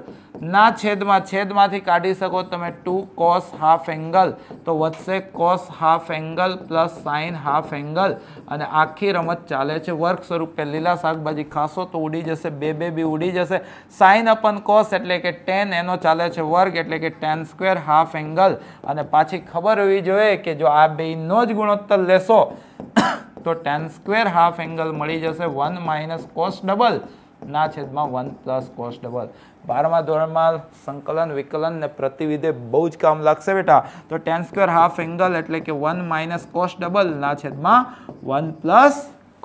[SPEAKER 1] ના છેદમાં છેદમાંથી કાઢી શકો તમે ટુ કોસ હાફ એંગલ તો વધશે cos half angle plus sin half angle અને આખી રમત ચાલે છે વર્ગ સ્વરૂપે લીલા શાકભાજી ખાશો તો ઉડી જશે બે બે બી ઉડી જશે સાઇન અપન કોસ એટલે કે ટેન એનો ચાલે છે વર્ગ એટલે કે ટેન સ્ક્વેર હાફ એંગલ અને પાછી ખબર હોવી જોઈએ કે જો આ બેનો જ ગુણોત્તર લેશો તો ટેન સ્ક્વેર હાફ એંગલ મળી જશે વન માઇનસ કોસ ડબલ ના છેદમાં વન પ્લસ કોસ ડબલ બારમા ધોરણમાં સંકલન વિકલન ને પ્રતિવિધે બહુ જ કામ લાગશે બેટા તો ટેન સ્ક્વેર હાફ એંગલ એટલે કે વન માઇનસ કોસ ડબલ ના છેદમાં one plus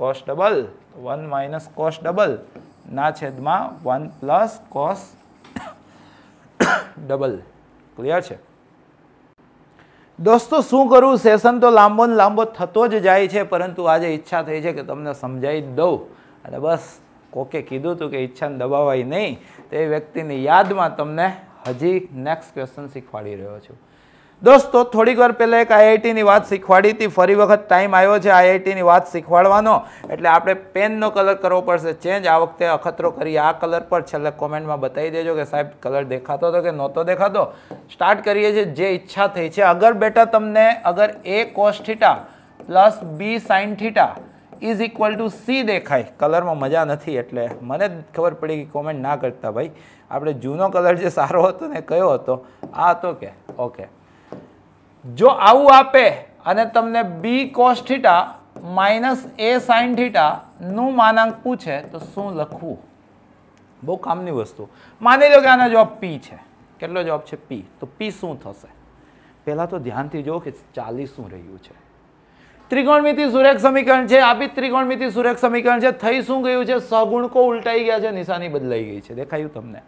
[SPEAKER 1] cos double one minus cos double ના છેદમાં one plus cos double clear છે દોસ્તો શું કરું સેશન તો લાંબો ને લાંબો થતો જ જાય છે પરંતુ આજે ઈચ્છા થઈ છે કે તમને સમજાવી દઉં અને બસ કોકે કીધું હતું કે ઈચ્છાને દબાવાય નહીં તે વ્યક્તિની યાદમાં તમને હજી નેક્સ્ટ ક્વેશ્ચન શીખવાડી રહ્યો છું દોસ્તો થોડીક વાર પહેલાં એક આઈઆઈટીની વાત શીખવાડી હતી ફરી વખત ટાઈમ આવ્યો છે આઈઆઈટીની વાત શીખવાડવાનો એટલે આપણે પેનનો કલર કરવો પડશે ચેન્જ આ વખતે અખતરો કરી આ કલર પર છેલ્લે કોમેન્ટમાં બતાવી દેજો કે સાહેબ કલર દેખાતો હતો કે નહોતો દેખાતો સ્ટાર્ટ કરીએ છીએ જે ઈચ્છા થઈ છે અગર બેટા તમને અગર A cos plus B sin is equal to C દેખાય કલરમાં મજા નથી એટલે મને ખબર પડી કે કોમેન્ટ ના કરતા ભાઈ આપણે જૂનો કલર જે સારો હતો ને કયો હતો આ હતો કે ઓકે જો આવું આપે અને તમને B cos theta minus A sin થીટાનું માનાંક પૂછે તો શું લખવું બહુ કામની વસ્તુ માની લો કે આનો જવાબ પી છે કેટલો જવાબ છે પી તો પી શું થશે પહેલાં તો ધ્યાનથી જુઓ કે ચાલીસ શું રહ્યું છે ત્રિકોણમિતિ સુરેખ સમીકરણ છે આપી ત્રિકોણમિતિ સુરેખ સમીકરણ છે થઈ શું ગયું છે સગુણકો ઉલટાઈ ગયા છે નિશાની બદલાઈ ગઈ છે દેખાયું તમને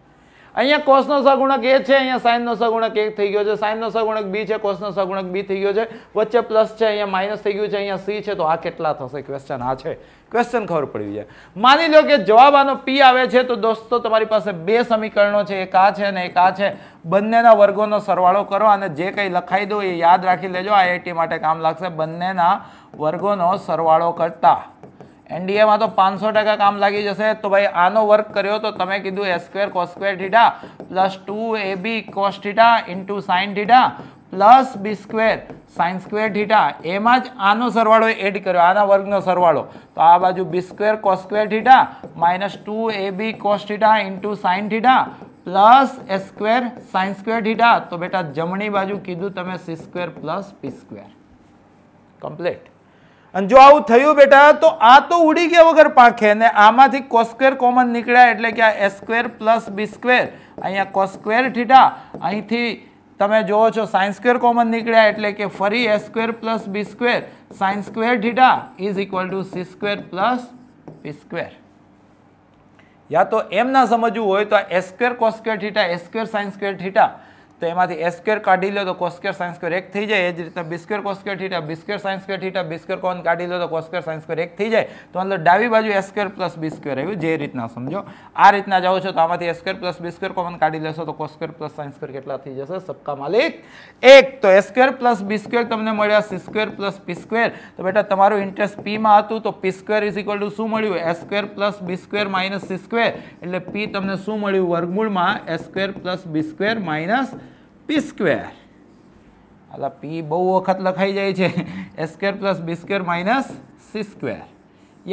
[SPEAKER 1] અહીંયા કોસનો સગુણક એ છે અહીંયા સાઇનનો સગુણક એક થઈ ગયો છે સાઇનનો સગુણક બી છે કોસનો સગુણક બી થઈ ગયો છે વચ્ચે પ્લસ છે અહીંયા માઇનસ થઈ ગયું છે અહીંયા સી છે તો આ કેટલા થશે ક્વેશ્ચન આ છે ક્વેશ્ચન ખબર પડી જાય માની લો કે જવાબ આનો પી આવે છે તો દોસ્તો તમારી પાસે બે સમીકરણો છે એક આ છે અને એક આ છે બંનેના વર્ગોનો સરવાળો કરો અને જે કંઈ લખાઈ દો એ યાદ રાખી લેજો આઈઆઈટી માટે કામ લાગશે બંનેના વર્ગોનો સરવાળો કરતા એનડીએમાં તો પાંચસો ટકા કામ લાગી જશે તો ભાઈ આનો વર્ક કર્યો તો તમે કીધું A square cos square square theta plus two A B cos theta into sign theta plus B square sin square theta એમાં જ આનો સરવાળો એડ કર્યો આના વર્ગનો સરવાળો તો આ બાજુ B square cos square theta minus two A B cos theta into sign theta plus A square sin square theta તો બેટા જમણી બાજુ કીધું તમે C square plus B square complete અને જો આવું થયું બેટા તો આ તો ઉડી ગયા વગર પાંખે ને આમાંથી કોસ્ક્વેર કોમન નીકળ્યા એટલે કે આ A square plus B square અહીંયા કોસ્ક્વેર થીટા અહીંથી તમે જુઓ છો સાઇન સ્ક્વેર કોમન નીકળ્યા એટલે કે ફરી A square plus B square sines square theta is equal to C square plus B square યા તો એમ ના સમજવું હોય તો આ S square cos square theta S square sin square theta તો એમાંથી એ સ્ક્વેર કાઢી લો તો કોસ્કેર સાયન્સ સ્ક્વેર એક થઈ જાય એ જ રીતના B square cos square theta B square sines square theta B square કોન કાઢી લો તો કોસ્કેર સાયન્સ સ્ક્વેર એક થઈ જાય તો અંદર ડાબી બાજુ A square plus B square આવ્યું જે રીતના સમજો આ રીતના જાઓ છો તો આમાંથી A square plus B square common કાઢી લેશો તો કોસ્કેર પ્લસ સાઇન સ્ક્વેર કેટલા થઈ જશે સબકા માલિક એક તો A square plus B square તમને મળ્યા C square plus P square તો બેટા તમારું ઇન્ટરેસ્ટ પીમાં હતું તો P square is equal to શું મળ્યું A square plus B square minus C square એટલે પી તમને શું મળ્યું વર્ગમૂળમાં A square plus B square minus P square અલા પી બહુ વખત લખાઈ જાય છે A square plus B square minus C square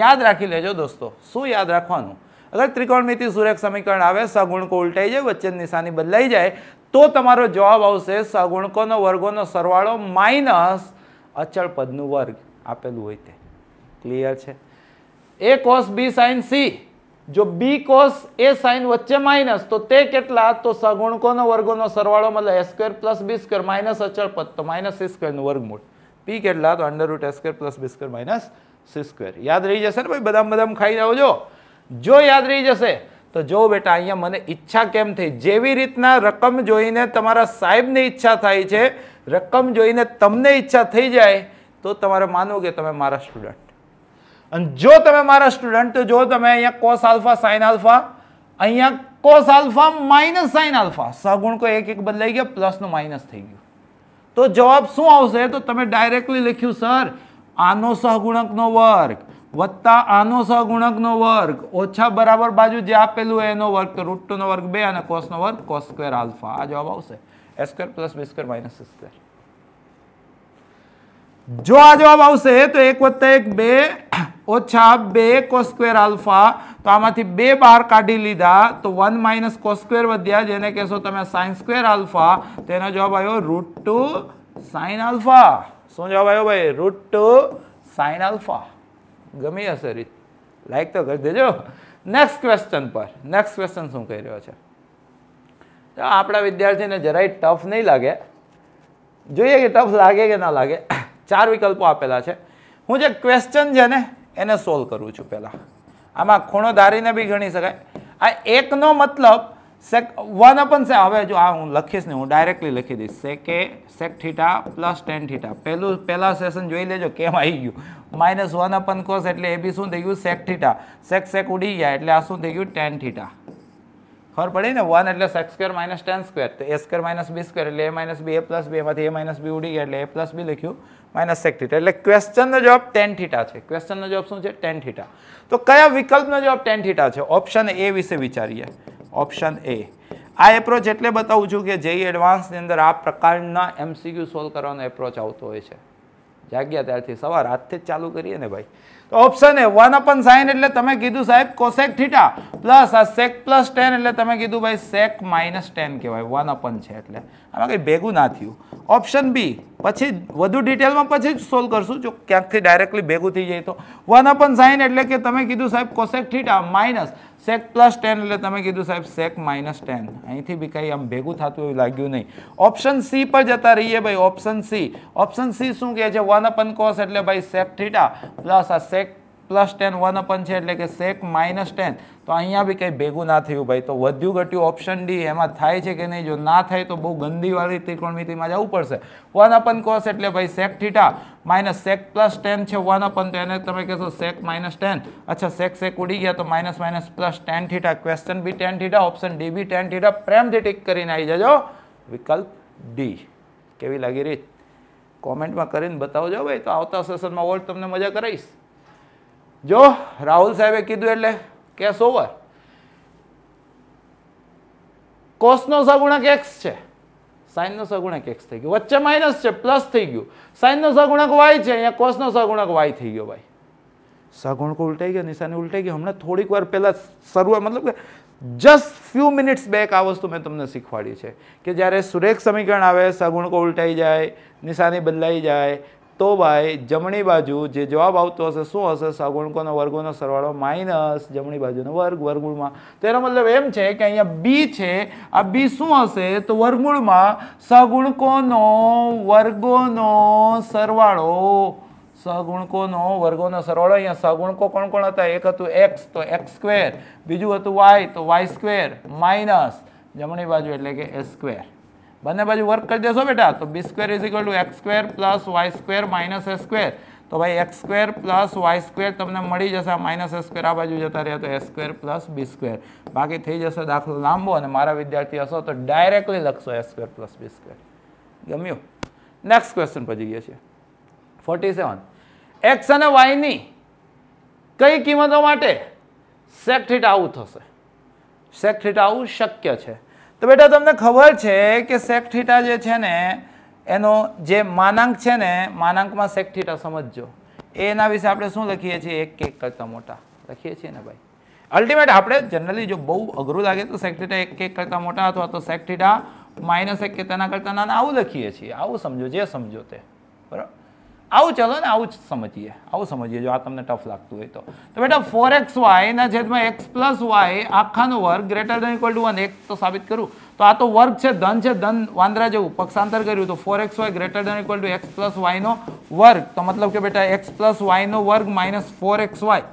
[SPEAKER 1] યાદ રાખી લેજો દોસ્તો શું યાદ રાખવાનું અગર ત્રિકોણમિતિ સુરેખ સમીકરણ આવે સગુણકો ઉલટાઈ જાય વચ્ચેની નિશાની બદલાઈ જાય તો તમારો જવાબ આવશે સગુણકોનો વર્ગોનો સરવાળો માઇનસ અચળ પદનું વર્ગ આપેલું હોય તે ક્લિયર છે A cos B sin C જો બી કોસ એ સાઇન વચ્ચે માઇનસ તો તે કેટલા તો સગુણકોનો વર્ગોનો સરવાળો મતલબ A square plus B minus અચળ પદ તો માઇનસ સી સ્ક્વેરનું વર્ગમૂળ પી કેટલા તો under root A square plus B minus C યાદ રહી જશે ને ભાઈ બદામ બધામ ખાઈ જાઓ જો જો યાદ રહી જશે તો જો બેટા અહીંયા મને ઈચ્છા કેમ થઈ જેવી રીતના રકમ જોઈને તમારા સાહેબને ઈચ્છા થાય છે રકમ જોઈને તમને ઈચ્છા થઈ જાય તો તમારે માનવું કે તમે મારા સ્ટુડન્ટ અને જો તમે મારા સ્ટુડન્ટ જો તમે અહીંયા કોસ આલ્ફા સાઇન આલ્ફા અહીંયા cos alpha minus sin alpha સહગુણ કોઈ એક એક બદલાઈ ગયો પ્લસનું માઇનસ થઈ ગયું તો જવાબ શું આવશે તો તમે ડાયરેક્ટલી લખ્યું સર આનો સહગુણકનો વર્ગ વત્તા આનો સહગુણકનો વર્ગ ઓછા બરાબર બાજુ જે આપેલું એનો વર્ગ તો રૂટ ટુનો વર્ગ બે અને કોસનો વર્ગ કોસ સ્ક્વેર આલ્ફા આ જવાબ આવશે A square plus B square minus square જો આ જવાબ આવશે તો એક વત્તા એક બે ઓછા બે કોસ્ક્વેર આલ્ફા તો આમાંથી બે બહાર કાઢી લીધા તો વન માઇનસ કોસ્ક્વેર વધ્યા જેને કહેશો તમે સાઇન સ્ક્વેર આલ્ફા તેનો જવાબ આવ્યો રૂટ ટુ સાઇન આલ્ફા શું જવાબ આવ્યો ભાઈ રૂટ ટુ સાઇન આલ્ફા ગમી હશે રીત લાઈક તો કરી દેજો નેક્સ્ટ ક્વેશ્ચન પર નેક્સ્ટ ક્વેશ્ચન શું કહી રહ્યો છે આપણા વિદ્યાર્થીને જરાય ટફ નહીં લાગે જોઈએ કે ટફ લાગે કે ના લાગે ચાર વિકલ્પો આપેલા છે હું જે ક્વેશ્ચન છે ને એને સોલ્વ કરું છું પહેલાં આમાં ખૂણો ધારીને બી ગણી શકાય આ એકનો મતલબ સેક વન અપન સે હવે જો આ હું લખીશ ને હું ડાયરેક્ટલી લખી દઈશ sec sec theta plus tan theta પહેલું પહેલાં સેશન જોઈ લેજો કેમ આવી ગયું માઇનસ વન અપન કોસ એટલે એ બી શું થઈ ગયું સેક થીટા સેક સેક ઉડી ગયા એટલે આ શું થઈ ગયું ટેન થીટા ખબર પડી ને વન એટલે sec square minus tan square તો A square minus B square એટલે A minus b A plus બી એમાંથી એ માઇનસ બી ઉડી ગયા એટલે એ પ્લસ બી લખ્યું માઇનસ સેક થીટા એટલે ક્વેશ્ચનનો જવાબ ટેન થીટા છે ક્વેશ્ચનનો જવાબ શું છે ટેન થીટા તો કયા વિકલ્પનો જવાબ ટેન થીટા છે ઓપ્શન એ વિશે વિચારીએ ઓપ્શન એ આ એપ્રોચ એટલે બતાવું છું કે જે એડવાન્સની અંદર આ પ્રકારના એમસીક્યુ સોલ્વ કરવાનો એપ્રોચ આવતો હોય છે જાગ્યા ત્યારથી સવાર આજથી જ ચાલુ કરીએ ને ભાઈ option A one upon sin એટલે તમે કીધું સાહેબ કોસેક થીટા પ્લસ આ સેક પ્લસ ટેન એટલે તમે કીધું ભાઈ સેક માઇનસ ટેન કહેવાય વન અપન છે એટલે આમાં કંઈ ભેગું ના થયું ઓપ્શન બી પછી વધુ ડિટેલમાં પછી જ સોલ્વ કરશું જો ક્યાંકથી ડાયરેક્ટલી ભેગું થઈ જાય તો વન અપન સાઇન એટલે કે તમે કીધું સાહેબ cosec theta minus sec plus tan એટલે તમે કીધું સાહેબ સેક માઇનસ ટેન અહીંથી બી કંઈ આમ ભેગું થતું એવું લાગ્યું નહીં ઓપ્શન સી પર જતા રહીએ ભાઈ ઓપ્શન સી ઓપ્શન સી શું કહે છે વન અપન કોસ એટલે ભાઈ સેક થીટા પ્લસ આ sec plus tan one upon છે એટલે કે સેક માઇનસ ટેન તો અહીંયા બી કંઈ ભેગું ના થયું ભાઈ તો વધ્યું ઘટ્યું ઓપ્શન ડી એમાં થાય છે કે નહીં જો ના થાય તો બહુ ગંદીવાળી ત્રિકોણમિતિમાં જવું પડશે વન અપન કોસ એટલે ભાઈ sec theta minus sec plus tan છે વન અપન તો એને તમે કહેશો સેક માઇનસ ટેન અચ્છા સેક સેક ઉડી ગયા તો minus minus plus tan theta question B tan theta option D B tan theta પ્રેમથી ટીક કરીને આવી જજો વિકલ્પ ડી કેવી લાગી રીત કોમેન્ટમાં કરીને બતાવજો ભાઈ તો આવતા સેશનમાં ઓલ્ડ તમને મજા કરાવીશ જો રાહુલ સાહેબે કીધું એટલે કેસ ઓવર કોસનો સગુણક એક્સ છે સાઈનનો સગુણક એક્સ થઈ ગયો વચ્ચે માઇનસ છે પ્લસ થઈ ગયું સાઈનનો સગુણક વાય છે અહીંયા કોસનો સગુણક વાય થઈ ગયો ભાઈ સગુણક ઉલટાઈ ગયો નિશાની ઉલટાઈ ગયો હમણાં થોડીક વાર પહેલાં શરૂઆત મતલબ કે જસ્ટ ફ્યુ મિનિટ્સ બેક આ વસ્તુ મેં તમને શીખવાડી છે કે જ્યારે સુરેખ સમીકરણ આવે સગુણકો ઉલટાઈ જાય નિશાની બદલાઈ જાય તો ભાઈ જમણી બાજુ જે જવાબ આવતો હશે શું હશે સગુણકોનો વર્ગોનો સરવાળો માઇનસ જમણી બાજુનો વર્ગ વર્ગમૂળમાં તો એનો મતલબ એમ છે કે અહીંયા બી છે આ બી શું હશે તો વર્ગમૂળમાં સગુણકોનો વર્ગોનો સરવાળો સગુણકોનો વર્ગોનો સરવાળો અહીંયા સગુણકો કોણ કોણ હતા એક હતું એક્સ તો એક્સ સ્ક્વેર બીજું હતું વાય તો વાય સ્ક્વેર માઇનસ જમણી બાજુ એટલે કે એસ સ્ક્વેર બંને બાજુ વર્ક કરી દેશો બેટા તો B square is equal to x square plus Y square minus A square તો ભાઈ X square plus Y square તમને મળી જશે આ માઇનસ એસ સ્ક્વેર આ બાજુ જતા રહ્યા તો A square plus B square બાકી થઈ જશે દાખલો લાંબો અને મારા વિદ્યાર્થી હશો તો ડાયરેક્ટલી લખશો A square plus B square ગમ્યું નેક્સ્ટ ક્વેશ્ચન પછી ગયા છે ફોર્ટી સેવન એક્સ અને વાયની કઈ કિંમતો માટે સેક હિટ આવું થશે સેક્ટ હિટ આવું શક્ય છે તો બેટા તમને ખબર છે કે સેક થીટા જે છે ને એનો જે માનાંક છે ને માનાંકમાં સેક થીટા સમજજો એના વિશે આપણે શું લખીએ છીએ એક કે એક કરતાં મોટા લખીએ છીએ ને ભાઈ અલ્ટિમેટ આપણે જનરલી જો બહુ અઘરું લાગે તો સેક થીટા એક કે એક કરતાં મોટા અથવા તો સેક થીટા માઇનસ એક કે તેના કરતાં નાના આવું લખીએ છીએ આવું સમજો જે સમજો તે બરાબર આવું ચલો ને આવું જ સમજીએ આવું સમજીએ જો આ તમને ટફ લાગતું હોય તો તો બેટા ફોર એક્સ વાયના છેદમાં એક્સ પ્લસ વાય આખાનો વર્ગ greater than equal to one એક તો સાબિત કરું તો આ તો વર્ગ છે ધન છે ધન વાંદરા જેવું પક્ષાંતર કર્યું તો four X Y greater than equal to x plus વાયનો વર્ગ તો મતલબ કે બેટા એક્સ પ્લસ વાયનો વર્ગ minus four X Y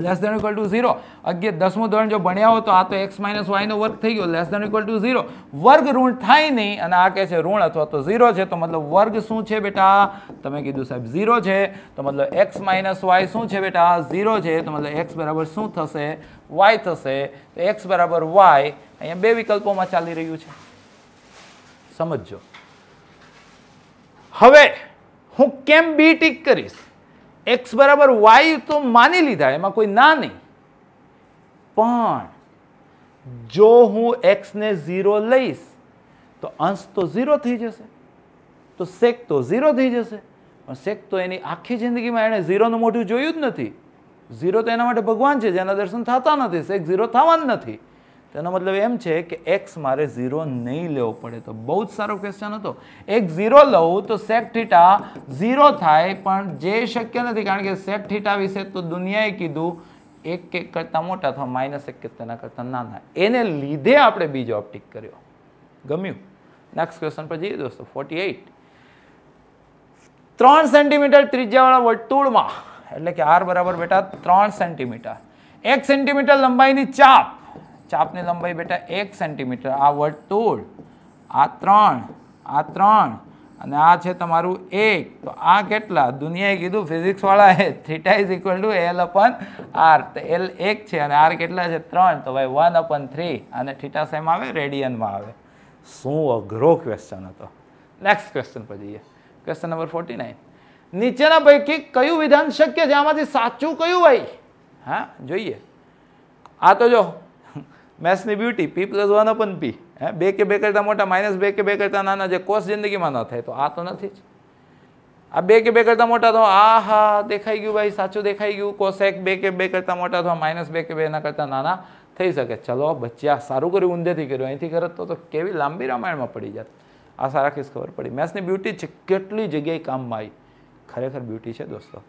[SPEAKER 1] less than equal to zero અગિયાર દસમું ધોરણ જો ભણ્યા હો તો આ તો એક્સ માઇનસ વાયનો વર્ગ થઈ ગયો less than equal to zero વર્ગ ઋણ થાય નહીં અને આ કહે છે ઋણ અથવા તો ઝીરો છે તો મતલબ વર્ગ શું છે બેટા તમે કીધું સાહેબ ઝીરો છે તો મતલબ એક્સ માઇનસ વાય શું છે બેટા ઝીરો છે તો મતલબ એક્સ બરાબર શું થશે વાય થશે તો એક્સ બરાબર વાય અહીંયા બે વિકલ્પોમાં ચાલી રહ્યું છે સમજો હવે હું કેમ બી ટીક કરીશ એક્સ બરાબર વાય તો માની લીધા એમાં કોઈ ના નહીં પણ જો હું એક્સને ઝીરો લઈશ તો અંશ તો ઝીરો થઈ જશે તો સેક તો ઝીરો થઈ જશે પણ સેક તો એની આખી જિંદગીમાં એણે ઝીરોનું મોઢું જોયું જ નથી ઝીરો તો એના માટે ભગવાન છે જેના દર્શન થતા નથી સેક ઝીરો થવા જ નથી તેનો મતલબ એમ છે કે એક્સ મારે ઝીરો નહીં લેવો પડે તો બહુ જ સારો ક્વેશ્ચન હતો એક ઝીરો લઉં તો સેક થીટા ઝીરો થાય પણ જે શક્ય નથી કારણ કે સેક થીટા વિશે તો દુનિયાએ કીધું એક એક કરતાં મોટા અથવા માઇનસ એક તેના કરતાં નાના એને લીધે આપણે બીજો ઓપ્ટિક કર્યો ગમ્યું નેક્સ્ટ ક્વેશ્ચન પર જઈએ દોસ્તો ફોર્ટી એઇટ ત્રણ સેન્ટીમીટર ત્રિજ્યાવાળા વર્તુળમાં એટલે કે આર બરાબર બેટા ત્રણ સેન્ટીમીટર એક સેન્ટીમીટર લંબાઈની ચાપ ચાપની લંબાઈ બેટા એક સેન્ટીમીટર આ વર્તુળ આ ત્રણ આ ત્રણ અને આ છે તમારું એક તો આ કેટલા દુનિયાએ કીધું ફિઝિક્સવાળાએ theta is equal to L upon R તો એલ એક છે અને આર કેટલા છે ત્રણ તો ભાઈ વન અપન થ્રી અને થીટા સેમ આવે રેડિયનમાં આવે શું અઘરો ક્વેશ્ચન હતો નેક્સ્ટ ક્વેશ્ચન પર જઈએ ક્વેશ્ચન નંબર ફોર્ટી નાઇન નીચેના પૈકી કયું વિધાન શક્ય છે આમાંથી સાચું કયું ભાઈ હા જોઈએ આ તો જો મેથ્સની beauty P plus one upon P હે બે કે બે કરતાં મોટા માઇનસ બે કે બે કરતાં નાના જે કોર્સ જિંદગીમાં ન થાય તો આ તો નથી જ આ બે કે બે કરતાં મોટા તો આ હા દેખાઈ ગયું ભાઈ સાચું દેખાઈ ગયું કોષ એક બે કે બે કરતાં મોટા અથવા માઇનસ બે કે બે એના કરતાં નાના થઈ શકે ચલો બચ્યા સારું કર્યું ઊંધેથી કર્યું અહીંથી કરત તો કેવી લાંબી રામાયણમાં પડી જાત આશા રાખીશ ખબર પડી મેથ્સની બ્યુટી છે કેટલી જગ્યાએ કામમાં આવી ખરેખર બ્યુટી છે દોસ્તો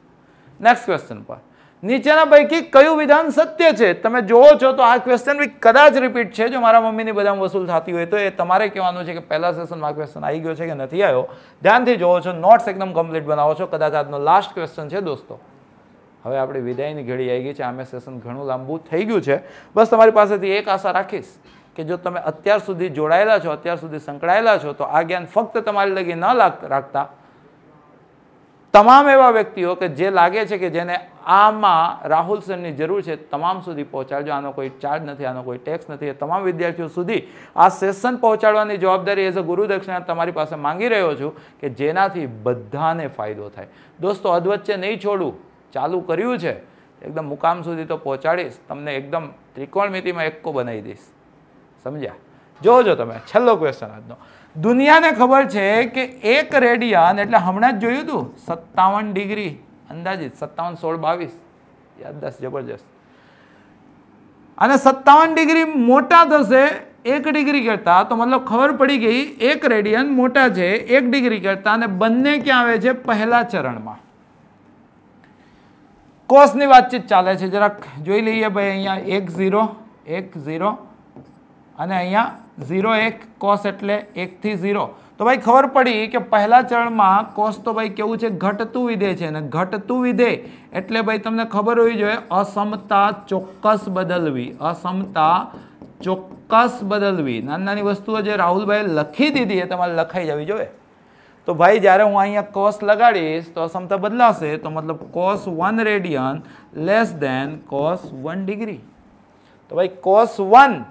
[SPEAKER 1] નેક્સ્ટ ક્વેશ્ચન પર નીચેના પૈકી કયું વિધાન સત્ય છે તમે જુઓ છો તો આ ક્વેશ્ચન બી કદાચ રિપીટ છે જો મારા મમ્મીની બધા વસૂલ થતી હોય તો એ તમારે કહેવાનું છે કે પહેલા સેશનમાં ક્વેશ્ચન આવી ગયો છે કે નથી આવ્યો ધ્યાનથી જોવો છો નોટ્સ એકદમ કમ્પ્લીટ બનાવો છો કદાચ આજનો લાસ્ટ ક્વેશ્ચન છે દોસ્તો હવે આપણે વિદાયની ઘડી આવી ગઈ છે આમે સેશન ઘણું લાંબુ થઈ ગયું છે બસ તમારી પાસેથી એક આશા રાખીશ કે જો તમે અત્યાર સુધી જોડાયેલા છો અત્યાર સુધી સંકળાયેલા છો તો આ જ્ઞાન ફક્ત તમારી લગી ન લાગતા રાખતા તમામ એવા વ્યક્તિઓ કે જે લાગે છે કે જેને આમાં રાહુલ સરની જરૂર છે તમામ સુધી પહોંચાડજો આનો કોઈ ચાર્જ નથી આનો કોઈ ટેક્સ નથી એ તમામ વિદ્યાર્થીઓ સુધી આ સેશન પહોંચાડવાની જવાબદારી એઝ અ ગુરુદક્ષિણા તમારી પાસે માંગી રહ્યો છું કે જેનાથી બધાને ફાયદો થાય દોસ્તો અધવચ્ચે નહીં છોડું ચાલુ કર્યું છે એકદમ મુકામ સુધી તો પહોંચાડીશ તમને એકદમ ત્રિકોણમિતિમાં એક્કો બનાવી દઈશ સમજ્યા જોજો તમે છેલ્લો ક્વેશ્ચન આજનો દુનિયાને ખબર છે કે એક રેડિયન એટલે હમણાં જ જોયું હતું સત્તાવન ડિગ્રી અંદાજિત સત્તાવન સોળ બાવીસ યાદદાસ જબરજસ્ત અને સત્તાવન ડિગ્રી મોટા થશે એક ડિગ્રી કરતા તો મતલબ ખબર પડી ગઈ એક રેડિયન મોટા છે એક ડિગ્રી કરતા અને બંને ક્યાં આવે છે પહેલા ચરણમાં કોષની વાતચીત ચાલે છે જરાક જોઈ લઈએ ભાઈ અહીંયા એક ઝીરો એક ઝીરો અને અહીંયા ઝીરો એક કોસ એટલે એકથી ઝીરો તો ભાઈ ખબર પડી કે પહેલા ચરણમાં કોસ તો ભાઈ કેવું છે ઘટતું વિધેય છે અને ઘટતું વિધેય એટલે ભાઈ તમને ખબર હોવી જોઈએ અસમતા ચોક્કસ બદલવી અસમતા ચોક્કસ બદલવી નાની નાની વસ્તુઓ જે રાહુલભાઈ લખી દીધી એ તમારે લખાઈ જવી જોઈએ તો ભાઈ જ્યારે હું અહીંયા કોસ લગાડીશ તો અસમતા બદલાશે તો મતલબ cos one radian less than cos one degree તો ભાઈ કોસ વન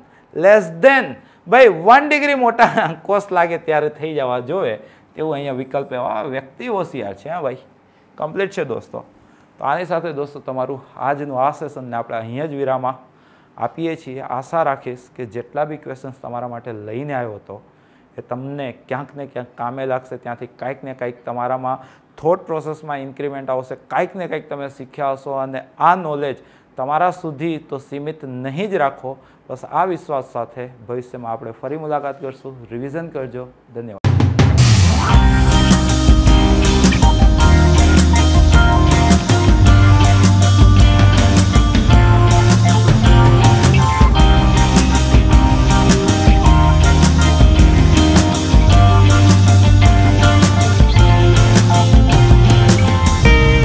[SPEAKER 1] લેસ દેન ભાઈ વન ડિગ્રી મોટા કોષ લાગે ત્યારે થઈ જવા જોવે તેવું અહીંયા વિકલ્પ એવા વ્યક્તિ હોશિયાર છે હા ભાઈ કમ્પ્લીટ છે દોસ્તો તો આની સાથે દોસ્તો તમારું આજનું આ સેશનને આપણે અહીંયા જ વિરામાં આપીએ છીએ આશા રાખીશ કે જેટલા બી ક્વેશ્ચન્સ તમારા માટે લઈને આવ્યો હતો એ તમને ક્યાંક ને ક્યાંક કામે લાગશે ત્યાંથી કાંઈક ને કાંઈક તમારામાં થોટ પ્રોસેસમાં ઇન્ક્રીમેન્ટ આવશે કાંઈક ને કાંઈક તમે શીખ્યા હશો અને આ નોલેજ તમારા સુધી તો સીમિત નહીં જ રાખો બસ આ વિશ્વાસ સાથે ભવિષ્યમાં આપણે ફરી મુલાકાત કરશું રિવિઝન કરજો ધન્યવાદ